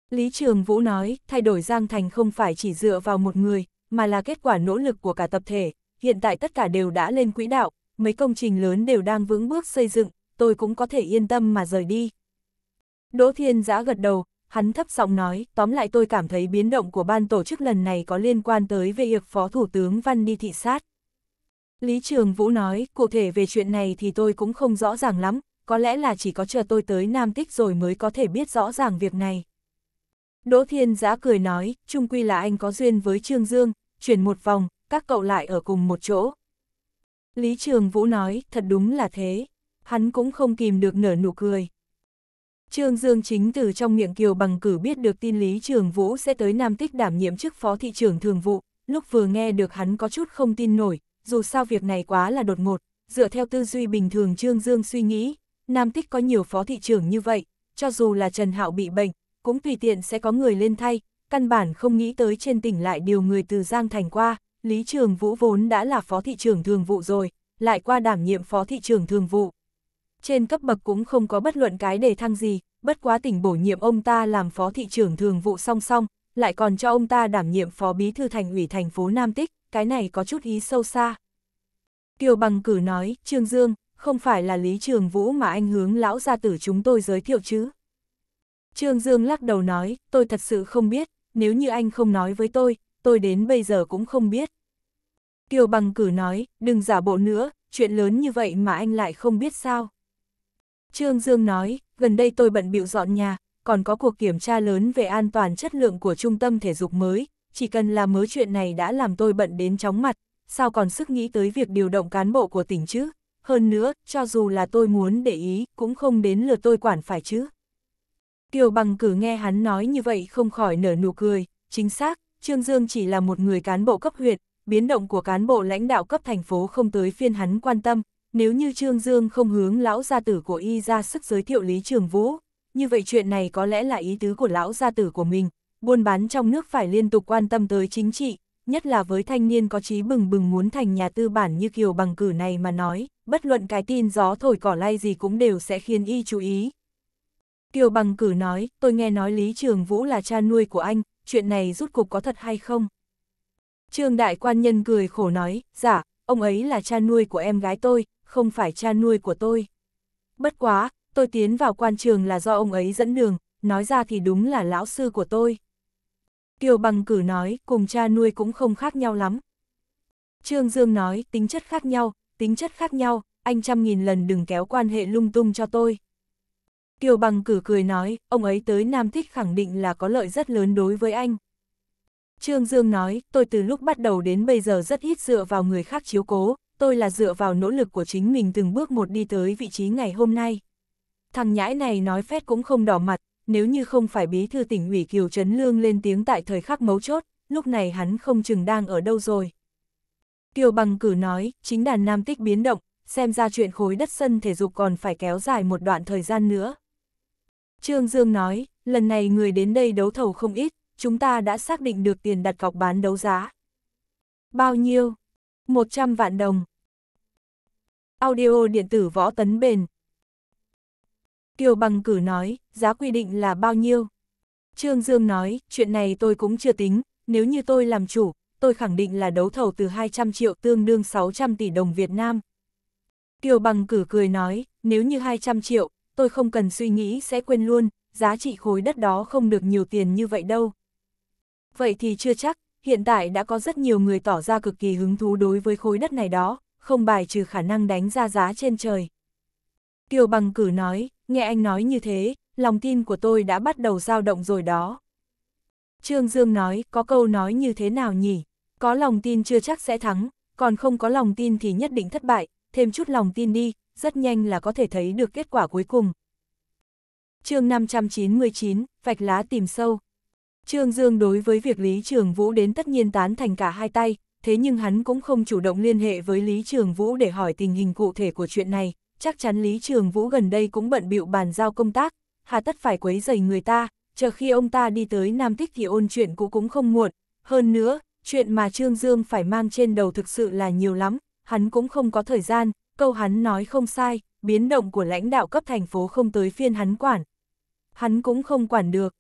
Lý Trường Vũ nói, thay đổi Giang Thành không phải chỉ dựa vào một người, mà là kết quả nỗ lực của cả tập thể, hiện tại tất cả đều đã lên quỹ đạo, mấy công trình lớn đều đang vững bước xây dựng, tôi cũng có thể yên tâm mà rời đi. Đỗ Thiên Giã gật đầu, hắn thấp giọng nói, tóm lại tôi cảm thấy biến động của ban tổ chức lần này có liên quan tới về việc Phó Thủ tướng Văn đi thị sát. Lý Trường Vũ nói, cụ thể về chuyện này thì tôi cũng không rõ ràng lắm, có lẽ là chỉ có chờ tôi tới Nam Tích rồi mới có thể biết rõ ràng việc này. Đỗ Thiên Giã cười nói, chung quy là anh có duyên với Trương Dương, chuyển một vòng, các cậu lại ở cùng một chỗ. Lý Trường Vũ nói, thật đúng là thế. Hắn cũng không kìm được nở nụ cười. Trương Dương chính từ trong miệng Kiều Bằng Cử biết được tin Lý Trường Vũ sẽ tới Nam Tích đảm nhiệm chức phó thị trưởng thường vụ, lúc vừa nghe được hắn có chút không tin nổi, dù sao việc này quá là đột ngột, dựa theo tư duy bình thường Trương Dương suy nghĩ, Nam Tích có nhiều phó thị trưởng như vậy, cho dù là Trần Hạo bị bệnh, cũng tùy tiện sẽ có người lên thay, căn bản không nghĩ tới trên tỉnh lại điều người từ Giang Thành qua, Lý Trường Vũ vốn đã là phó thị trưởng thường vụ rồi, lại qua đảm nhiệm phó thị trưởng thường vụ trên cấp bậc cũng không có bất luận cái đề thăng gì, bất quá tỉnh bổ nhiệm ông ta làm phó thị trưởng thường vụ song song, lại còn cho ông ta đảm nhiệm phó bí thư thành ủy thành phố Nam Tích, cái này có chút ý sâu xa. Kiều Bằng cử nói, Trương Dương, không phải là Lý Trường Vũ mà anh hướng lão gia tử chúng tôi giới thiệu chứ. Trương Dương lắc đầu nói, tôi thật sự không biết, nếu như anh không nói với tôi, tôi đến bây giờ cũng không biết. Kiều Bằng cử nói, đừng giả bộ nữa, chuyện lớn như vậy mà anh lại không biết sao. Trương Dương nói, gần đây tôi bận bịu dọn nhà, còn có cuộc kiểm tra lớn về an toàn chất lượng của trung tâm thể dục mới, chỉ cần là mớ chuyện này đã làm tôi bận đến chóng mặt, sao còn sức nghĩ tới việc điều động cán bộ của tỉnh chứ? Hơn nữa, cho dù là tôi muốn để ý, cũng không đến lượt tôi quản phải chứ. Kiều Bằng cử nghe hắn nói như vậy không khỏi nở nụ cười, chính xác, Trương Dương chỉ là một người cán bộ cấp huyện, biến động của cán bộ lãnh đạo cấp thành phố không tới phiên hắn quan tâm, nếu như Trương Dương không hướng lão gia tử của y ra sức giới thiệu Lý Trường Vũ, như vậy chuyện này có lẽ là ý tứ của lão gia tử của mình, buôn bán trong nước phải liên tục quan tâm tới chính trị, nhất là với thanh niên có chí bừng bừng muốn thành nhà tư bản như Kiều bằng cử này mà nói, bất luận cái tin gió thổi cỏ lay gì cũng đều sẽ khiến y chú ý. Kiều bằng cử nói, tôi nghe nói Lý Trường Vũ là cha nuôi của anh, chuyện này rút cục có thật hay không? Trương Đại Quan Nhân cười khổ nói, giả, dạ, ông ấy là cha nuôi của em gái tôi, không phải cha nuôi của tôi. Bất quá, tôi tiến vào quan trường là do ông ấy dẫn đường, nói ra thì đúng là lão sư của tôi. Kiều Bằng Cử nói, cùng cha nuôi cũng không khác nhau lắm. Trương Dương nói, tính chất khác nhau, tính chất khác nhau, anh trăm nghìn lần đừng kéo quan hệ lung tung cho tôi. Kiều Bằng Cử cười nói, ông ấy tới Nam Thích khẳng định là có lợi rất lớn đối với anh. Trương Dương nói, tôi từ lúc bắt đầu đến bây giờ rất ít dựa vào người khác chiếu cố, tôi là dựa vào nỗ lực của chính mình từng bước một đi tới vị trí ngày hôm nay. Thằng nhãi này nói phét cũng không đỏ mặt, nếu như không phải bí thư tỉnh ủy Kiều Trấn Lương lên tiếng tại thời khắc mấu chốt, lúc này hắn không chừng đang ở đâu rồi. Kiều Bằng cử nói, chính đàn Nam Tích biến động, xem ra chuyện khối đất sân thể dục còn phải kéo dài một đoạn thời gian nữa. Trương Dương nói, lần này người đến đây đấu thầu không ít, chúng ta đã xác định được tiền đặt cọc bán đấu giá. Bao nhiêu, 100 vạn đồng. Audio điện tử võ tấn bền. Kiều Bằng cử nói, giá quy định là bao nhiêu? Trương Dương nói, chuyện này tôi cũng chưa tính, nếu như tôi làm chủ, tôi khẳng định là đấu thầu từ 200 triệu tương đương 600 tỷ đồng Việt Nam. Kiều Bằng cử cười nói, nếu như 200 triệu, tôi không cần suy nghĩ sẽ quên luôn, giá trị khối đất đó không được nhiều tiền như vậy đâu. Vậy thì chưa chắc, hiện tại đã có rất nhiều người tỏ ra cực kỳ hứng thú đối với khối đất này đó, không bài trừ khả năng đánh ra giá trên trời. Kiều Bằng Cử nói, nghe anh nói như thế, lòng tin của tôi đã bắt đầu dao động rồi đó. Trương Dương nói, có câu nói như thế nào nhỉ? Có lòng tin chưa chắc sẽ thắng, còn không có lòng tin thì nhất định thất bại, thêm chút lòng tin đi, rất nhanh là có thể thấy được kết quả cuối cùng. chương 599, Vạch Lá Tìm Sâu Trương Dương đối với việc Lý Trường Vũ đến tất nhiên tán thành cả hai tay, thế nhưng hắn cũng không chủ động liên hệ với Lý Trường Vũ để hỏi tình hình cụ thể của chuyện này, chắc chắn Lý Trường Vũ gần đây cũng bận bịu bàn giao công tác, hà tất phải quấy rầy người ta, chờ khi ông ta đi tới Nam Tích thì ôn chuyện cũ cũng không muộn. Hơn nữa, chuyện mà Trương Dương phải mang trên đầu thực sự là nhiều lắm, hắn cũng không có thời gian, câu hắn nói không sai, biến động của lãnh đạo cấp thành phố không tới phiên hắn quản. Hắn cũng không quản được,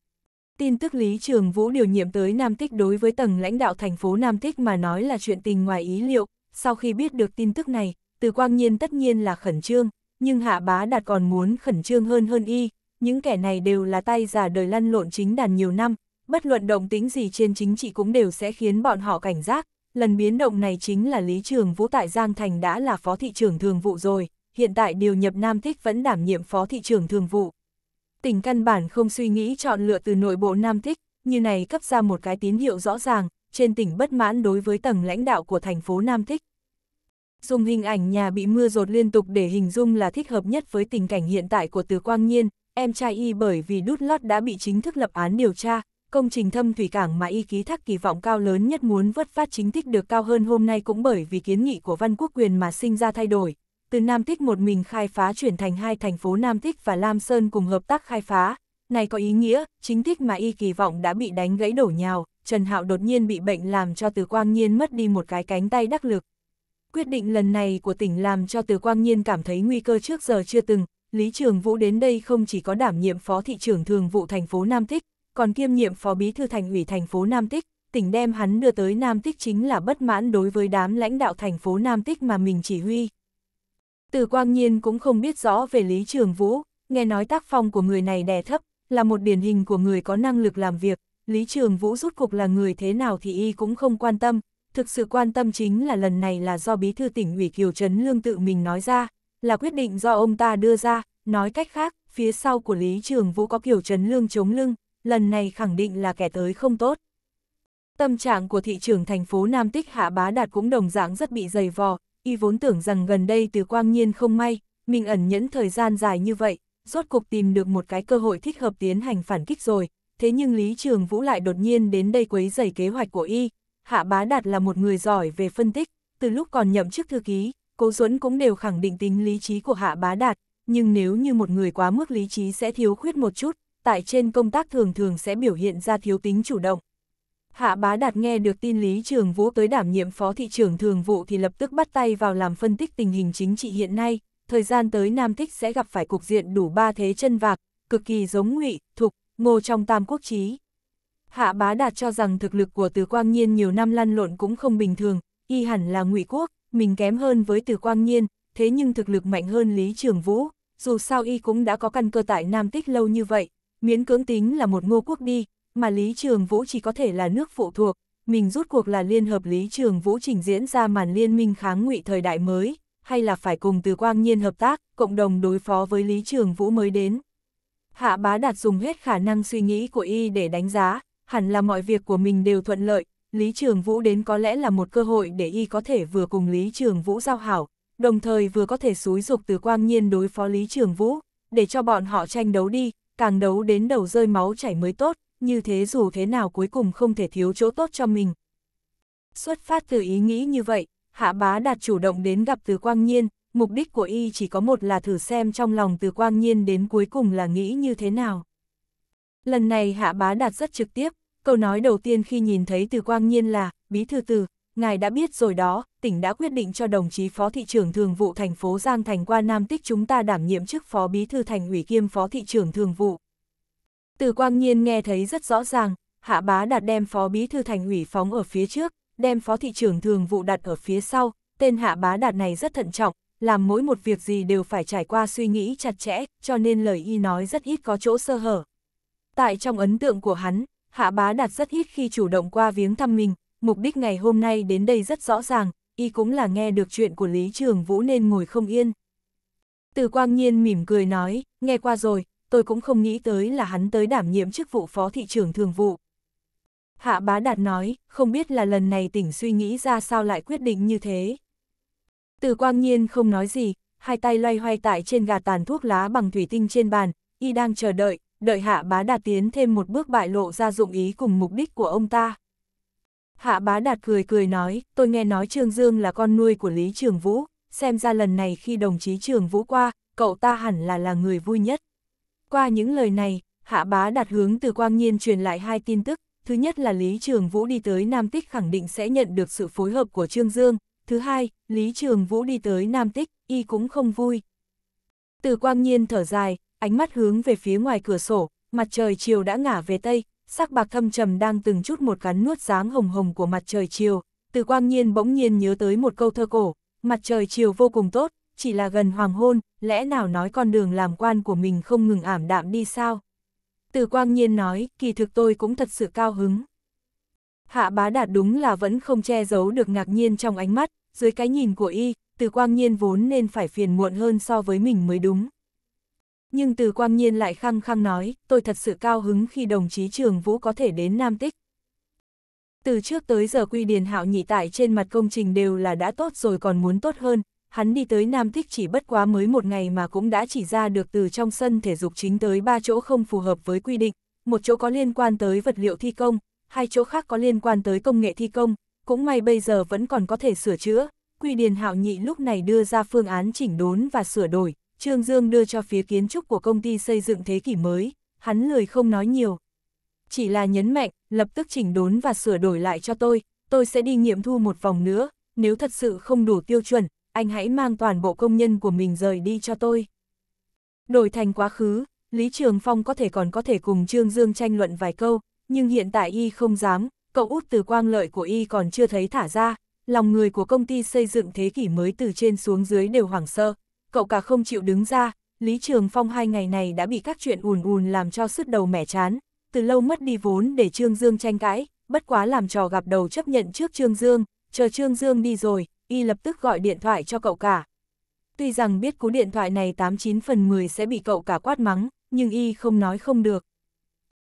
Tin tức Lý Trường Vũ điều nhiệm tới Nam Tích đối với tầng lãnh đạo thành phố Nam Tích mà nói là chuyện tình ngoài ý liệu, sau khi biết được tin tức này, từ quang nhiên tất nhiên là khẩn trương, nhưng hạ bá đạt còn muốn khẩn trương hơn hơn y, những kẻ này đều là tay giả đời lăn lộn chính đàn nhiều năm, bất luận động tính gì trên chính trị cũng đều sẽ khiến bọn họ cảnh giác, lần biến động này chính là Lý Trường Vũ tại Giang Thành đã là phó thị trưởng thường vụ rồi, hiện tại điều nhập Nam tích vẫn đảm nhiệm phó thị trưởng thường vụ tỉnh căn bản không suy nghĩ chọn lựa từ nội bộ Nam Thích, như này cấp ra một cái tín hiệu rõ ràng, trên tỉnh bất mãn đối với tầng lãnh đạo của thành phố Nam Thích. Dùng hình ảnh nhà bị mưa rột liên tục để hình dung là thích hợp nhất với tình cảnh hiện tại của Từ Quang Nhiên, em trai y bởi vì đút lót đã bị chính thức lập án điều tra, công trình thâm thủy cảng mà y ký thác kỳ vọng cao lớn nhất muốn vất phát chính thích được cao hơn hôm nay cũng bởi vì kiến nghị của Văn Quốc Quyền mà sinh ra thay đổi, từ Nam Tích một mình khai phá chuyển thành hai thành phố Nam Tích và Lam Sơn cùng hợp tác khai phá. Này có ý nghĩa, chính tích mà y kỳ vọng đã bị đánh gãy đổ nhào, Trần Hạo đột nhiên bị bệnh làm cho từ quang nhiên mất đi một cái cánh tay đắc lực. Quyết định lần này của tỉnh làm cho từ quang nhiên cảm thấy nguy cơ trước giờ chưa từng, Lý Trường Vũ đến đây không chỉ có đảm nhiệm phó thị trưởng thường vụ thành phố Nam Tích, còn kiêm nhiệm phó bí thư thành ủy thành phố Nam Tích, tỉnh đem hắn đưa tới Nam Tích chính là bất mãn đối với đám lãnh đạo thành phố Nam Tích mà mình chỉ huy. Từ Quang Nhiên cũng không biết rõ về Lý Trường Vũ, nghe nói tác phong của người này đè thấp, là một điển hình của người có năng lực làm việc, Lý Trường Vũ rút cục là người thế nào thì y cũng không quan tâm, thực sự quan tâm chính là lần này là do bí thư tỉnh ủy Kiều Trấn Lương tự mình nói ra, là quyết định do ông ta đưa ra, nói cách khác, phía sau của Lý Trường Vũ có Kiều Trấn Lương chống lưng, lần này khẳng định là kẻ tới không tốt. Tâm trạng của thị trưởng thành phố Nam Tích Hạ Bá Đạt cũng đồng dạng rất bị dày vò, y vốn tưởng rằng gần đây từ quang nhiên không may, mình ẩn nhẫn thời gian dài như vậy, rốt cục tìm được một cái cơ hội thích hợp tiến hành phản kích rồi, thế nhưng Lý Trường Vũ lại đột nhiên đến đây quấy rầy kế hoạch của y. Hạ Bá Đạt là một người giỏi về phân tích, từ lúc còn nhậm chức thư ký, Cố Duẫn cũng đều khẳng định tính lý trí của Hạ Bá Đạt, nhưng nếu như một người quá mức lý trí sẽ thiếu khuyết một chút, tại trên công tác thường thường sẽ biểu hiện ra thiếu tính chủ động. Hạ bá đạt nghe được tin Lý Trường Vũ tới đảm nhiệm phó thị Trường thường vụ thì lập tức bắt tay vào làm phân tích tình hình chính trị hiện nay, thời gian tới Nam Thích sẽ gặp phải cục diện đủ ba thế chân vạc, cực kỳ giống ngụy, thục, ngô trong tam quốc trí. Hạ bá đạt cho rằng thực lực của từ quang nhiên nhiều năm lăn lộn cũng không bình thường, y hẳn là ngụy quốc, mình kém hơn với từ quang nhiên, thế nhưng thực lực mạnh hơn Lý Trường Vũ, dù sao y cũng đã có căn cơ tại Nam Tích lâu như vậy, miễn cưỡng tính là một ngô quốc đi, mà Lý Trường Vũ chỉ có thể là nước phụ thuộc, mình rút cuộc là liên hợp Lý Trường Vũ trình diễn ra màn liên minh kháng ngụy thời đại mới, hay là phải cùng từ quang nhiên hợp tác, cộng đồng đối phó với Lý Trường Vũ mới đến. Hạ bá đạt dùng hết khả năng suy nghĩ của y để đánh giá, hẳn là mọi việc của mình đều thuận lợi, Lý Trường Vũ đến có lẽ là một cơ hội để y có thể vừa cùng Lý Trường Vũ giao hảo, đồng thời vừa có thể xúi dục từ quang nhiên đối phó Lý Trường Vũ, để cho bọn họ tranh đấu đi, càng đấu đến đầu rơi máu chảy mới tốt, như thế dù thế nào cuối cùng không thể thiếu chỗ tốt cho mình. Xuất phát từ ý nghĩ như vậy, Hạ Bá Đạt chủ động đến gặp Từ Quang Nhiên, mục đích của y chỉ có một là thử xem trong lòng Từ Quang Nhiên đến cuối cùng là nghĩ như thế nào. Lần này Hạ Bá Đạt rất trực tiếp, câu nói đầu tiên khi nhìn thấy Từ Quang Nhiên là, Bí Thư Từ, ngài đã biết rồi đó, tỉnh đã quyết định cho đồng chí Phó Thị trưởng Thường vụ thành phố Giang Thành qua Nam Tích chúng ta đảm nhiệm chức Phó Bí Thư Thành ủy kiêm Phó Thị trưởng Thường vụ. Từ quang nhiên nghe thấy rất rõ ràng, hạ bá đạt đem phó bí thư thành ủy phóng ở phía trước, đem phó thị trưởng thường vụ đặt ở phía sau, tên hạ bá đạt này rất thận trọng, làm mỗi một việc gì đều phải trải qua suy nghĩ chặt chẽ, cho nên lời y nói rất ít có chỗ sơ hở. Tại trong ấn tượng của hắn, hạ bá đạt rất ít khi chủ động qua viếng thăm mình, mục đích ngày hôm nay đến đây rất rõ ràng, y cũng là nghe được chuyện của Lý Trường Vũ nên ngồi không yên. Từ quang nhiên mỉm cười nói, nghe qua rồi, tôi cũng không nghĩ tới là hắn tới đảm nhiệm chức vụ phó thị trưởng thường vụ. Hạ bá đạt nói, không biết là lần này tỉnh suy nghĩ ra sao lại quyết định như thế. Từ quang nhiên không nói gì, hai tay loay hoay tại trên gà tàn thuốc lá bằng thủy tinh trên bàn, y đang chờ đợi, đợi hạ bá đạt tiến thêm một bước bại lộ ra dụng ý cùng mục đích của ông ta. Hạ bá đạt cười cười nói, tôi nghe nói Trương Dương là con nuôi của Lý Trường Vũ, xem ra lần này khi đồng chí Trường Vũ qua, cậu ta hẳn là là người vui nhất. Qua những lời này, hạ bá đặt hướng từ quang nhiên truyền lại hai tin tức, thứ nhất là Lý Trường Vũ đi tới Nam Tích khẳng định sẽ nhận được sự phối hợp của Trương Dương, thứ hai, Lý Trường Vũ đi tới Nam Tích, y cũng không vui. Từ quang nhiên thở dài, ánh mắt hướng về phía ngoài cửa sổ, mặt trời chiều đã ngả về Tây, sắc bạc thâm trầm đang từng chút một cắn nuốt dáng hồng hồng của mặt trời chiều. Từ quang nhiên bỗng nhiên nhớ tới một câu thơ cổ, mặt trời chiều vô cùng tốt, chỉ là gần hoàng hôn, lẽ nào nói con đường làm quan của mình không ngừng ảm đạm đi sao? Từ quang nhiên nói, kỳ thực tôi cũng thật sự cao hứng. Hạ bá đạt đúng là vẫn không che giấu được ngạc nhiên trong ánh mắt, dưới cái nhìn của y, từ quang nhiên vốn nên phải phiền muộn hơn so với mình mới đúng. Nhưng từ quang nhiên lại khăng khăng nói, tôi thật sự cao hứng khi đồng chí trường vũ có thể đến Nam Tích. Từ trước tới giờ quy điền hạo nhị tại trên mặt công trình đều là đã tốt rồi còn muốn tốt hơn, hắn đi tới Nam Thích chỉ bất quá mới một ngày mà cũng đã chỉ ra được từ trong sân thể dục chính tới ba chỗ không phù hợp với quy định, một chỗ có liên quan tới vật liệu thi công, hai chỗ khác có liên quan tới công nghệ thi công, cũng may bây giờ vẫn còn có thể sửa chữa. Quy Điền Hạo Nhị lúc này đưa ra phương án chỉnh đốn và sửa đổi, Trương Dương đưa cho phía kiến trúc của công ty xây dựng thế kỷ mới, hắn lười không nói nhiều. Chỉ là nhấn mạnh, lập tức chỉnh đốn và sửa đổi lại cho tôi, tôi sẽ đi nghiệm thu một vòng nữa, nếu thật sự không đủ tiêu chuẩn, anh hãy mang toàn bộ công nhân của mình rời đi cho tôi. Đổi thành quá khứ, Lý Trường Phong có thể còn có thể cùng Trương Dương tranh luận vài câu, nhưng hiện tại y không dám, cậu út từ quang lợi của y còn chưa thấy thả ra, lòng người của công ty xây dựng thế kỷ mới từ trên xuống dưới đều hoảng sợ, cậu cả không chịu đứng ra, Lý Trường Phong hai ngày này đã bị các chuyện ùn ùn làm cho sứt đầu mẻ chán, từ lâu mất đi vốn để Trương Dương tranh cãi, bất quá làm trò gặp đầu chấp nhận trước Trương Dương, chờ Trương Dương đi rồi, y lập tức gọi điện thoại cho cậu cả. Tuy rằng biết cú điện thoại này 89 phần 10 sẽ bị cậu cả quát mắng, nhưng y không nói không được.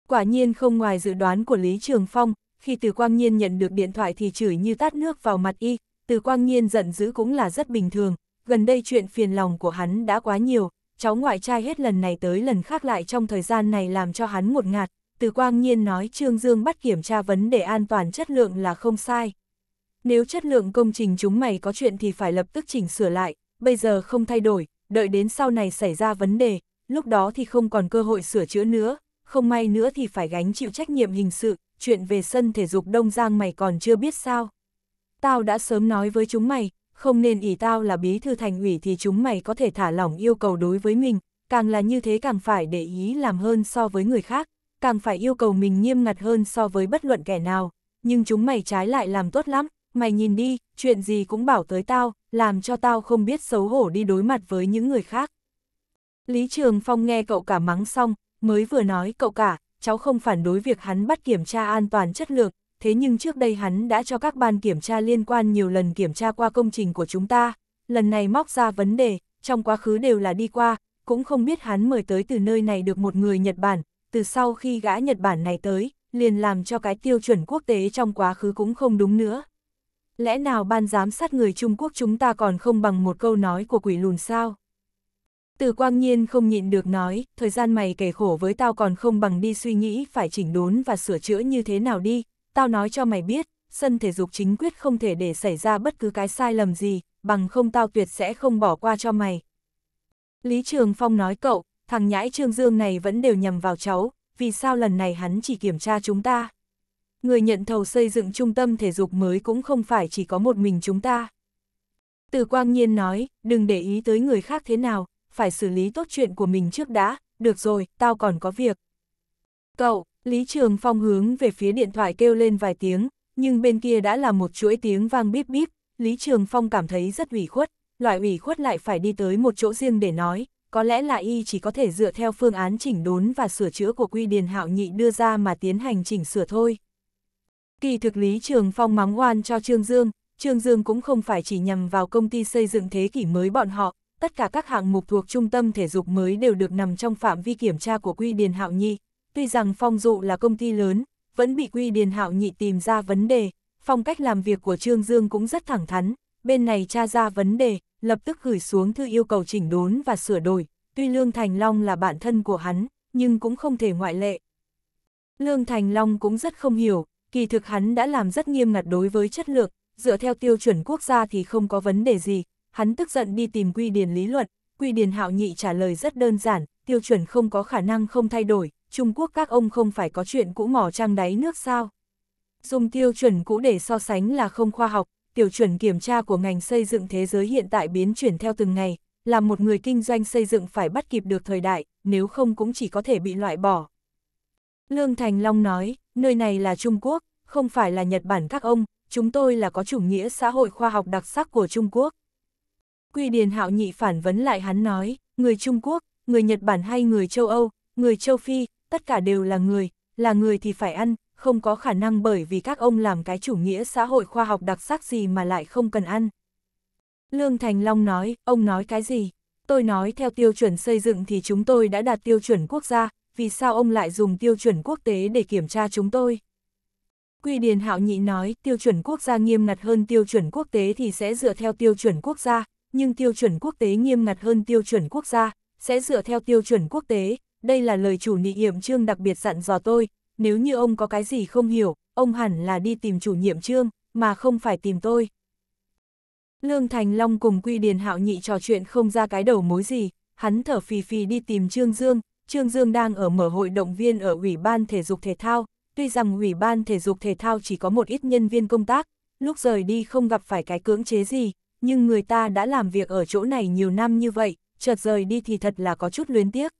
Quả nhiên không ngoài dự đoán của Lý Trường Phong, khi Từ Quang Nhiên nhận được điện thoại thì chửi như tát nước vào mặt y, Từ Quang Nhiên giận dữ cũng là rất bình thường, gần đây chuyện phiền lòng của hắn đã quá nhiều, cháu ngoại trai hết lần này tới lần khác lại trong thời gian này làm cho hắn một ngạt, Từ Quang Nhiên nói Trương Dương bắt kiểm tra vấn đề an toàn chất lượng là không sai. Nếu chất lượng công trình chúng mày có chuyện thì phải lập tức chỉnh sửa lại, bây giờ không thay đổi, đợi đến sau này xảy ra vấn đề, lúc đó thì không còn cơ hội sửa chữa nữa, không may nữa thì phải gánh chịu trách nhiệm hình sự, chuyện về sân thể dục Đông Giang mày còn chưa biết sao. Tao đã sớm nói với chúng mày, không nên ỷ tao là bí thư thành ủy thì chúng mày có thể thả lỏng yêu cầu đối với mình, càng là như thế càng phải để ý làm hơn so với người khác, càng phải yêu cầu mình nghiêm ngặt hơn so với bất luận kẻ nào, nhưng chúng mày trái lại làm tốt lắm, mày nhìn đi, chuyện gì cũng bảo tới tao, làm cho tao không biết xấu hổ đi đối mặt với những người khác. Lý Trường Phong nghe cậu cả mắng xong, mới vừa nói cậu cả, cháu không phản đối việc hắn bắt kiểm tra an toàn chất lượng, thế nhưng trước đây hắn đã cho các ban kiểm tra liên quan nhiều lần kiểm tra qua công trình của chúng ta, lần này móc ra vấn đề, trong quá khứ đều là đi qua, cũng không biết hắn mời tới từ nơi này được một người Nhật Bản, từ sau khi gã Nhật Bản này tới, liền làm cho cái tiêu chuẩn quốc tế trong quá khứ cũng không đúng nữa lẽ nào ban giám sát người Trung Quốc chúng ta còn không bằng một câu nói của quỷ lùn sao? Từ quang nhiên không nhịn được nói, thời gian mày kể khổ với tao còn không bằng đi suy nghĩ phải chỉnh đốn và sửa chữa như thế nào đi, tao nói cho mày biết, sân thể dục chính quyết không thể để xảy ra bất cứ cái sai lầm gì, bằng không tao tuyệt sẽ không bỏ qua cho mày. Lý Trường Phong nói cậu, thằng nhãi Trương Dương này vẫn đều nhầm vào cháu, vì sao lần này hắn chỉ kiểm tra chúng ta? người nhận thầu xây dựng trung tâm thể dục mới cũng không phải chỉ có một mình chúng ta. Từ quang nhiên nói, đừng để ý tới người khác thế nào, phải xử lý tốt chuyện của mình trước đã, được rồi, tao còn có việc. Cậu, Lý Trường Phong hướng về phía điện thoại kêu lên vài tiếng, nhưng bên kia đã là một chuỗi tiếng vang bíp bíp, Lý Trường Phong cảm thấy rất ủy khuất, loại ủy khuất lại phải đi tới một chỗ riêng để nói, có lẽ là y chỉ có thể dựa theo phương án chỉnh đốn và sửa chữa của quy điền hạo nhị đưa ra mà tiến hành chỉnh sửa thôi. Kỳ thực Lý Trường Phong mắng oan cho Trương Dương, Trương Dương cũng không phải chỉ nhằm vào công ty xây dựng thế kỷ mới bọn họ, tất cả các hạng mục thuộc trung tâm thể dục mới đều được nằm trong phạm vi kiểm tra của Quy Điền Hạo Nhi. Tuy rằng Phong Dụ là công ty lớn, vẫn bị Quy Điền Hạo Nhi tìm ra vấn đề, phong cách làm việc của Trương Dương cũng rất thẳng thắn, bên này tra ra vấn đề, lập tức gửi xuống thư yêu cầu chỉnh đốn và sửa đổi, tuy Lương Thành Long là bạn thân của hắn, nhưng cũng không thể ngoại lệ. Lương Thành Long cũng rất không hiểu, kỳ thực hắn đã làm rất nghiêm ngặt đối với chất lượng, dựa theo tiêu chuẩn quốc gia thì không có vấn đề gì, hắn tức giận đi tìm quy điền lý luận, quy điền hạo nhị trả lời rất đơn giản, tiêu chuẩn không có khả năng không thay đổi, Trung Quốc các ông không phải có chuyện cũ mỏ trăng đáy nước sao. Dùng tiêu chuẩn cũ để so sánh là không khoa học, tiêu chuẩn kiểm tra của ngành xây dựng thế giới hiện tại biến chuyển theo từng ngày, là một người kinh doanh xây dựng phải bắt kịp được thời đại, nếu không cũng chỉ có thể bị loại bỏ. Lương Thành Long nói, nơi này là Trung Quốc, không phải là Nhật Bản các ông, chúng tôi là có chủ nghĩa xã hội khoa học đặc sắc của Trung Quốc. Quy Điền Hạo Nhị phản vấn lại hắn nói, người Trung Quốc, người Nhật Bản hay người châu Âu, người châu Phi, tất cả đều là người, là người thì phải ăn, không có khả năng bởi vì các ông làm cái chủ nghĩa xã hội khoa học đặc sắc gì mà lại không cần ăn. Lương Thành Long nói, ông nói cái gì? Tôi nói theo tiêu chuẩn xây dựng thì chúng tôi đã đạt tiêu chuẩn quốc gia, vì sao ông lại dùng tiêu chuẩn quốc tế để kiểm tra chúng tôi? Quy Điền Hạo Nhị nói, tiêu chuẩn quốc gia nghiêm ngặt hơn tiêu chuẩn quốc tế thì sẽ dựa theo tiêu chuẩn quốc gia, nhưng tiêu chuẩn quốc tế nghiêm ngặt hơn tiêu chuẩn quốc gia, sẽ dựa theo tiêu chuẩn quốc tế. Đây là lời chủ nhiệm hiểm trương đặc biệt dặn dò tôi, nếu như ông có cái gì không hiểu, ông hẳn là đi tìm chủ nhiệm trương, mà không phải tìm tôi. Lương Thành Long cùng Quy Điền Hạo Nhị trò chuyện không ra cái đầu mối gì, hắn thở phì phì đi tìm Trương Dương, Trương Dương đang ở mở hội động viên ở Ủy ban Thể dục Thể thao, tuy rằng Ủy ban Thể dục Thể thao chỉ có một ít nhân viên công tác, lúc rời đi không gặp phải cái cưỡng chế gì, nhưng người ta đã làm việc ở chỗ này nhiều năm như vậy, chợt rời đi thì thật là có chút luyến tiếc.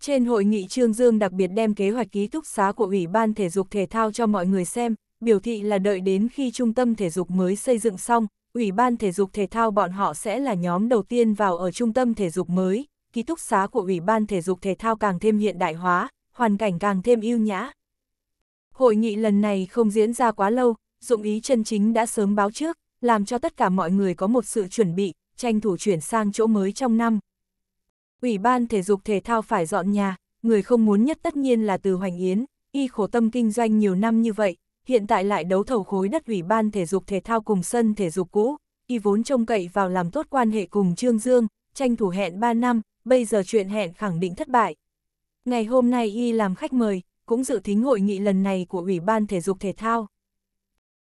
Trên hội nghị Trương Dương đặc biệt đem kế hoạch ký túc xá của Ủy ban Thể dục Thể thao cho mọi người xem, biểu thị là đợi đến khi trung tâm thể dục mới xây dựng xong, Ủy ban Thể dục Thể thao bọn họ sẽ là nhóm đầu tiên vào ở trung tâm thể dục mới, ký túc xá của Ủy ban Thể dục Thể thao càng thêm hiện đại hóa, hoàn cảnh càng thêm ưu nhã. Hội nghị lần này không diễn ra quá lâu, dụng ý chân chính đã sớm báo trước, làm cho tất cả mọi người có một sự chuẩn bị, tranh thủ chuyển sang chỗ mới trong năm. Ủy ban thể dục thể thao phải dọn nhà, người không muốn nhất tất nhiên là từ Hoành Yến, y khổ tâm kinh doanh nhiều năm như vậy, hiện tại lại đấu thầu khối đất ủy ban thể dục thể thao cùng sân thể dục cũ, y vốn trông cậy vào làm tốt quan hệ cùng Trương Dương, tranh thủ hẹn 3 năm, bây giờ chuyện hẹn khẳng định thất bại. Ngày hôm nay y làm khách mời, cũng dự thính hội nghị lần này của Ủy ban Thể dục Thể thao.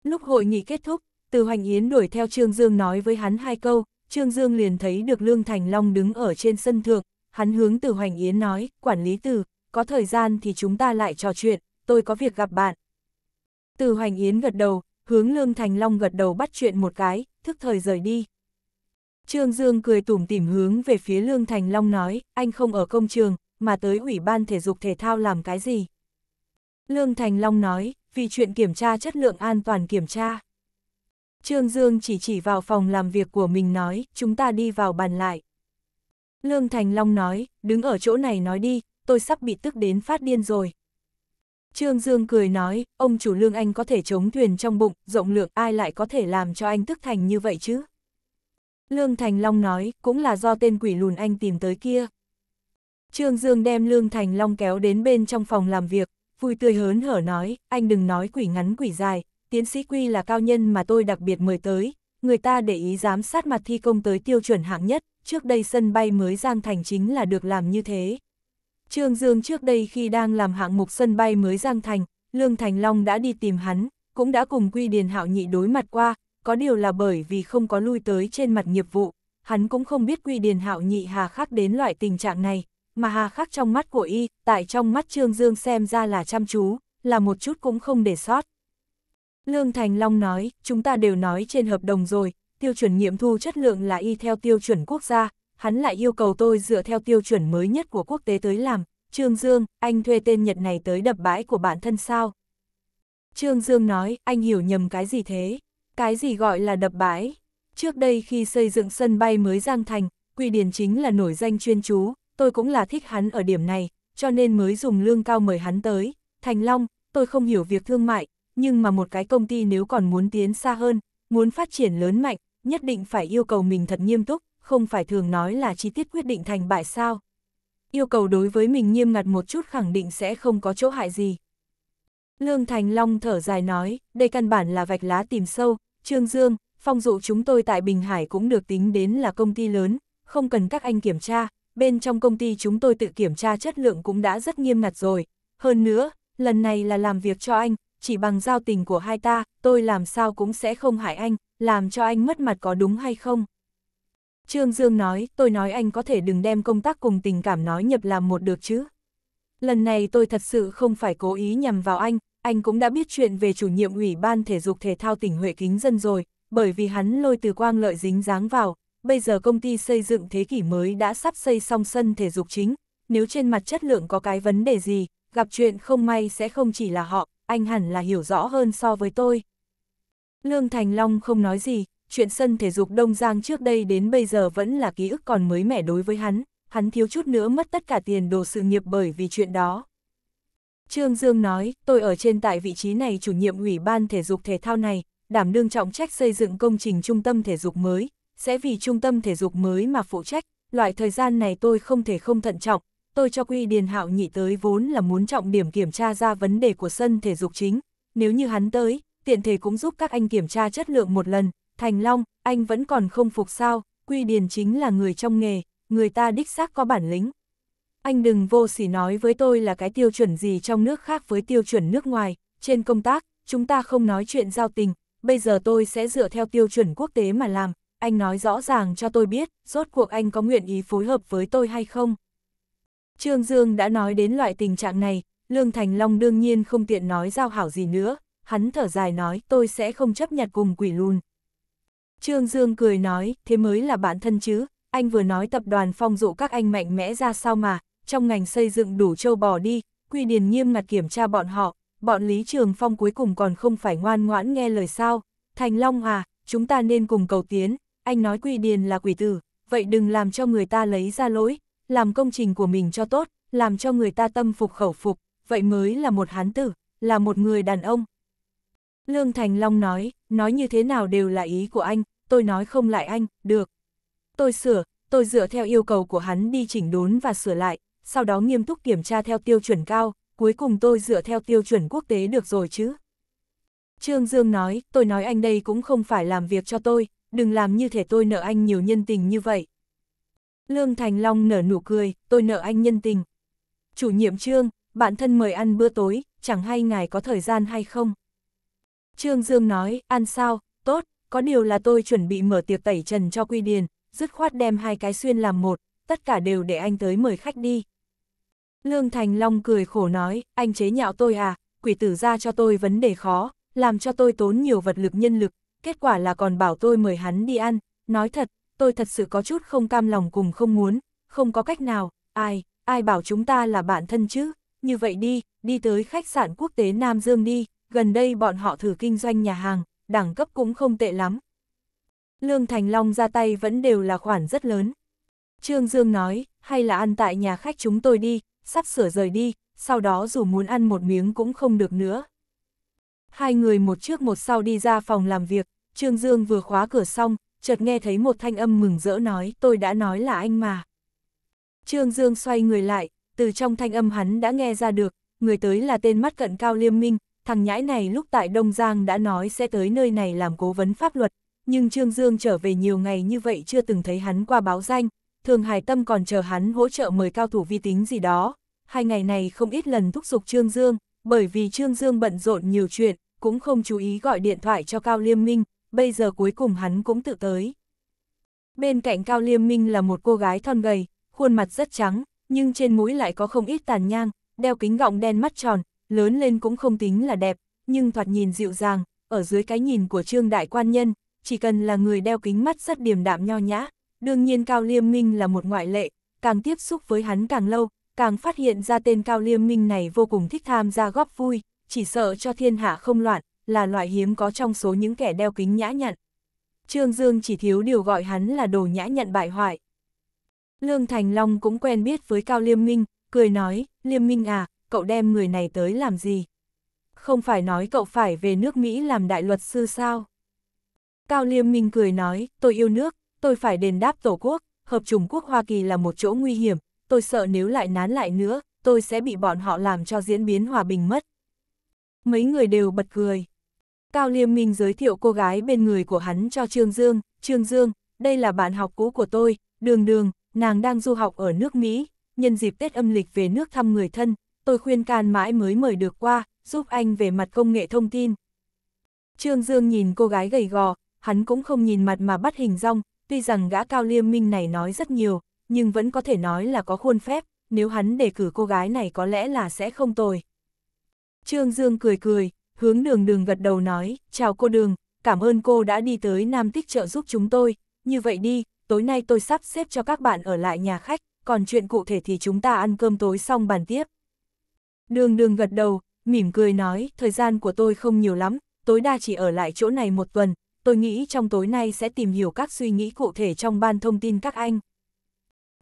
Lúc hội nghị kết thúc, Từ Hoành Yến đuổi theo Trương Dương nói với hắn hai câu, Trương Dương liền thấy được Lương Thành Long đứng ở trên sân thượng, hắn hướng Từ Hoành Yến nói, quản lý Từ, có thời gian thì chúng ta lại trò chuyện, tôi có việc gặp bạn. Từ Hoành Yến gật đầu, hướng Lương Thành Long gật đầu bắt chuyện một cái, thức thời rời đi. Trương Dương cười tủm tỉm hướng về phía Lương Thành Long nói, anh không ở công trường, mà tới Ủy ban Thể dục Thể thao làm cái gì? Lương Thành Long nói, vì chuyện kiểm tra chất lượng an toàn kiểm tra. Trương Dương chỉ chỉ vào phòng làm việc của mình nói, chúng ta đi vào bàn lại. Lương Thành Long nói, đứng ở chỗ này nói đi, tôi sắp bị tức đến phát điên rồi. Trương Dương cười nói, ông chủ Lương Anh có thể chống thuyền trong bụng, rộng lượng ai lại có thể làm cho anh tức thành như vậy chứ? Lương Thành Long nói, cũng là do tên quỷ lùn anh tìm tới kia. Trương Dương đem Lương Thành Long kéo đến bên trong phòng làm việc, vui tươi hớn hở nói, anh đừng nói quỷ ngắn quỷ dài, tiến sĩ Quy là cao nhân mà tôi đặc biệt mời tới, người ta để ý giám sát mặt thi công tới tiêu chuẩn hạng nhất, trước đây sân bay mới Giang Thành chính là được làm như thế. Trương Dương trước đây khi đang làm hạng mục sân bay mới Giang Thành, Lương Thành Long đã đi tìm hắn, cũng đã cùng Quy Điền Hạo Nhị đối mặt qua, có điều là bởi vì không có lui tới trên mặt nghiệp vụ, hắn cũng không biết quy điền hạo nhị hà khắc đến loại tình trạng này, mà hà khắc trong mắt của y, tại trong mắt Trương Dương xem ra là chăm chú, là một chút cũng không để sót. Lương Thành Long nói, chúng ta đều nói trên hợp đồng rồi, tiêu chuẩn nghiệm thu chất lượng là y theo tiêu chuẩn quốc gia, hắn lại yêu cầu tôi dựa theo tiêu chuẩn mới nhất của quốc tế tới làm. Trương Dương, anh thuê tên Nhật này tới đập bãi của bản thân sao? Trương Dương nói, anh hiểu nhầm cái gì thế? Cái gì gọi là đập bãi? Trước đây khi xây dựng sân bay mới Giang Thành, Quy điền chính là nổi danh chuyên chú, tôi cũng là thích hắn ở điểm này, cho nên mới dùng lương cao mời hắn tới. Thành Long, tôi không hiểu việc thương mại, nhưng mà một cái công ty nếu còn muốn tiến xa hơn, muốn phát triển lớn mạnh, nhất định phải yêu cầu mình thật nghiêm túc, không phải thường nói là chi tiết quyết định thành bại sao. Yêu cầu đối với mình nghiêm ngặt một chút khẳng định sẽ không có chỗ hại gì. Lương Thành Long thở dài nói, đây căn bản là vạch lá tìm sâu, Trương Dương, phong dụ chúng tôi tại Bình Hải cũng được tính đến là công ty lớn, không cần các anh kiểm tra, bên trong công ty chúng tôi tự kiểm tra chất lượng cũng đã rất nghiêm ngặt rồi. Hơn nữa, lần này là làm việc cho anh, chỉ bằng giao tình của hai ta, tôi làm sao cũng sẽ không hại anh, làm cho anh mất mặt có đúng hay không. Trương Dương nói, tôi nói anh có thể đừng đem công tác cùng tình cảm nói nhập làm một được chứ. Lần này tôi thật sự không phải cố ý nhằm vào anh, anh cũng đã biết chuyện về chủ nhiệm ủy ban thể dục thể thao tỉnh Huệ Kính Dân rồi, bởi vì hắn lôi từ quang lợi dính dáng vào, bây giờ công ty xây dựng thế kỷ mới đã sắp xây xong sân thể dục chính, nếu trên mặt chất lượng có cái vấn đề gì, gặp chuyện không may sẽ không chỉ là họ, anh hẳn là hiểu rõ hơn so với tôi. Lương Thành Long không nói gì, chuyện sân thể dục Đông Giang trước đây đến bây giờ vẫn là ký ức còn mới mẻ đối với hắn, hắn thiếu chút nữa mất tất cả tiền đồ sự nghiệp bởi vì chuyện đó. Trương Dương nói, tôi ở trên tại vị trí này chủ nhiệm ủy ban thể dục thể thao này, đảm đương trọng trách xây dựng công trình trung tâm thể dục mới, sẽ vì trung tâm thể dục mới mà phụ trách, loại thời gian này tôi không thể không thận trọng, tôi cho Quy Điền Hạo nhị tới vốn là muốn trọng điểm kiểm tra ra vấn đề của sân thể dục chính, nếu như hắn tới, tiện thể cũng giúp các anh kiểm tra chất lượng một lần, Thành Long, anh vẫn còn không phục sao, Quy Điền chính là người trong nghề, người ta đích xác có bản lĩnh anh đừng vô sỉ nói với tôi là cái tiêu chuẩn gì trong nước khác với tiêu chuẩn nước ngoài, trên công tác, chúng ta không nói chuyện giao tình, bây giờ tôi sẽ dựa theo tiêu chuẩn quốc tế mà làm, anh nói rõ ràng cho tôi biết, rốt cuộc anh có nguyện ý phối hợp với tôi hay không. Trương Dương đã nói đến loại tình trạng này, Lương Thành Long đương nhiên không tiện nói giao hảo gì nữa, hắn thở dài nói tôi sẽ không chấp nhận cùng quỷ lùn. Trương Dương cười nói, thế mới là bản thân chứ, anh vừa nói tập đoàn phong dụ các anh mạnh mẽ ra sao mà, trong ngành xây dựng đủ châu bò đi, quy điền nghiêm ngặt kiểm tra bọn họ, bọn Lý Trường Phong cuối cùng còn không phải ngoan ngoãn nghe lời sao. Thành Long à, chúng ta nên cùng cầu tiến, anh nói quy điền là quỷ tử, vậy đừng làm cho người ta lấy ra lỗi, làm công trình của mình cho tốt, làm cho người ta tâm phục khẩu phục, vậy mới là một hán tử, là một người đàn ông. Lương Thành Long nói, nói như thế nào đều là ý của anh, tôi nói không lại anh, được. Tôi sửa, tôi dựa theo yêu cầu của hắn đi chỉnh đốn và sửa lại, sau đó nghiêm túc kiểm tra theo tiêu chuẩn cao, cuối cùng tôi dựa theo tiêu chuẩn quốc tế được rồi chứ. Trương Dương nói, tôi nói anh đây cũng không phải làm việc cho tôi, đừng làm như thể tôi nợ anh nhiều nhân tình như vậy. Lương Thành Long nở nụ cười, tôi nợ anh nhân tình. Chủ nhiệm Trương, bạn thân mời ăn bữa tối, chẳng hay ngài có thời gian hay không? Trương Dương nói, ăn sao, tốt, có điều là tôi chuẩn bị mở tiệc tẩy trần cho Quy Điền, dứt khoát đem hai cái xuyên làm một, tất cả đều để anh tới mời khách đi. Lương Thành Long cười khổ nói, anh chế nhạo tôi à, quỷ tử ra cho tôi vấn đề khó, làm cho tôi tốn nhiều vật lực nhân lực, kết quả là còn bảo tôi mời hắn đi ăn, nói thật, tôi thật sự có chút không cam lòng cùng không muốn, không có cách nào, ai, ai bảo chúng ta là bạn thân chứ, như vậy đi, đi tới khách sạn quốc tế Nam Dương đi, gần đây bọn họ thử kinh doanh nhà hàng, đẳng cấp cũng không tệ lắm. Lương Thành Long ra tay vẫn đều là khoản rất lớn. Trương Dương nói, hay là ăn tại nhà khách chúng tôi đi, sắp sửa rời đi, sau đó dù muốn ăn một miếng cũng không được nữa. Hai người một trước một sau đi ra phòng làm việc, Trương Dương vừa khóa cửa xong, chợt nghe thấy một thanh âm mừng rỡ nói tôi đã nói là anh mà. Trương Dương xoay người lại, từ trong thanh âm hắn đã nghe ra được, người tới là tên mắt cận cao liêm minh, thằng nhãi này lúc tại Đông Giang đã nói sẽ tới nơi này làm cố vấn pháp luật, nhưng Trương Dương trở về nhiều ngày như vậy chưa từng thấy hắn qua báo danh, Thường Hải Tâm còn chờ hắn hỗ trợ mời cao thủ vi tính gì đó. Hai ngày này không ít lần thúc giục Trương Dương, bởi vì Trương Dương bận rộn nhiều chuyện, cũng không chú ý gọi điện thoại cho Cao Liêm Minh, bây giờ cuối cùng hắn cũng tự tới. Bên cạnh Cao Liêm Minh là một cô gái thon gầy, khuôn mặt rất trắng, nhưng trên mũi lại có không ít tàn nhang, đeo kính gọng đen mắt tròn, lớn lên cũng không tính là đẹp, nhưng thoạt nhìn dịu dàng, ở dưới cái nhìn của Trương Đại Quan Nhân, chỉ cần là người đeo kính mắt rất điềm đạm nho nhã, đương nhiên Cao Liêm Minh là một ngoại lệ, càng tiếp xúc với hắn càng lâu, càng phát hiện ra tên Cao Liêm Minh này vô cùng thích tham gia góp vui, chỉ sợ cho thiên hạ không loạn, là loại hiếm có trong số những kẻ đeo kính nhã nhặn. Trương Dương chỉ thiếu điều gọi hắn là đồ nhã nhặn bại hoại. Lương Thành Long cũng quen biết với Cao Liêm Minh, cười nói, Liêm Minh à, cậu đem người này tới làm gì? Không phải nói cậu phải về nước Mỹ làm đại luật sư sao? Cao Liêm Minh cười nói, tôi yêu nước, tôi phải đền đáp Tổ quốc, hợp chủng quốc Hoa Kỳ là một chỗ nguy hiểm, tôi sợ nếu lại nán lại nữa, tôi sẽ bị bọn họ làm cho diễn biến hòa bình mất. Mấy người đều bật cười. Cao Liêm Minh giới thiệu cô gái bên người của hắn cho Trương Dương, Trương Dương, đây là bạn học cũ của tôi, Đường Đường, nàng đang du học ở nước Mỹ, nhân dịp Tết âm lịch về nước thăm người thân, tôi khuyên can mãi mới mời được qua, giúp anh về mặt công nghệ thông tin. Trương Dương nhìn cô gái gầy gò, hắn cũng không nhìn mặt mà bắt hình rong, tuy rằng gã cao liêm minh này nói rất nhiều, nhưng vẫn có thể nói là có khuôn phép, nếu hắn đề cử cô gái này có lẽ là sẽ không tồi. Trương Dương cười cười, hướng đường đường gật đầu nói, chào cô đường, cảm ơn cô đã đi tới Nam Tích trợ giúp chúng tôi, như vậy đi, tối nay tôi sắp xếp cho các bạn ở lại nhà khách, còn chuyện cụ thể thì chúng ta ăn cơm tối xong bàn tiếp. Đường đường gật đầu, mỉm cười nói, thời gian của tôi không nhiều lắm, tối đa chỉ ở lại chỗ này một tuần, tôi nghĩ trong tối nay sẽ tìm hiểu các suy nghĩ cụ thể trong ban thông tin các anh.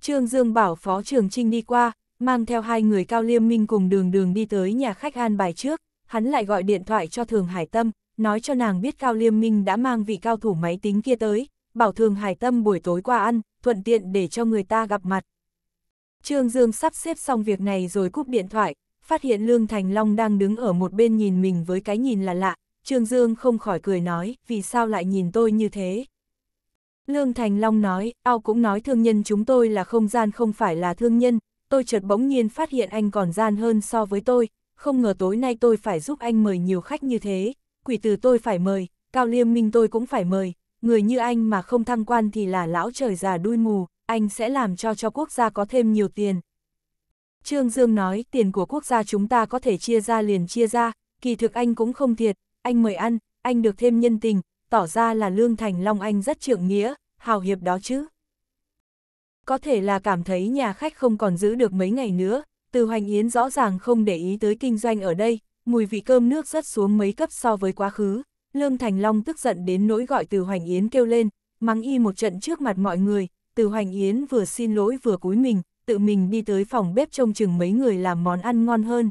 Trương Dương bảo Phó Trường Trinh đi qua, mang theo hai người cao liêm minh cùng đường đường đi tới nhà khách an bài trước, hắn lại gọi điện thoại cho Thường Hải Tâm, nói cho nàng biết cao liêm minh đã mang vị cao thủ máy tính kia tới, bảo Thường Hải Tâm buổi tối qua ăn, thuận tiện để cho người ta gặp mặt. Trương Dương sắp xếp xong việc này rồi cúp điện thoại, phát hiện Lương Thành Long đang đứng ở một bên nhìn mình với cái nhìn là lạ, Trương Dương không khỏi cười nói, vì sao lại nhìn tôi như thế? Lương Thành Long nói, ao cũng nói thương nhân chúng tôi là không gian không phải là thương nhân, tôi chợt bỗng nhiên phát hiện anh còn gian hơn so với tôi, không ngờ tối nay tôi phải giúp anh mời nhiều khách như thế, quỷ từ tôi phải mời, cao liêm minh tôi cũng phải mời, người như anh mà không thăng quan thì là lão trời già đuôi mù, anh sẽ làm cho cho quốc gia có thêm nhiều tiền. Trương Dương nói, tiền của quốc gia chúng ta có thể chia ra liền chia ra, kỳ thực anh cũng không thiệt, anh mời ăn, anh được thêm nhân tình, tỏ ra là Lương Thành Long Anh rất trưởng nghĩa, hào hiệp đó chứ. Có thể là cảm thấy nhà khách không còn giữ được mấy ngày nữa, từ Hoành Yến rõ ràng không để ý tới kinh doanh ở đây, mùi vị cơm nước rất xuống mấy cấp so với quá khứ. Lương Thành Long tức giận đến nỗi gọi từ Hoành Yến kêu lên, mắng y một trận trước mặt mọi người, từ Hoành Yến vừa xin lỗi vừa cúi mình, tự mình đi tới phòng bếp trông chừng mấy người làm món ăn ngon hơn,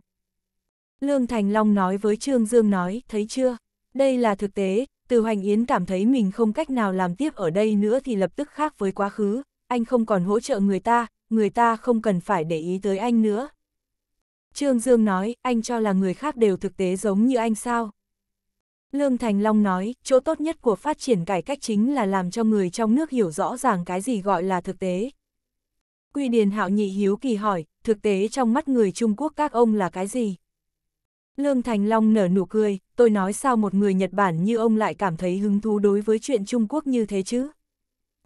Lương Thành Long nói với Trương Dương nói, thấy chưa? Đây là thực tế, từ Hoành Yến cảm thấy mình không cách nào làm tiếp ở đây nữa thì lập tức khác với quá khứ, anh không còn hỗ trợ người ta, người ta không cần phải để ý tới anh nữa. Trương Dương nói, anh cho là người khác đều thực tế giống như anh sao? Lương Thành Long nói, chỗ tốt nhất của phát triển cải cách chính là làm cho người trong nước hiểu rõ ràng cái gì gọi là thực tế. Quy Điền Hạo Nhị Hiếu Kỳ hỏi, thực tế trong mắt người Trung Quốc các ông là cái gì? Lương Thành Long nở nụ cười, tôi nói sao một người Nhật Bản như ông lại cảm thấy hứng thú đối với chuyện Trung Quốc như thế chứ?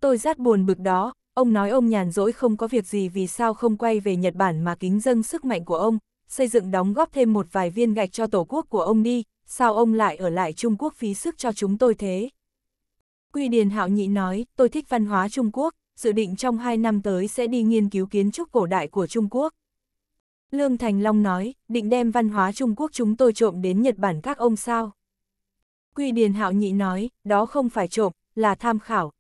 Tôi rất buồn bực đó, ông nói ông nhàn rỗi không có việc gì vì sao không quay về Nhật Bản mà kính dâng sức mạnh của ông, xây dựng đóng góp thêm một vài viên gạch cho tổ quốc của ông đi, sao ông lại ở lại Trung Quốc phí sức cho chúng tôi thế? Quy Điền Hạo Nhị nói, tôi thích văn hóa Trung Quốc, dự định trong hai năm tới sẽ đi nghiên cứu kiến trúc cổ đại của Trung Quốc. Lương Thành Long nói, định đem văn hóa Trung Quốc chúng tôi trộm đến Nhật Bản các ông sao. Quy Điền Hạo Nhị nói, đó không phải trộm, là tham khảo.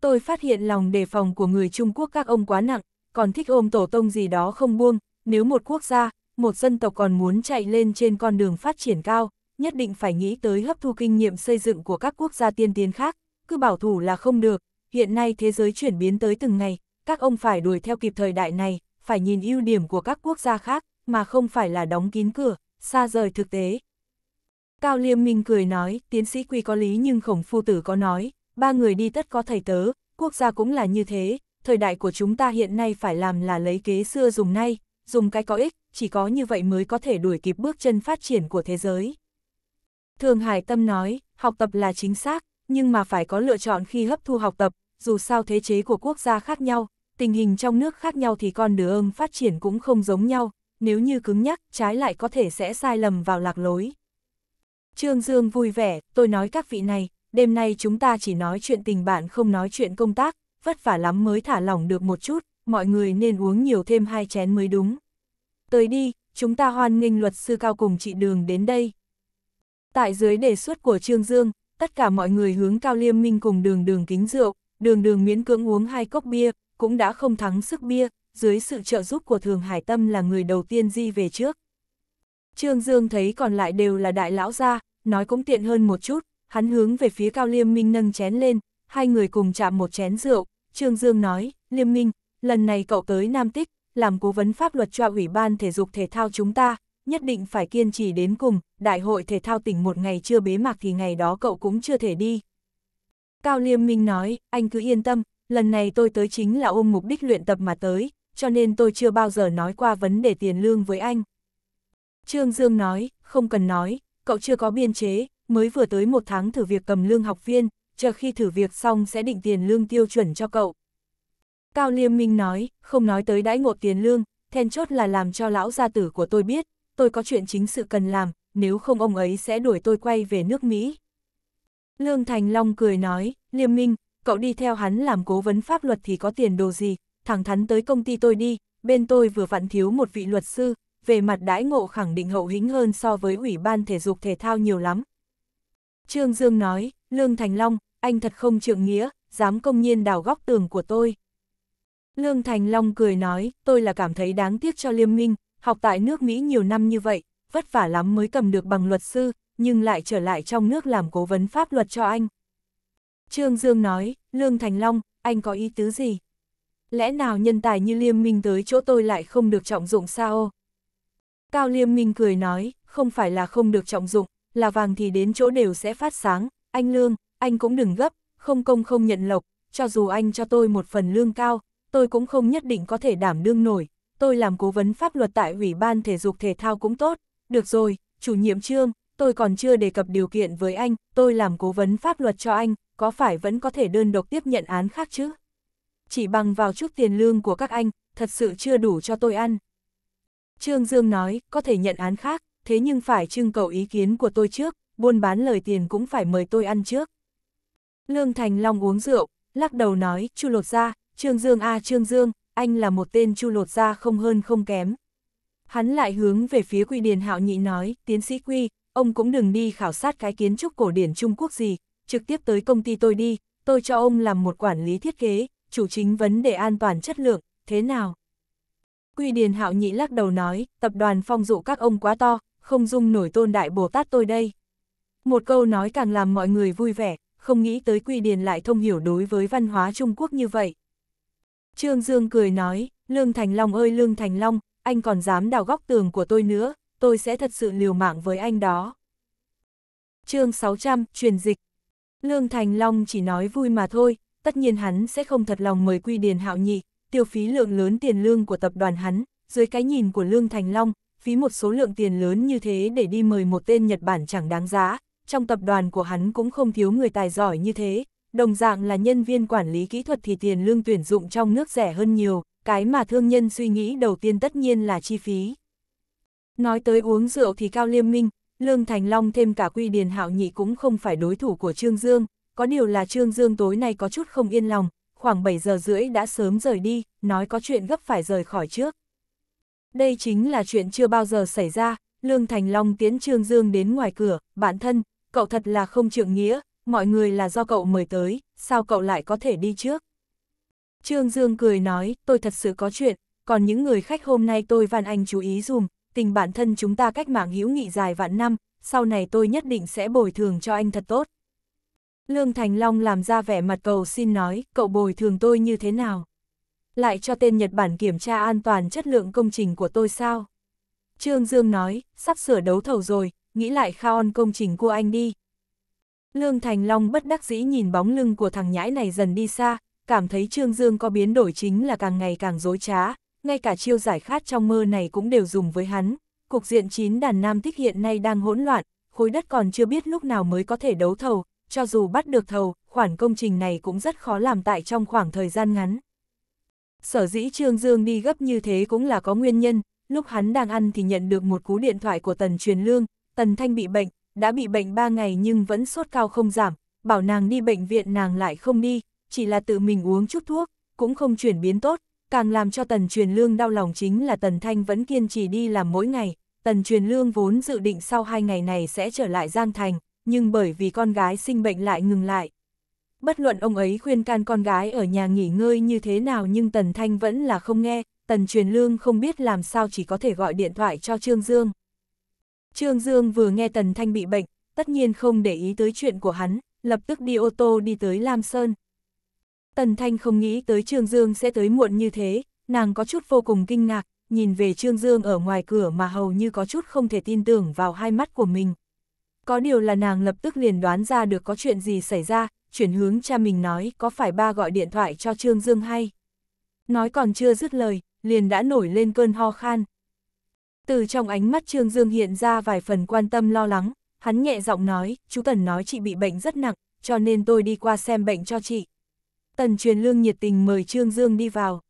Tôi phát hiện lòng đề phòng của người Trung Quốc các ông quá nặng, còn thích ôm tổ tông gì đó không buông, nếu một quốc gia, một dân tộc còn muốn chạy lên trên con đường phát triển cao, nhất định phải nghĩ tới hấp thu kinh nghiệm xây dựng của các quốc gia tiên tiến khác, cứ bảo thủ là không được, hiện nay thế giới chuyển biến tới từng ngày, các ông phải đuổi theo kịp thời đại này, phải nhìn ưu điểm của các quốc gia khác, mà không phải là đóng kín cửa, xa rời thực tế. Cao Liêm Minh cười nói, tiến sĩ quy có lý nhưng khổng phu tử có nói, ba người đi tất có thầy tớ, quốc gia cũng là như thế, thời đại của chúng ta hiện nay phải làm là lấy kế xưa dùng nay, dùng cái có ích, chỉ có như vậy mới có thể đuổi kịp bước chân phát triển của thế giới. Thường Hải Tâm nói, học tập là chính xác, nhưng mà phải có lựa chọn khi hấp thu học tập, dù sao thế chế của quốc gia khác nhau, tình hình trong nước khác nhau thì con đường phát triển cũng không giống nhau, nếu như cứng nhắc, trái lại có thể sẽ sai lầm vào lạc lối. Trương Dương vui vẻ, tôi nói các vị này, đêm nay chúng ta chỉ nói chuyện tình bạn không nói chuyện công tác, vất vả lắm mới thả lỏng được một chút, mọi người nên uống nhiều thêm hai chén mới đúng. Tới đi, chúng ta hoan nghênh luật sư cao cùng chị Đường đến đây. Tại dưới đề xuất của Trương Dương, tất cả mọi người hướng cao liêm minh cùng đường đường kính rượu, đường đường miễn cưỡng uống hai cốc bia, cũng đã không thắng sức bia, dưới sự trợ giúp của Thường Hải Tâm là người đầu tiên di về trước. Trương Dương thấy còn lại đều là đại lão gia, nói cũng tiện hơn một chút, hắn hướng về phía Cao Liêm Minh nâng chén lên, hai người cùng chạm một chén rượu, Trương Dương nói, Liêm Minh, lần này cậu tới Nam Tích, làm cố vấn pháp luật cho Ủy ban Thể dục Thể thao chúng ta, nhất định phải kiên trì đến cùng, Đại hội Thể thao tỉnh một ngày chưa bế mạc thì ngày đó cậu cũng chưa thể đi. Cao Liêm Minh nói, anh cứ yên tâm, lần này tôi tới chính là ôm mục đích luyện tập mà tới, cho nên tôi chưa bao giờ nói qua vấn đề tiền lương với anh. Trương Dương nói, không cần nói, cậu chưa có biên chế, mới vừa tới một tháng thử việc cầm lương học viên, chờ khi thử việc xong sẽ định tiền lương tiêu chuẩn cho cậu. Cao Liêm Minh nói, không nói tới đãi ngộ tiền lương, then chốt là làm cho lão gia tử của tôi biết, tôi có chuyện chính sự cần làm, nếu không ông ấy sẽ đuổi tôi quay về nước Mỹ. Lương Thành Long cười nói, Liêm Minh, cậu đi theo hắn làm cố vấn pháp luật thì có tiền đồ gì, thẳng thắn tới công ty tôi đi, bên tôi vừa vặn thiếu một vị luật sư, về mặt đãi ngộ khẳng định hậu hĩnh hơn so với ủy ban thể dục thể thao nhiều lắm. Trương Dương nói, Lương Thành Long, anh thật không trượng nghĩa, dám công nhiên đào góc tường của tôi. Lương Thành Long cười nói, tôi là cảm thấy đáng tiếc cho Liêm Minh, học tại nước Mỹ nhiều năm như vậy, vất vả lắm mới cầm được bằng luật sư, nhưng lại trở lại trong nước làm cố vấn pháp luật cho anh. Trương Dương nói, Lương Thành Long, anh có ý tứ gì? Lẽ nào nhân tài như Liêm Minh tới chỗ tôi lại không được trọng dụng sao? Cao Liêm Minh cười nói, không phải là không được trọng dụng, là vàng thì đến chỗ đều sẽ phát sáng, anh Lương, anh cũng đừng gấp, không công không nhận lộc, cho dù anh cho tôi một phần lương cao, tôi cũng không nhất định có thể đảm đương nổi, tôi làm cố vấn pháp luật tại Ủy ban Thể dục Thể thao cũng tốt, được rồi, chủ nhiệm trương, tôi còn chưa đề cập điều kiện với anh, tôi làm cố vấn pháp luật cho anh, có phải vẫn có thể đơn độc tiếp nhận án khác chứ? Chỉ bằng vào chút tiền lương của các anh, thật sự chưa đủ cho tôi ăn. Trương Dương nói, có thể nhận án khác, thế nhưng phải trưng cầu ý kiến của tôi trước, buôn bán lời tiền cũng phải mời tôi ăn trước. Lương Thành Long uống rượu, lắc đầu nói, chu lột ra, Trương Dương a Trương Dương, anh là một tên chu lột ra không hơn không kém. Hắn lại hướng về phía Quy Điền Hạo Nhị nói, tiến sĩ Quy, ông cũng đừng đi khảo sát cái kiến trúc cổ điển Trung Quốc gì, trực tiếp tới công ty tôi đi, tôi cho ông làm một quản lý thiết kế, chủ chính vấn đề an toàn chất lượng, thế nào? Quy Điền Hạo Nhị lắc đầu nói, tập đoàn phong dụ các ông quá to, không dung nổi tôn đại Bồ Tát tôi đây. Một câu nói càng làm mọi người vui vẻ, không nghĩ tới Quy Điền lại thông hiểu đối với văn hóa Trung Quốc như vậy. Trương Dương cười nói, Lương Thành Long ơi Lương Thành Long, anh còn dám đào góc tường của tôi nữa, tôi sẽ thật sự liều mạng với anh đó. chương 600, truyền dịch, Lương Thành Long chỉ nói vui mà thôi, tất nhiên hắn sẽ không thật lòng mời Quy Điền Hạo Nhị, tiêu phí lượng lớn tiền lương của tập đoàn hắn, dưới cái nhìn của Lương Thành Long, phí một số lượng tiền lớn như thế để đi mời một tên Nhật Bản chẳng đáng giá, trong tập đoàn của hắn cũng không thiếu người tài giỏi như thế, đồng dạng là nhân viên quản lý kỹ thuật thì tiền lương tuyển dụng trong nước rẻ hơn nhiều, cái mà thương nhân suy nghĩ đầu tiên tất nhiên là chi phí. Nói tới uống rượu thì Cao Liêm Minh, Lương Thành Long thêm cả Quy Điền Hạo Nhị cũng không phải đối thủ của Trương Dương, có điều là Trương Dương tối nay có chút không yên lòng, khoảng 7 giờ rưỡi đã sớm rời đi, nói có chuyện gấp phải rời khỏi trước. Đây chính là chuyện chưa bao giờ xảy ra, Lương Thành Long tiến Trương Dương đến ngoài cửa, bản thân, cậu thật là không trượng nghĩa, mọi người là do cậu mời tới, sao cậu lại có thể đi trước? Trương Dương cười nói, tôi thật sự có chuyện, còn những người khách hôm nay tôi van anh chú ý dùm, tình bản thân chúng ta cách mạng hữu nghị dài vạn năm, sau này tôi nhất định sẽ bồi thường cho anh thật tốt. Lương Thành Long làm ra vẻ mặt cầu xin nói, cậu bồi thường tôi như thế nào? Lại cho tên Nhật Bản kiểm tra an toàn chất lượng công trình của tôi sao? Trương Dương nói, sắp sửa đấu thầu rồi, nghĩ lại khaon công trình của anh đi. Lương Thành Long bất đắc dĩ nhìn bóng lưng của thằng nhãi này dần đi xa, cảm thấy Trương Dương có biến đổi chính là càng ngày càng dối trá, ngay cả chiêu giải khát trong mơ này cũng đều dùng với hắn. Cục diện chín đàn nam tích hiện nay đang hỗn loạn, khối đất còn chưa biết lúc nào mới có thể đấu thầu, cho dù bắt được thầu, khoản công trình này cũng rất khó làm tại trong khoảng thời gian ngắn. Sở dĩ Trương Dương đi gấp như thế cũng là có nguyên nhân, lúc hắn đang ăn thì nhận được một cú điện thoại của Tần Truyền Lương, Tần Thanh bị bệnh, đã bị bệnh 3 ngày nhưng vẫn sốt cao không giảm, bảo nàng đi bệnh viện nàng lại không đi, chỉ là tự mình uống chút thuốc, cũng không chuyển biến tốt, Càng làm cho Tần Truyền Lương đau lòng chính là Tần Thanh vẫn kiên trì đi làm mỗi ngày, Tần Truyền Lương vốn dự định sau hai ngày này sẽ trở lại Giang Thành, nhưng bởi vì con gái sinh bệnh lại ngừng lại. Bất luận ông ấy khuyên can con gái ở nhà nghỉ ngơi như thế nào nhưng Tần Thanh vẫn là không nghe, Tần Truyền Lương không biết làm sao chỉ có thể gọi điện thoại cho Trương Dương. Trương Dương vừa nghe Tần Thanh bị bệnh, tất nhiên không để ý tới chuyện của hắn, lập tức đi ô tô đi tới Lam Sơn. Tần Thanh không nghĩ tới Trương Dương sẽ tới muộn như thế, nàng có chút vô cùng kinh ngạc, nhìn về Trương Dương ở ngoài cửa mà hầu như có chút không thể tin tưởng vào hai mắt của mình. Có điều là nàng lập tức liền đoán ra được có chuyện gì xảy ra, chuyển hướng cha mình nói có phải ba gọi điện thoại cho Trương Dương hay. Nói còn chưa dứt lời, liền đã nổi lên cơn ho khan. Từ trong ánh mắt Trương Dương hiện ra vài phần quan tâm lo lắng, hắn nhẹ giọng nói, chú Tần nói chị bị bệnh rất nặng, cho nên tôi đi qua xem bệnh cho chị. Tần truyền lương nhiệt tình mời Trương Dương đi vào.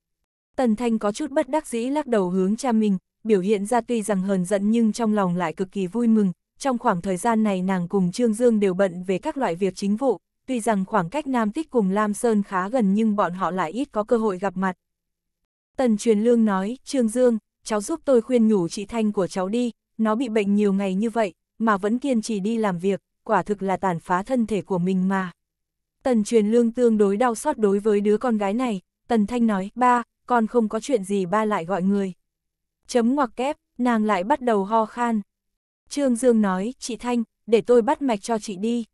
Tần Thanh có chút bất đắc dĩ lắc đầu hướng cha mình, biểu hiện ra tuy rằng hờn giận nhưng trong lòng lại cực kỳ vui mừng. Trong khoảng thời gian này nàng cùng Trương Dương đều bận về các loại việc chính vụ, tuy rằng khoảng cách Nam Tích cùng Lam Sơn khá gần nhưng bọn họ lại ít có cơ hội gặp mặt. Tần truyền lương nói, Trương Dương, cháu giúp tôi khuyên nhủ chị Thanh của cháu đi, nó bị bệnh nhiều ngày như vậy, mà vẫn kiên trì đi làm việc, quả thực là tàn phá thân thể của mình mà. Tần truyền lương tương đối đau xót đối với đứa con gái này, Tần Thanh nói, ba, con không có chuyện gì ba lại gọi người. Chấm ngoặc kép, nàng lại bắt đầu ho khan. Trương Dương nói, chị Thanh, để tôi bắt mạch cho chị đi.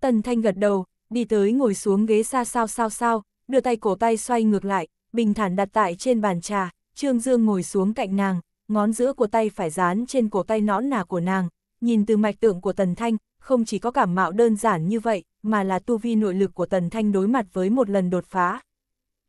Tần Thanh gật đầu, đi tới ngồi xuống ghế xa sao sao sao, đưa tay cổ tay xoay ngược lại, bình thản đặt tại trên bàn trà, Trương Dương ngồi xuống cạnh nàng, ngón giữa của tay phải dán trên cổ tay nõn nà của nàng, nhìn từ mạch tượng của Tần Thanh, không chỉ có cảm mạo đơn giản như vậy, mà là tu vi nội lực của Tần Thanh đối mặt với một lần đột phá.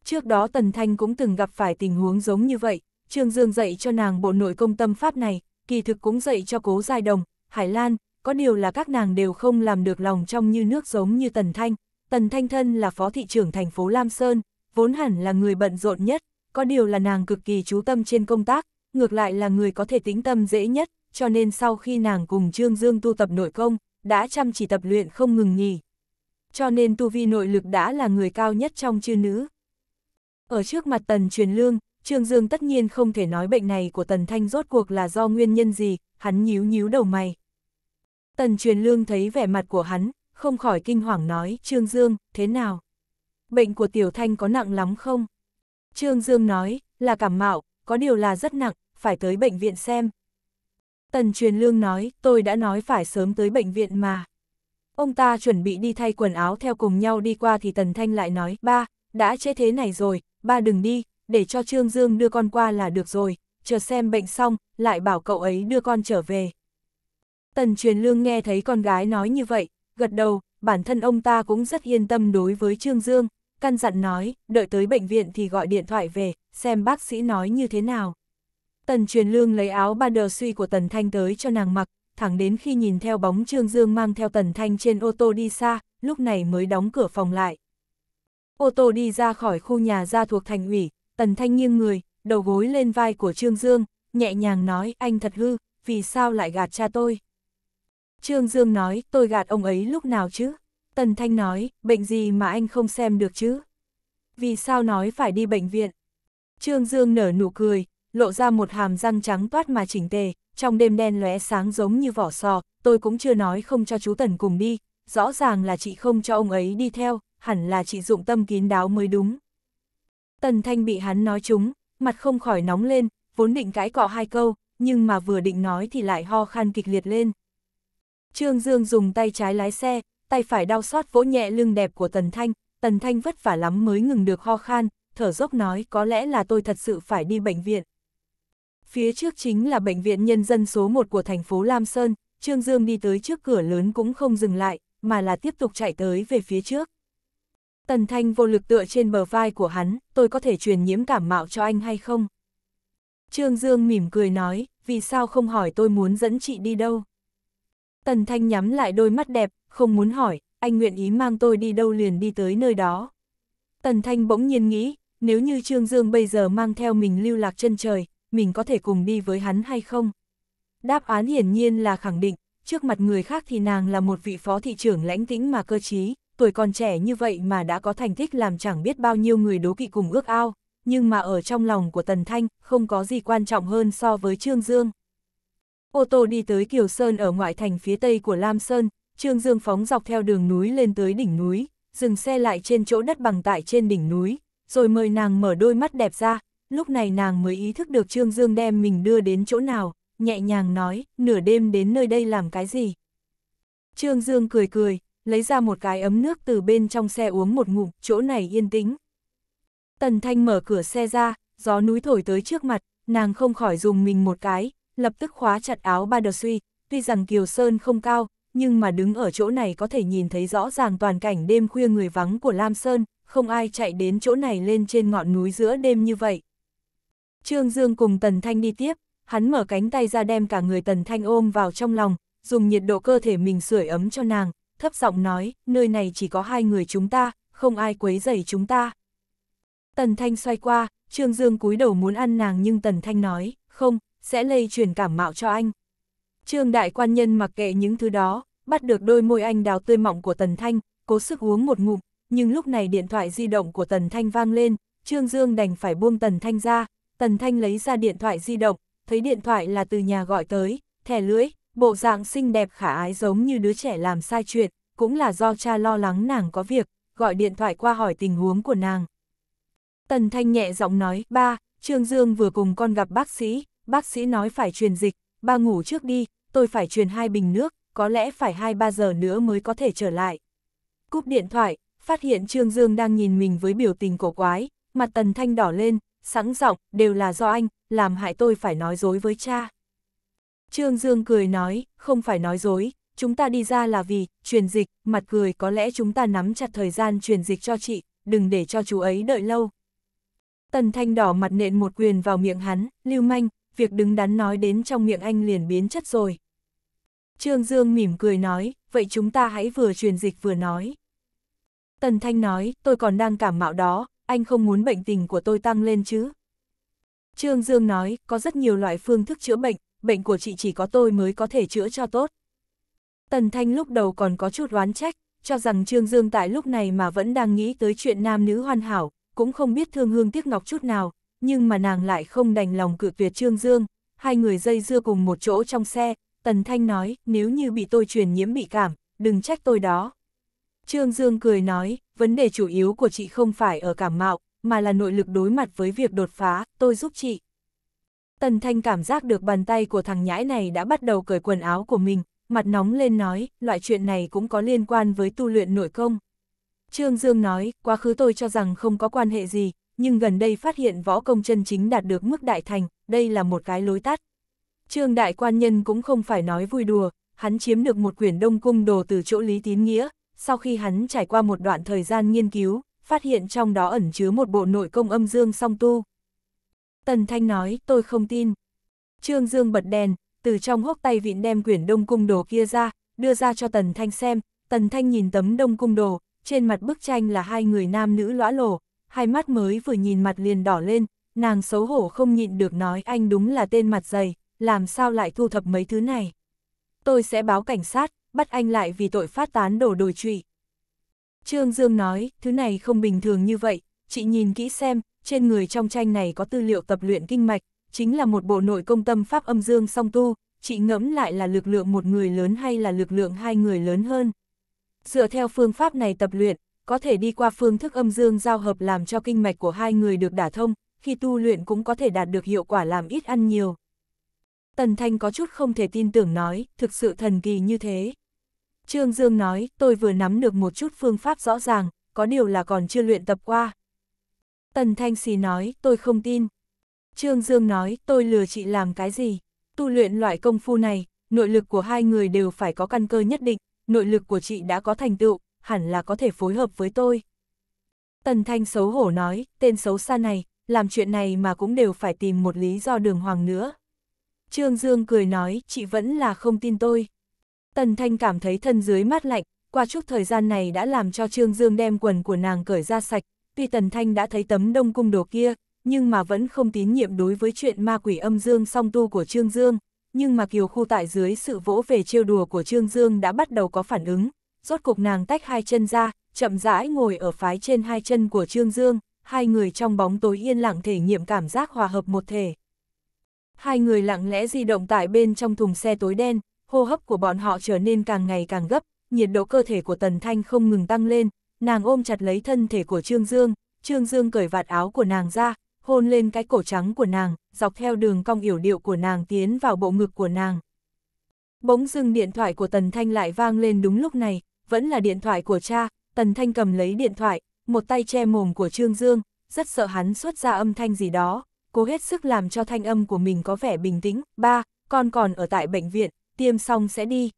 Trước đó Tần Thanh cũng từng gặp phải tình huống giống như vậy, Trương Dương dạy cho nàng bộ nội công tâm pháp này, kỳ thực cũng dạy cho Cố Giai Đồng, Hải Lan, có điều là các nàng đều không làm được lòng trong như nước giống như Tần Thanh. Tần Thanh thân là phó thị trưởng thành phố Lam Sơn, vốn hẳn là người bận rộn nhất, có điều là nàng cực kỳ chú tâm trên công tác, ngược lại là người có thể tĩnh tâm dễ nhất, cho nên sau khi nàng cùng Trương Dương tu tập nội công, đã chăm chỉ tập luyện không ngừng nghỉ cho nên tu vi nội lực đã là người cao nhất trong chư nữ. Ở trước mặt tần truyền lương, Trương Dương tất nhiên không thể nói bệnh này của tần thanh rốt cuộc là do nguyên nhân gì, hắn nhíu nhíu đầu mày. Tần truyền lương thấy vẻ mặt của hắn, không khỏi kinh hoàng nói, Trương Dương, thế nào? Bệnh của tiểu thanh có nặng lắm không? Trương Dương nói, là cảm mạo, có điều là rất nặng, phải tới bệnh viện xem. Tần truyền lương nói, tôi đã nói phải sớm tới bệnh viện mà. Ông ta chuẩn bị đi thay quần áo theo cùng nhau đi qua thì Tần Thanh lại nói, ba, đã chế thế này rồi, ba đừng đi, để cho Trương Dương đưa con qua là được rồi, chờ xem bệnh xong, lại bảo cậu ấy đưa con trở về. Tần truyền lương nghe thấy con gái nói như vậy, gật đầu, bản thân ông ta cũng rất yên tâm đối với Trương Dương, căn dặn nói, đợi tới bệnh viện thì gọi điện thoại về, xem bác sĩ nói như thế nào. Tần truyền lương lấy áo ba đờ suy của Tần Thanh tới cho nàng mặc, thẳng đến khi nhìn theo bóng Trương Dương mang theo Tần Thanh trên ô tô đi xa, lúc này mới đóng cửa phòng lại. Ô tô đi ra khỏi khu nhà ra thuộc thành ủy, Tần Thanh nghiêng người, đầu gối lên vai của Trương Dương, nhẹ nhàng nói anh thật hư, vì sao lại gạt cha tôi. Trương Dương nói tôi gạt ông ấy lúc nào chứ? Tần Thanh nói, bệnh gì mà anh không xem được chứ? Vì sao nói phải đi bệnh viện? Trương Dương nở nụ cười, lộ ra một hàm răng trắng toát mà chỉnh tề, trong đêm đen lóe sáng giống như vỏ sò, tôi cũng chưa nói không cho chú Tần cùng đi, rõ ràng là chị không cho ông ấy đi theo, hẳn là chị dụng tâm kín đáo mới đúng. Tần Thanh bị hắn nói trúng, mặt không khỏi nóng lên, vốn định cãi cọ hai câu, nhưng mà vừa định nói thì lại ho khan kịch liệt lên. Trương Dương dùng tay trái lái xe, tay phải đau xót vỗ nhẹ lưng đẹp của Tần Thanh, Tần Thanh vất vả lắm mới ngừng được ho khan, thở dốc nói có lẽ là tôi thật sự phải đi bệnh viện. Phía trước chính là bệnh viện nhân dân số 1 của thành phố Lam Sơn, Trương Dương đi tới trước cửa lớn cũng không dừng lại, mà là tiếp tục chạy tới về phía trước. Tần Thanh vô lực tựa trên bờ vai của hắn, tôi có thể truyền nhiễm cảm mạo cho anh hay không? Trương Dương mỉm cười nói, vì sao không hỏi tôi muốn dẫn chị đi đâu? Tần Thanh nhắm lại đôi mắt đẹp, không muốn hỏi, anh nguyện ý mang tôi đi đâu liền đi tới nơi đó. Tần Thanh bỗng nhiên nghĩ, nếu như Trương Dương bây giờ mang theo mình lưu lạc chân trời, mình có thể cùng đi với hắn hay không? Đáp án hiển nhiên là khẳng định, trước mặt người khác thì nàng là một vị phó thị trưởng lãnh tĩnh mà cơ trí, tuổi còn trẻ như vậy mà đã có thành tích làm chẳng biết bao nhiêu người đố kỵ cùng ước ao, nhưng mà ở trong lòng của Tần Thanh không có gì quan trọng hơn so với Trương Dương. Ô tô đi tới Kiều Sơn ở ngoại thành phía tây của Lam Sơn, Trương Dương phóng dọc theo đường núi lên tới đỉnh núi, dừng xe lại trên chỗ đất bằng tại trên đỉnh núi, rồi mời nàng mở đôi mắt đẹp ra, lúc này nàng mới ý thức được Trương Dương đem mình đưa đến chỗ nào, nhẹ nhàng nói, nửa đêm đến nơi đây làm cái gì. Trương Dương cười cười, lấy ra một cái ấm nước từ bên trong xe uống một ngụm, chỗ này yên tĩnh. Tần Thanh mở cửa xe ra, gió núi thổi tới trước mặt, nàng không khỏi dùng mình một cái, lập tức khóa chặt áo ba đờ suy, tuy rằng Kiều Sơn không cao, nhưng mà đứng ở chỗ này có thể nhìn thấy rõ ràng toàn cảnh đêm khuya người vắng của Lam Sơn, không ai chạy đến chỗ này lên trên ngọn núi giữa đêm như vậy. Trương Dương cùng Tần Thanh đi tiếp, hắn mở cánh tay ra đem cả người Tần Thanh ôm vào trong lòng, dùng nhiệt độ cơ thể mình sưởi ấm cho nàng, thấp giọng nói, nơi này chỉ có hai người chúng ta, không ai quấy rầy chúng ta. Tần Thanh xoay qua, Trương Dương cúi đầu muốn ăn nàng nhưng Tần Thanh nói, không, sẽ lây truyền cảm mạo cho anh. Trương đại quan nhân mặc kệ những thứ đó, bắt được đôi môi anh đào tươi mọng của Tần Thanh, cố sức uống một ngụm, nhưng lúc này điện thoại di động của Tần Thanh vang lên, Trương Dương đành phải buông Tần Thanh ra, Tần Thanh lấy ra điện thoại di động, thấy điện thoại là từ nhà gọi tới, thẻ lưỡi, bộ dạng xinh đẹp khả ái giống như đứa trẻ làm sai chuyện, cũng là do cha lo lắng nàng có việc, gọi điện thoại qua hỏi tình huống của nàng. Tần Thanh nhẹ giọng nói, ba, Trương Dương vừa cùng con gặp bác sĩ, bác sĩ nói phải truyền dịch, ba ngủ trước đi, tôi phải truyền hai bình nước, có lẽ phải hai ba giờ nữa mới có thể trở lại. Cúp điện thoại, phát hiện Trương Dương đang nhìn mình với biểu tình cổ quái, mặt Tần Thanh đỏ lên, sẵn giọng, đều là do anh, làm hại tôi phải nói dối với cha. Trương Dương cười nói, không phải nói dối, chúng ta đi ra là vì, truyền dịch, mặt cười có lẽ chúng ta nắm chặt thời gian truyền dịch cho chị, đừng để cho chú ấy đợi lâu. Tần Thanh đỏ mặt nện một quyền vào miệng hắn, lưu manh, việc đứng đắn nói đến trong miệng anh liền biến chất rồi. Trương Dương mỉm cười nói, vậy chúng ta hãy vừa truyền dịch vừa nói. Tần Thanh nói, tôi còn đang cảm mạo đó, anh không muốn bệnh tình của tôi tăng lên chứ. Trương Dương nói, có rất nhiều loại phương thức chữa bệnh, bệnh của chị chỉ có tôi mới có thể chữa cho tốt. Tần Thanh lúc đầu còn có chút oán trách, cho rằng Trương Dương tại lúc này mà vẫn đang nghĩ tới chuyện nam nữ hoàn hảo, cũng không biết thương hương tiếc ngọc chút nào, nhưng mà nàng lại không đành lòng cự tuyệt Trương Dương, hai người dây dưa cùng một chỗ trong xe, Tần Thanh nói, nếu như bị tôi truyền nhiễm bị cảm, đừng trách tôi đó. Trương Dương cười nói, vấn đề chủ yếu của chị không phải ở cảm mạo, mà là nội lực đối mặt với việc đột phá, tôi giúp chị. Tần Thanh cảm giác được bàn tay của thằng nhãi này đã bắt đầu cởi quần áo của mình, mặt nóng lên nói, loại chuyện này cũng có liên quan với tu luyện nội công. Trương Dương nói, quá khứ tôi cho rằng không có quan hệ gì, nhưng gần đây phát hiện võ công chân chính đạt được mức đại thành, đây là một cái lối tắt. Trương Đại Quan Nhân cũng không phải nói vui đùa, hắn chiếm được một quyển đông cung đồ từ chỗ Lý Tín Nghĩa, sau khi hắn trải qua một đoạn thời gian nghiên cứu, phát hiện trong đó ẩn chứa một bộ nội công âm dương song tu. Tần Thanh nói, tôi không tin. Trương Dương bật đèn, từ trong hốc tay vịn đem quyển đông cung đồ kia ra, đưa ra cho Tần Thanh xem, Tần Thanh nhìn tấm đông cung đồ, trên mặt bức tranh là hai người nam nữ lõa lổ, hai mắt mới vừa nhìn mặt liền đỏ lên, nàng xấu hổ không nhịn được nói anh đúng là tên mặt dày, làm sao lại thu thập mấy thứ này. Tôi sẽ báo cảnh sát, bắt anh lại vì tội phát tán đổ đồi trụy. Trương Dương nói, thứ này không bình thường như vậy, chị nhìn kỹ xem, trên người trong tranh này có tư liệu tập luyện kinh mạch, chính là một bộ nội công tâm pháp âm dương song tu, chị ngẫm lại là lực lượng một người lớn hay là lực lượng hai người lớn hơn. Dựa theo phương pháp này tập luyện, có thể đi qua phương thức âm dương giao hợp làm cho kinh mạch của hai người được đả thông, khi tu luyện cũng có thể đạt được hiệu quả làm ít ăn nhiều. Tần Thanh có chút không thể tin tưởng nói, thực sự thần kỳ như thế. Trương Dương nói, tôi vừa nắm được một chút phương pháp rõ ràng, có điều là còn chưa luyện tập qua. Tần Thanh Sì nói, tôi không tin. Trương Dương nói, tôi lừa chị làm cái gì? Tu luyện loại công phu này, nội lực của hai người đều phải có căn cơ nhất định, nội lực của chị đã có thành tựu, hẳn là có thể phối hợp với tôi. Tần Thanh xấu hổ nói, tên xấu xa này, làm chuyện này mà cũng đều phải tìm một lý do đường hoàng nữa. Trương Dương cười nói, chị vẫn là không tin tôi. Tần Thanh cảm thấy thân dưới mát lạnh, qua chút thời gian này đã làm cho Trương Dương đem quần của nàng cởi ra sạch, tuy Tần Thanh đã thấy tấm đông cung đồ kia, nhưng mà vẫn không tín nhiệm đối với chuyện ma quỷ âm dương song tu của Trương Dương, nhưng mà kiều khu tại dưới sự vỗ về trêu đùa của Trương Dương đã bắt đầu có phản ứng, rốt cục nàng tách hai chân ra, chậm rãi ngồi ở phái trên hai chân của Trương Dương, hai người trong bóng tối yên lặng thể nghiệm cảm giác hòa hợp một thể. Hai người lặng lẽ di động tại bên trong thùng xe tối đen, hô hấp của bọn họ trở nên càng ngày càng gấp, nhiệt độ cơ thể của Tần Thanh không ngừng tăng lên, nàng ôm chặt lấy thân thể của Trương Dương, Trương Dương cởi vạt áo của nàng ra, hôn lên cái cổ trắng của nàng, dọc theo đường cong yểu điệu của nàng tiến vào bộ ngực của nàng. Bỗng dưng điện thoại của Tần Thanh lại vang lên đúng lúc này, vẫn là điện thoại của cha, Tần Thanh cầm lấy điện thoại, một tay che mồm của Trương Dương, rất sợ hắn xuất ra âm thanh gì đó, cố hết sức làm cho thanh âm của mình có vẻ bình tĩnh, ba, con còn ở tại bệnh viện, tiêm xong sẽ đi.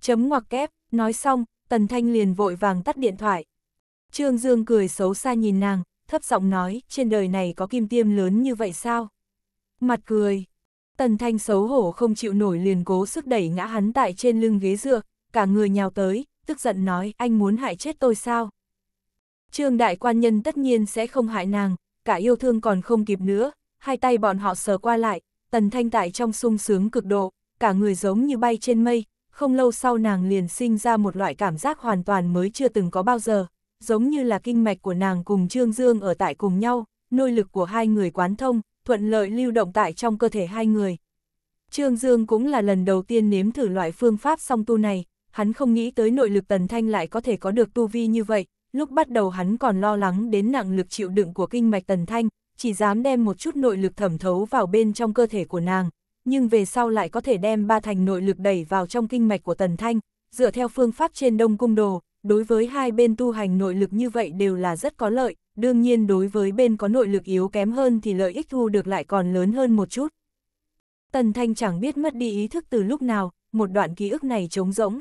Chấm ngoặc kép, nói xong, Tần Thanh liền vội vàng tắt điện thoại. Trương Dương cười xấu xa nhìn nàng, thấp giọng nói, trên đời này có kim tiêm lớn như vậy sao? Mặt cười, Tần Thanh xấu hổ không chịu nổi liền cố sức đẩy ngã hắn tại trên lưng ghế dựa, cả người nhào tới, tức giận nói, anh muốn hại chết tôi sao? Trương đại quan nhân tất nhiên sẽ không hại nàng, cả yêu thương còn không kịp nữa, hai tay bọn họ sờ qua lại, Tần Thanh tại trong sung sướng cực độ, cả người giống như bay trên mây, không lâu sau nàng liền sinh ra một loại cảm giác hoàn toàn mới chưa từng có bao giờ, giống như là kinh mạch của nàng cùng Trương Dương ở tại cùng nhau, nội lực của hai người quán thông, thuận lợi lưu động tại trong cơ thể hai người. Trương Dương cũng là lần đầu tiên nếm thử loại phương pháp song tu này, hắn không nghĩ tới nội lực tần thanh lại có thể có được tu vi như vậy, lúc bắt đầu hắn còn lo lắng đến nặng lực chịu đựng của kinh mạch tần thanh, chỉ dám đem một chút nội lực thẩm thấu vào bên trong cơ thể của nàng, nhưng về sau lại có thể đem ba thành nội lực đẩy vào trong kinh mạch của Tần Thanh, dựa theo phương pháp trên Đông Cung Đồ, đối với hai bên tu hành nội lực như vậy đều là rất có lợi, đương nhiên đối với bên có nội lực yếu kém hơn thì lợi ích thu được lại còn lớn hơn một chút. Tần Thanh chẳng biết mất đi ý thức từ lúc nào, một đoạn ký ức này trống rỗng.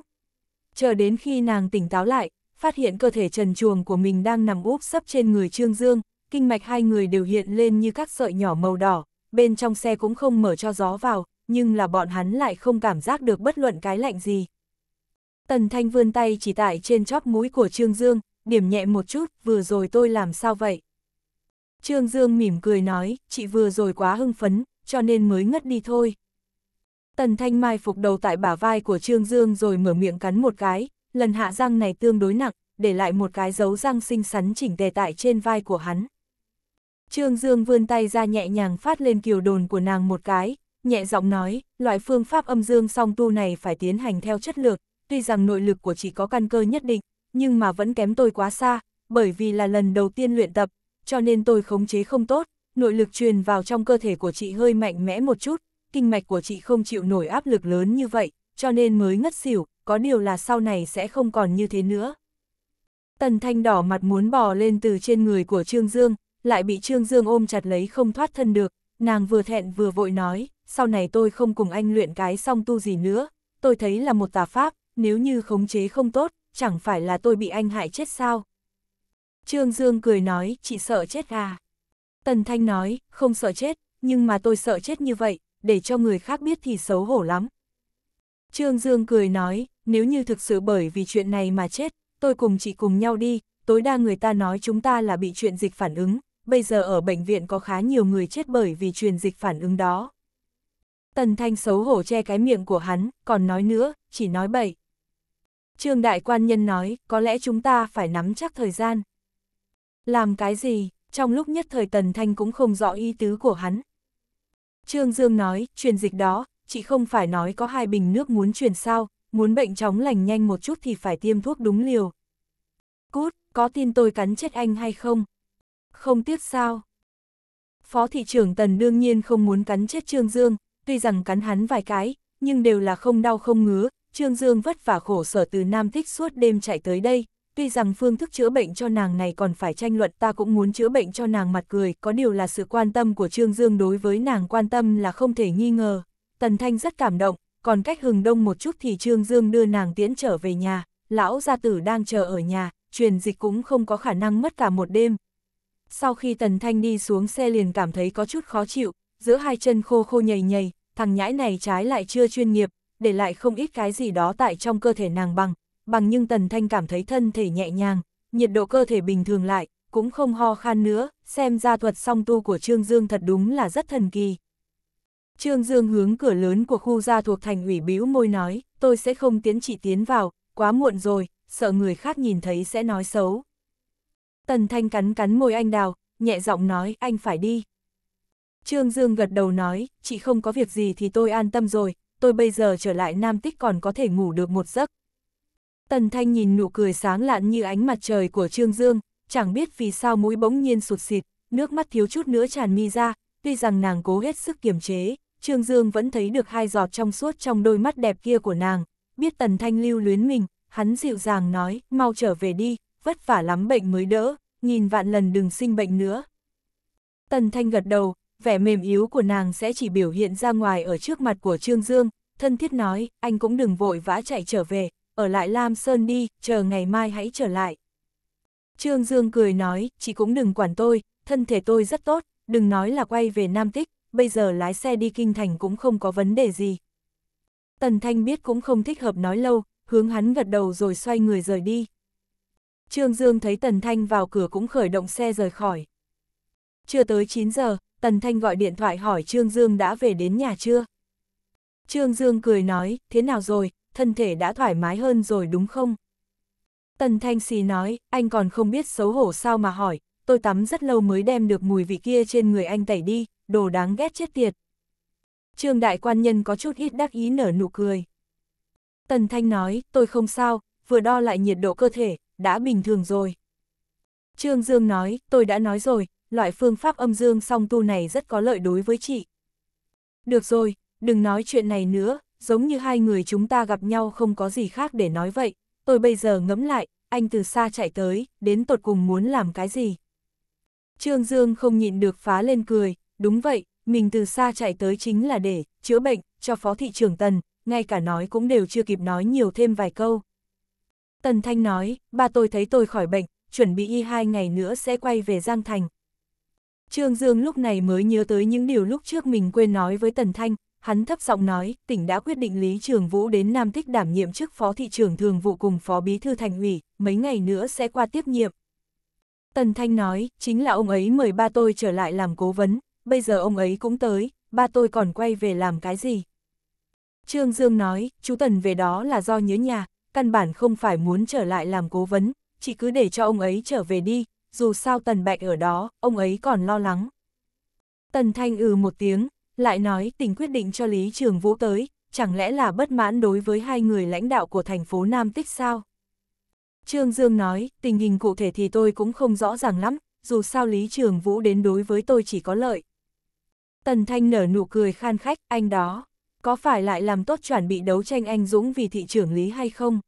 Chờ đến khi nàng tỉnh táo lại, phát hiện cơ thể trần chuồng của mình đang nằm úp sấp trên người Trương Dương, kinh mạch hai người đều hiện lên như các sợi nhỏ màu đỏ, bên trong xe cũng không mở cho gió vào, nhưng là bọn hắn lại không cảm giác được bất luận cái lạnh gì. Tần Thanh vươn tay chỉ tại trên chóp mũi của Trương Dương, điểm nhẹ một chút, vừa rồi tôi làm sao vậy? Trương Dương mỉm cười nói, chị vừa rồi quá hưng phấn, cho nên mới ngất đi thôi. Tần Thanh Mai phục đầu tại bả vai của Trương Dương rồi mở miệng cắn một cái, lần hạ răng này tương đối nặng, để lại một cái dấu răng xinh xắn chỉnh tề tại trên vai của hắn. Trương Dương vươn tay ra nhẹ nhàng phát lên kiều đồn của nàng một cái, nhẹ giọng nói, loại phương pháp âm dương song tu này phải tiến hành theo chất lượng, tuy rằng nội lực của chỉ có căn cơ nhất định, nhưng mà vẫn kém tôi quá xa, bởi vì là lần đầu tiên luyện tập, cho nên tôi khống chế không tốt, nội lực truyền vào trong cơ thể của chị hơi mạnh mẽ một chút, kinh mạch của chị không chịu nổi áp lực lớn như vậy, cho nên mới ngất xỉu, có điều là sau này sẽ không còn như thế nữa. Tần Thanh đỏ mặt muốn bò lên từ trên người của Trương Dương, lại bị Trương Dương ôm chặt lấy không thoát thân được, nàng vừa thẹn vừa vội nói, sau này tôi không cùng anh luyện cái song tu gì nữa, tôi thấy là một tà pháp, nếu như khống chế không tốt, chẳng phải là tôi bị anh hại chết sao. Trương Dương cười nói, chị sợ chết à. Tần Thanh nói, không sợ chết, nhưng mà tôi sợ chết như vậy, để cho người khác biết thì xấu hổ lắm. Trương Dương cười nói, nếu như thực sự bởi vì chuyện này mà chết, tôi cùng chị cùng nhau đi, tối đa người ta nói chúng ta là bị chuyện dịch phản ứng, bây giờ ở bệnh viện có khá nhiều người chết bởi vì truyền dịch phản ứng đó. Tần Thanh xấu hổ che cái miệng của hắn, còn nói nữa, chỉ nói bậy. Trương Đại Quan Nhân nói, có lẽ chúng ta phải nắm chắc thời gian. Làm cái gì, trong lúc nhất thời Tần Thanh cũng không rõ ý tứ của hắn. Trương Dương nói, truyền dịch đó, chị không phải nói có hai bình nước muốn truyền sao, muốn bệnh chóng lành nhanh một chút thì phải tiêm thuốc đúng liều. Cút, có tin tôi cắn chết anh hay không? Không tiếc sao? Phó thị trưởng Tần đương nhiên không muốn cắn chết Trương Dương, tuy rằng cắn hắn vài cái, nhưng đều là không đau không ngứa, Trương Dương vất vả khổ sở từ Nam Thích suốt đêm chạy tới đây, tuy rằng phương thức chữa bệnh cho nàng này còn phải tranh luận ta cũng muốn chữa bệnh cho nàng mặt cười, có điều là sự quan tâm của Trương Dương đối với nàng quan tâm là không thể nghi ngờ. Tần Thanh rất cảm động, còn cách hừng đông một chút thì Trương Dương đưa nàng tiễn trở về nhà, lão gia tử đang chờ ở nhà, truyền dịch cũng không có khả năng mất cả một đêm, sau khi Tần Thanh đi xuống xe liền cảm thấy có chút khó chịu, giữa hai chân khô khô nhầy nhầy, thằng nhãi này trái lại chưa chuyên nghiệp, để lại không ít cái gì đó tại trong cơ thể nàng bằng, bằng nhưng Tần Thanh cảm thấy thân thể nhẹ nhàng, nhiệt độ cơ thể bình thường lại, cũng không ho khan nữa, xem ra thuật song tu của Trương Dương thật đúng là rất thần kỳ. Trương Dương hướng cửa lớn của khu gia thuộc thành ủy bĩu môi nói, tôi sẽ không tiến chỉ tiến vào, quá muộn rồi, sợ người khác nhìn thấy sẽ nói xấu. Tần Thanh cắn cắn môi anh đào, nhẹ giọng nói anh phải đi. Trương Dương gật đầu nói, chị không có việc gì thì tôi an tâm rồi, tôi bây giờ trở lại Nam Tích còn có thể ngủ được một giấc. Tần Thanh nhìn nụ cười sáng lạn như ánh mặt trời của Trương Dương, chẳng biết vì sao mũi bỗng nhiên sụt xịt, nước mắt thiếu chút nữa tràn mi ra, tuy rằng nàng cố hết sức kiềm chế, Trương Dương vẫn thấy được hai giọt trong suốt trong đôi mắt đẹp kia của nàng, biết Tần Thanh lưu luyến mình, hắn dịu dàng nói, mau trở về đi, vất vả lắm bệnh mới đỡ, nghìn vạn lần đừng sinh bệnh nữa. Tần Thanh gật đầu, vẻ mềm yếu của nàng sẽ chỉ biểu hiện ra ngoài ở trước mặt của Trương Dương, thân thiết nói, anh cũng đừng vội vã chạy trở về, ở lại Lam Sơn đi, chờ ngày mai hãy trở lại. Trương Dương cười nói, chị cũng đừng quản tôi, thân thể tôi rất tốt, đừng nói là quay về Nam Tích, bây giờ lái xe đi Kinh Thành cũng không có vấn đề gì. Tần Thanh biết cũng không thích hợp nói lâu, hướng hắn gật đầu rồi xoay người rời đi. Trương Dương thấy Tần Thanh vào cửa cũng khởi động xe rời khỏi. Chưa tới 9 giờ, Tần Thanh gọi điện thoại hỏi Trương Dương đã về đến nhà chưa? Trương Dương cười nói, thế nào rồi, thân thể đã thoải mái hơn rồi đúng không? Tần Thanh xì nói, anh còn không biết xấu hổ sao mà hỏi, tôi tắm rất lâu mới đem được mùi vị kia trên người anh tẩy đi, đồ đáng ghét chết tiệt. Trương đại quan nhân có chút ít đắc ý nở nụ cười. Tần Thanh nói, tôi không sao, vừa đo lại nhiệt độ cơ thể, đã bình thường rồi. Trương Dương nói, tôi đã nói rồi, loại phương pháp âm dương song tu này rất có lợi đối với chị. Được rồi, đừng nói chuyện này nữa, giống như hai người chúng ta gặp nhau không có gì khác để nói vậy, tôi bây giờ ngẫm lại, anh từ xa chạy tới, đến tột cùng muốn làm cái gì. Trương Dương không nhịn được phá lên cười, đúng vậy, mình từ xa chạy tới chính là để chữa bệnh cho phó thị trưởng Tần, ngay cả nói cũng đều chưa kịp nói nhiều thêm vài câu, Tần Thanh nói, bà tôi thấy tôi khỏi bệnh, chuẩn bị y hai ngày nữa sẽ quay về Giang Thành. Trương Dương lúc này mới nhớ tới những điều lúc trước mình quên nói với Tần Thanh, hắn thấp giọng nói, tỉnh đã quyết định Lý Trường Vũ đến Nam Tích đảm nhiệm chức phó thị trưởng thường vụ cùng phó bí thư thành ủy, mấy ngày nữa sẽ qua tiếp nhiệm. Tần Thanh nói, chính là ông ấy mời ba tôi trở lại làm cố vấn, bây giờ ông ấy cũng tới, ba tôi còn quay về làm cái gì? Trương Dương nói, chú Tần về đó là do nhớ nhà, căn bản không phải muốn trở lại làm cố vấn, chỉ cứ để cho ông ấy trở về đi, dù sao Tần Bạch ở đó, ông ấy còn lo lắng. Tần Thanh ừ một tiếng, lại nói tình quyết định cho Lý Trường Vũ tới, chẳng lẽ là bất mãn đối với hai người lãnh đạo của thành phố Nam Tích sao? Trương Dương nói, tình hình cụ thể thì tôi cũng không rõ ràng lắm, dù sao Lý Trường Vũ đến đối với tôi chỉ có lợi. Tần Thanh nở nụ cười khan khách, anh đó có phải lại làm tốt chuẩn bị đấu tranh anh Dũng vì thị trưởng Lý hay không?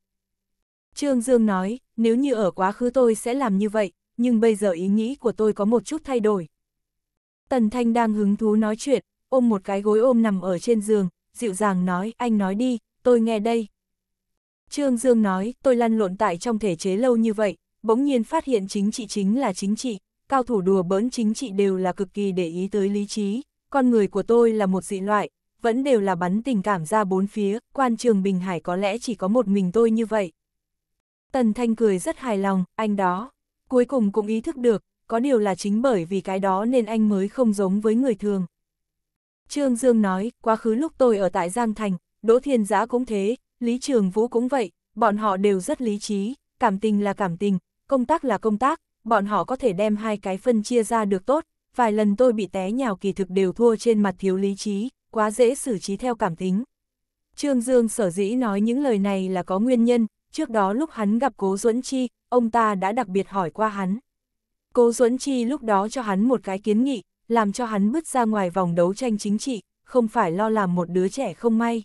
Trương Dương nói, nếu như ở quá khứ tôi sẽ làm như vậy, nhưng bây giờ ý nghĩ của tôi có một chút thay đổi. Tần Thanh đang hứng thú nói chuyện, ôm một cái gối ôm nằm ở trên giường, dịu dàng nói, anh nói đi, tôi nghe đây. Trương Dương nói, tôi lăn lộn tại trong thể chế lâu như vậy, bỗng nhiên phát hiện chính trị chính là chính trị, cao thủ đùa bỡn chính trị đều là cực kỳ để ý tới lý trí, con người của tôi là một dị loại, vẫn đều là bắn tình cảm ra bốn phía, quan trường Bình Hải có lẽ chỉ có một mình tôi như vậy. Tần Thanh cười rất hài lòng, anh đó, cuối cùng cũng ý thức được, có điều là chính bởi vì cái đó nên anh mới không giống với người thường. Trương Dương nói, quá khứ lúc tôi ở tại Giang Thành, Đỗ Thiên Giã cũng thế, Lý Trường Vũ cũng vậy, bọn họ đều rất lý trí, cảm tình là cảm tình, công tác là công tác, bọn họ có thể đem hai cái phân chia ra được tốt, vài lần tôi bị té nhào kỳ thực đều thua trên mặt thiếu lý trí, quá dễ xử trí theo cảm tính. Trương Dương sở dĩ nói những lời này là có nguyên nhân, trước đó lúc hắn gặp Cố Duẫn Chi, ông ta đã đặc biệt hỏi qua hắn. Cố Duẫn Chi lúc đó cho hắn một cái kiến nghị, làm cho hắn bứt ra ngoài vòng đấu tranh chính trị, không phải lo làm một đứa trẻ không may.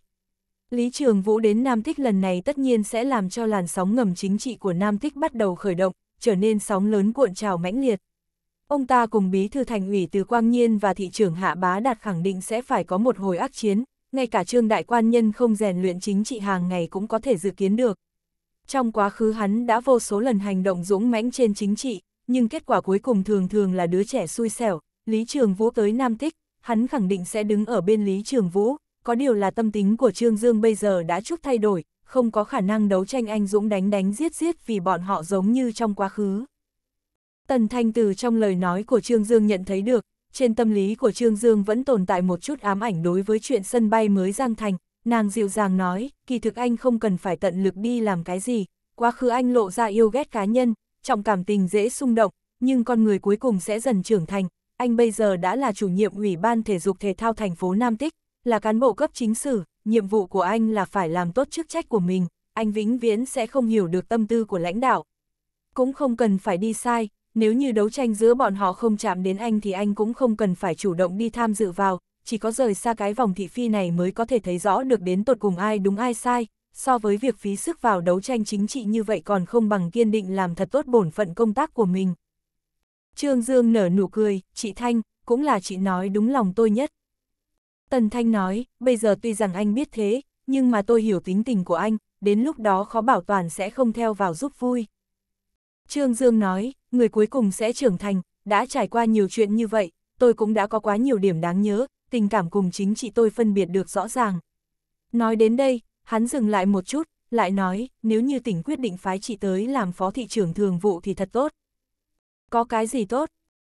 Lý Trường Vũ đến Nam Thích lần này tất nhiên sẽ làm cho làn sóng ngầm chính trị của Nam Thích bắt đầu khởi động, trở nên sóng lớn cuộn trào mãnh liệt ông ta cùng bí thư thành ủy từ Quang Nhiên và thị trưởng Hạ Bá Đạt khẳng định sẽ phải có một hồi ác chiến, ngay cả trương đại quan nhân không rèn luyện chính trị hàng ngày cũng có thể dự kiến được. Trong quá khứ hắn đã vô số lần hành động dũng mãnh trên chính trị, nhưng kết quả cuối cùng thường thường là đứa trẻ xui xẻo, Lý Trường Vũ tới Nam Tích, hắn khẳng định sẽ đứng ở bên Lý Trường Vũ, có điều là tâm tính của Trương Dương bây giờ đã chút thay đổi, không có khả năng đấu tranh anh dũng đánh đánh giết giết vì bọn họ giống như trong quá khứ. Tần Thanh từ trong lời nói của Trương Dương nhận thấy được, trên tâm lý của Trương Dương vẫn tồn tại một chút ám ảnh đối với chuyện sân bay mới Giang Thành, nàng dịu dàng nói, kỳ thực anh không cần phải tận lực đi làm cái gì, quá khứ anh lộ ra yêu ghét cá nhân, trọng cảm tình dễ xung động, nhưng con người cuối cùng sẽ dần trưởng thành, anh bây giờ đã là chủ nhiệm Ủy ban Thể dục Thể thao thành phố Nam Tích, là cán bộ cấp chính sử, nhiệm vụ của anh là phải làm tốt chức trách của mình, anh vĩnh viễn sẽ không hiểu được tâm tư của lãnh đạo. Cũng không cần phải đi sai, nếu như đấu tranh giữa bọn họ không chạm đến anh thì anh cũng không cần phải chủ động đi tham dự vào, chỉ có rời xa cái vòng thị phi này mới có thể thấy rõ được đến tột cùng ai đúng ai sai, so với việc phí sức vào đấu tranh chính trị như vậy còn không bằng kiên định làm thật tốt bổn phận công tác của mình. Trương Dương nở nụ cười, chị Thanh, cũng là chị nói đúng lòng tôi nhất. Tần Thanh nói, bây giờ tuy rằng anh biết thế, nhưng mà tôi hiểu tính tình của anh, đến lúc đó khó bảo toàn sẽ không theo vào giúp vui. Trương Dương nói, người cuối cùng sẽ trưởng thành, đã trải qua nhiều chuyện như vậy, tôi cũng đã có quá nhiều điểm đáng nhớ, tình cảm cùng chính trị tôi phân biệt được rõ ràng. Nói đến đây, hắn dừng lại một chút, lại nói, nếu như tỉnh quyết định phái chị tới làm phó thị trưởng thường vụ thì thật tốt. Có cái gì tốt?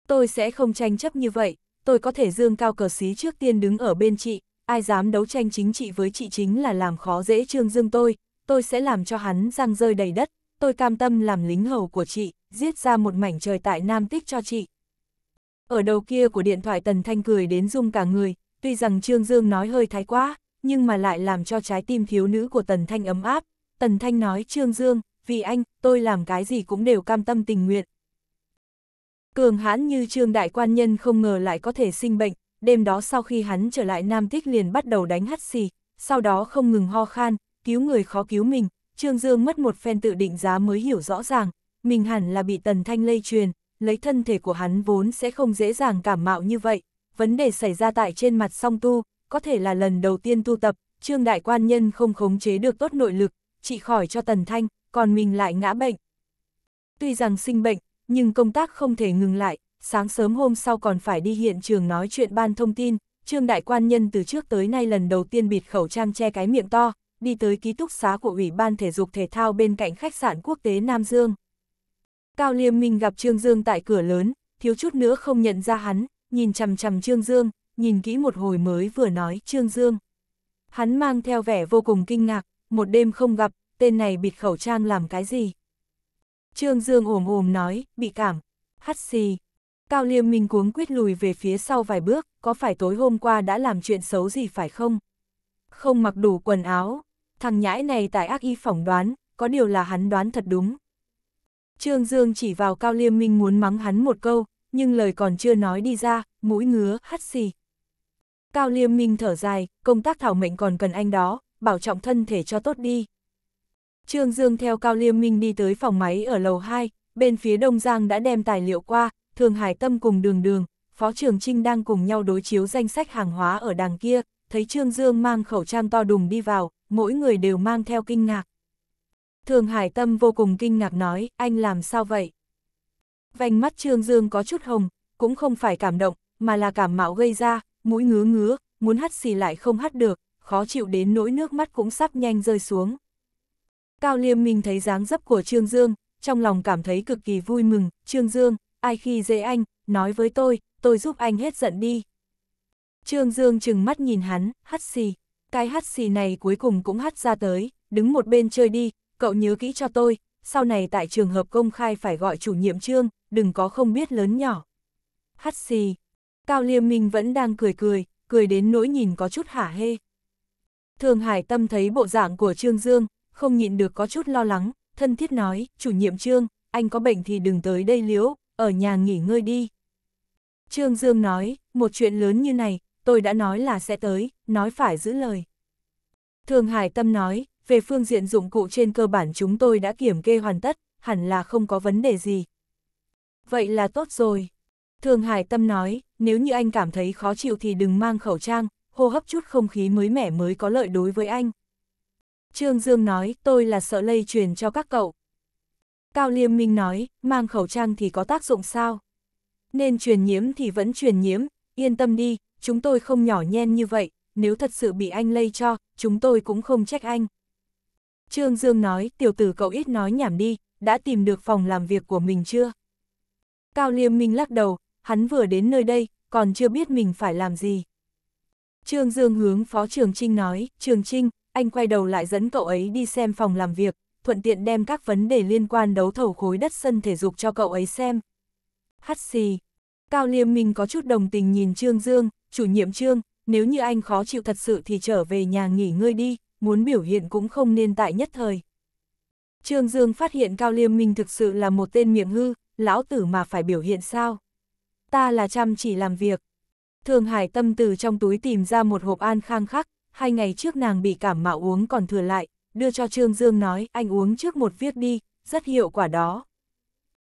Tôi sẽ không tranh chấp như vậy, tôi có thể dương cao cờ xí trước tiên đứng ở bên chị, ai dám đấu tranh chính trị với chị chính là làm khó dễ trương dương tôi, tôi sẽ làm cho hắn răng rơi đầy đất, tôi cam tâm làm lính hầu của chị, giết ra một mảnh trời tại Nam Tích cho chị. Ở đầu kia của điện thoại Tần Thanh cười đến rung cả người, tuy rằng Trương Dương nói hơi thái quá, nhưng mà lại làm cho trái tim thiếu nữ của Tần Thanh ấm áp. Tần Thanh nói Trương Dương, vì anh, tôi làm cái gì cũng đều cam tâm tình nguyện. Cường hãn như Trương Đại Quan Nhân không ngờ lại có thể sinh bệnh, đêm đó sau khi hắn trở lại Nam Tích liền bắt đầu đánh hắt xì, sau đó không ngừng ho khan, cứu người khó cứu mình, Trương Dương mất một phen tự định giá mới hiểu rõ ràng, mình hẳn là bị Tần Thanh lây truyền, lấy thân thể của hắn vốn sẽ không dễ dàng cảm mạo như vậy. Vấn đề xảy ra tại trên mặt song tu, có thể là lần đầu tiên tu tập, Trương Đại Quan Nhân không khống chế được tốt nội lực, trị khỏi cho Tần Thanh, còn mình lại ngã bệnh. Tuy rằng sinh bệnh, nhưng công tác không thể ngừng lại, sáng sớm hôm sau còn phải đi hiện trường nói chuyện ban thông tin, Trương Đại Quan Nhân từ trước tới nay lần đầu tiên bịt khẩu trang che cái miệng to, đi tới ký túc xá của Ủy ban Thể dục Thể thao bên cạnh khách sạn quốc tế Nam Dương. Cao Liêm Minh gặp Trương Dương tại cửa lớn, thiếu chút nữa không nhận ra hắn, nhìn chằm chằm Trương Dương, nhìn kỹ một hồi mới vừa nói Trương Dương. Hắn mang theo vẻ vô cùng kinh ngạc, một đêm không gặp, tên này bịt khẩu trang làm cái gì? Trương Dương ồm ồm nói, bị cảm, hắt xì. Cao Liêm Minh cuống quyết lùi về phía sau vài bước, có phải tối hôm qua đã làm chuyện xấu gì phải không? Không mặc đủ quần áo, thằng nhãi này tại ác y phỏng đoán, có điều là hắn đoán thật đúng. Trương Dương chỉ vào Cao Liêm Minh muốn mắng hắn một câu, nhưng lời còn chưa nói đi ra, mũi ngứa, hắt xì. Cao Liêm Minh thở dài, công tác thảo mệnh còn cần anh đó, bảo trọng thân thể cho tốt đi. Trương Dương theo Cao Liêm Minh đi tới phòng máy ở lầu 2, bên phía Đông Giang đã đem tài liệu qua, Thường Hải Tâm cùng Đường Đường, Phó Trường Trinh đang cùng nhau đối chiếu danh sách hàng hóa ở đằng kia, thấy Trương Dương mang khẩu trang to đùng đi vào, mỗi người đều mang theo kinh ngạc. Thường Hải Tâm vô cùng kinh ngạc nói, anh làm sao vậy? Vành mắt Trương Dương có chút hồng, cũng không phải cảm động, mà là cảm mạo gây ra, mũi ngứa ngứa, muốn hắt xì lại không hắt được, khó chịu đến nỗi nước mắt cũng sắp nhanh rơi xuống. Cao Liêm Minh thấy dáng dấp của Trương Dương, trong lòng cảm thấy cực kỳ vui mừng, Trương Dương, ai khi dễ anh, nói với tôi, tôi giúp anh hết giận đi. Trương Dương chừng mắt nhìn hắn, hắt xì cái hát xì này cuối cùng cũng hát ra tới, đứng một bên chơi đi, cậu nhớ kỹ cho tôi, sau này tại trường hợp công khai phải gọi chủ nhiệm trương, đừng có không biết lớn nhỏ. Hát xì, Cao Liêm Minh vẫn đang cười cười, cười đến nỗi nhìn có chút hả hê. Thường Hải Tâm thấy bộ dạng của Trương Dương, không nhịn được có chút lo lắng, thân thiết nói, chủ nhiệm Trương, anh có bệnh thì đừng tới đây liếu ở nhà nghỉ ngơi đi. Trương Dương nói, một chuyện lớn như này, tôi đã nói là sẽ tới, nói phải giữ lời. Thường Hải Tâm nói, về phương diện dụng cụ trên cơ bản chúng tôi đã kiểm kê hoàn tất, hẳn là không có vấn đề gì. Vậy là tốt rồi. Thường Hải Tâm nói, nếu như anh cảm thấy khó chịu thì đừng mang khẩu trang, hô hấp chút không khí mới mẻ mới có lợi đối với anh. Trương Dương nói, tôi là sợ lây truyền cho các cậu. Cao Liêm Minh nói, mang khẩu trang thì có tác dụng sao? Nên truyền nhiễm thì vẫn truyền nhiễm, yên tâm đi, chúng tôi không nhỏ nhen như vậy, nếu thật sự bị anh lây cho, chúng tôi cũng không trách anh. Trương Dương nói, tiểu tử cậu ít nói nhảm đi, đã tìm được phòng làm việc của mình chưa? Cao Liêm Minh lắc đầu, hắn vừa đến nơi đây, còn chưa biết mình phải làm gì. Trương Dương hướng Phó Trường Trinh nói, Trường Trinh, anh quay đầu lại dẫn cậu ấy đi xem phòng làm việc, thuận tiện đem các vấn đề liên quan đấu thầu khối đất sân thể dục cho cậu ấy xem. Hắt xì. Cao Liêm Minh có chút đồng tình nhìn Trương Dương, chủ nhiệm trương, nếu như anh khó chịu thật sự thì trở về nhà nghỉ ngơi đi, muốn biểu hiện cũng không nên tại nhất thời. Trương Dương phát hiện Cao Liêm Minh thực sự là một tên miệng hư, lão tử mà phải biểu hiện sao? Ta là chăm chỉ làm việc. Thường Hải tâm từ trong túi tìm ra một hộp an khang khắc, hai ngày trước nàng bị cảm mạo uống còn thừa lại, đưa cho Trương Dương nói anh uống trước một viết đi, rất hiệu quả đó.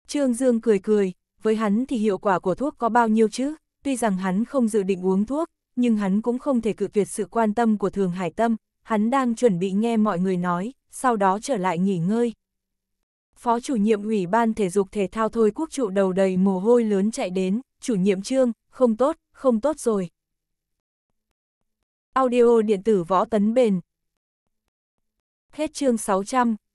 Trương Dương cười cười, với hắn thì hiệu quả của thuốc có bao nhiêu chứ, tuy rằng hắn không dự định uống thuốc, nhưng hắn cũng không thể cự tuyệt sự quan tâm của Thường Hải Tâm, hắn đang chuẩn bị nghe mọi người nói, sau đó trở lại nghỉ ngơi. Phó chủ nhiệm ủy ban thể dục thể thao thôi quốc trụ đầu đầy mồ hôi lớn chạy đến, chủ nhiệm trương, không tốt, không tốt rồi. Audio điện tử võ tấn bền. Hết chương 600.